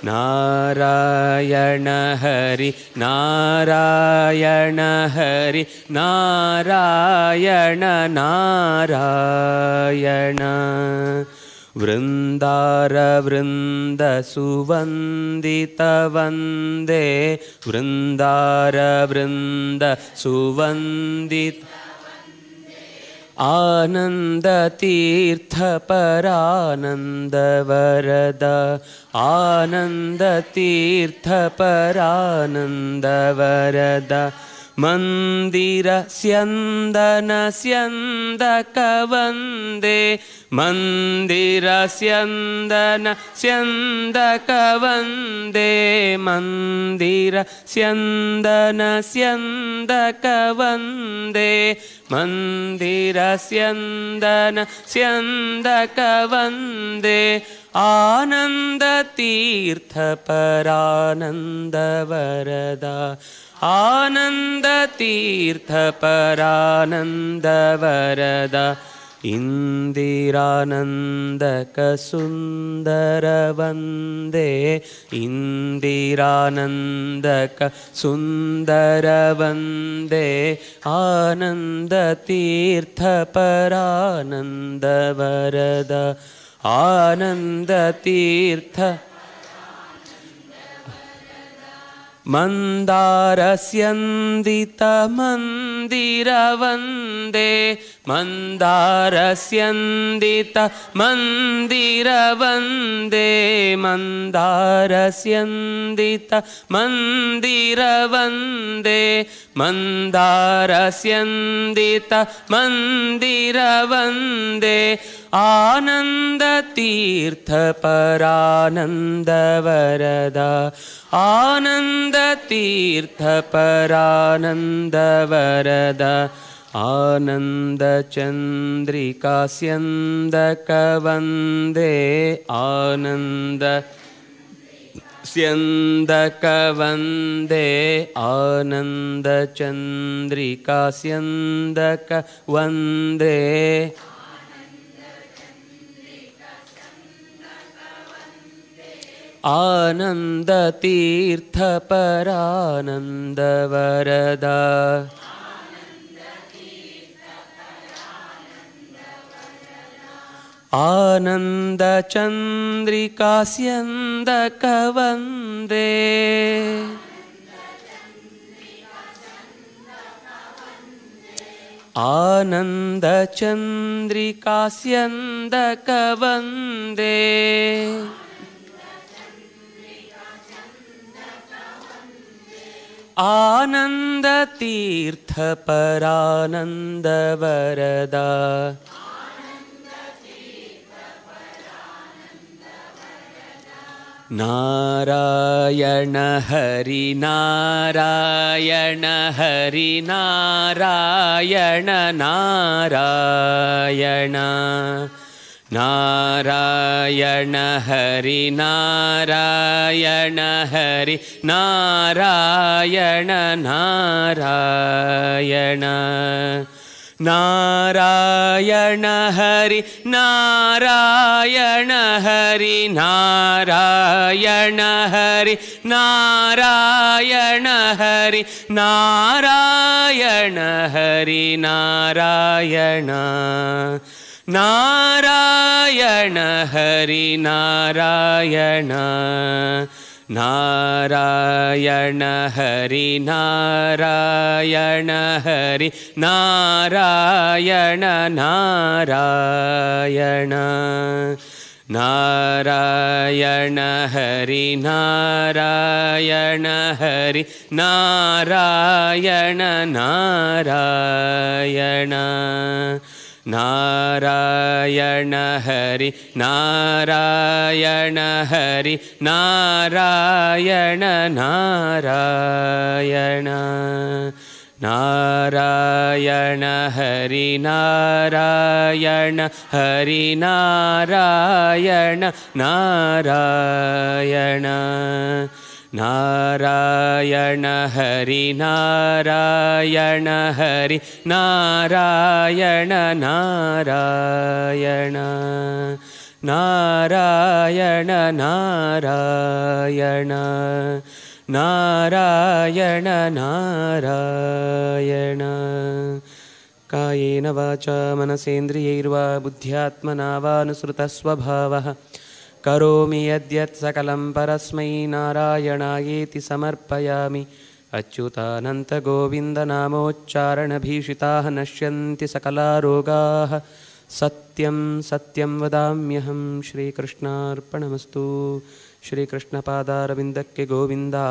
नारायण हरि नारायण हरि नारायण नारायण वृन्दारवृन्द सुवन्दित वन्दे वृन्दारवृन्द सुवन्दि आनन्दतीर्थ आनन्दतीर्थपरानन्दवरद आनन्दतीर्थ परानन्दवरदा मन्दिर मन्दिरस्यन्दनस्यन्दकवन्दे मन्दिरस्यन्दनस्यन्दकवन्दे मन्दिर मन्दिर आनन्दतीर्थपरानन्दवरदा आनन्दतीर्थपरानन्दवरद इन्दिरानन्दकसुन्दरवन्दे इन्दिरानन्दकसुन्दरवन्दे आनन्दतीर्थपरानन्दवरद आनन्दतीर्थ मन्दारस्यन्दितमन्दिरवन्दे मन्दारस्यन्दित मन्दिर मन्दारस्यन्दित मन्दिर मन्दारस्यन्दित मन्दिर आनन्दतीर्थपरानन्दवरदा आनन्दतीर्थपरानन्दवरदा आनन्दचन्द्रिकास्यन्दकवन्दे आनन्द स्यन्दकवन्दे आनन्दचन्द्रिकास्यन्दकवन्दे आनन्दतीर्थपरानन्दवरदा आनन्दचन्द्रिकास्यन्दकवन्दे आनन्दचन्द्रिकास्यन्दकवन्दे आनन्दतीर्थपरानन्दवरदा நாராயண ஹரி நாராயண ஹரி நாராயண நாராயண நாராயண ஹரி நாராயண ஹரி நாராயண நாராயண நாராயண ஹரி நாராயண ஹரி நாராயண ஹரி நாராயண ஹரி நாராயண ஹரி நாராயண நாராயண ஹரி நாராயண நாராயண ஹரி நாராயண ஹரி நாராயண நாராயண நாராயண ஹரி நாராயண ஹரி நாராயண நாராயண நாராயண ஹரி நாராயண ஹரி நாராயண நாராயண நாராயண ஹரி நாராயண ஹரி நாராயண நாராயண नारायण हरि नारायण हरि नारायण नारायण नारायण नारायण नारायण नारायण कायेन वाचा मनसेन्द्रियैर्वा बुद्ध्यात्मना वानुसृतस्वभावः करोमि यद्यत् सकलं परस्मै नारायणायेति समर्पयामि अच्युतानन्तगोविन्दनामोच्चारणभीषिताः नश्यन्ति सकलारोगाः सत्यं सत्यं वदाम्यहं श्रीकृष्णार्पणमस्तु श्रीकृष्णपादारविन्दक्य गोविन्दा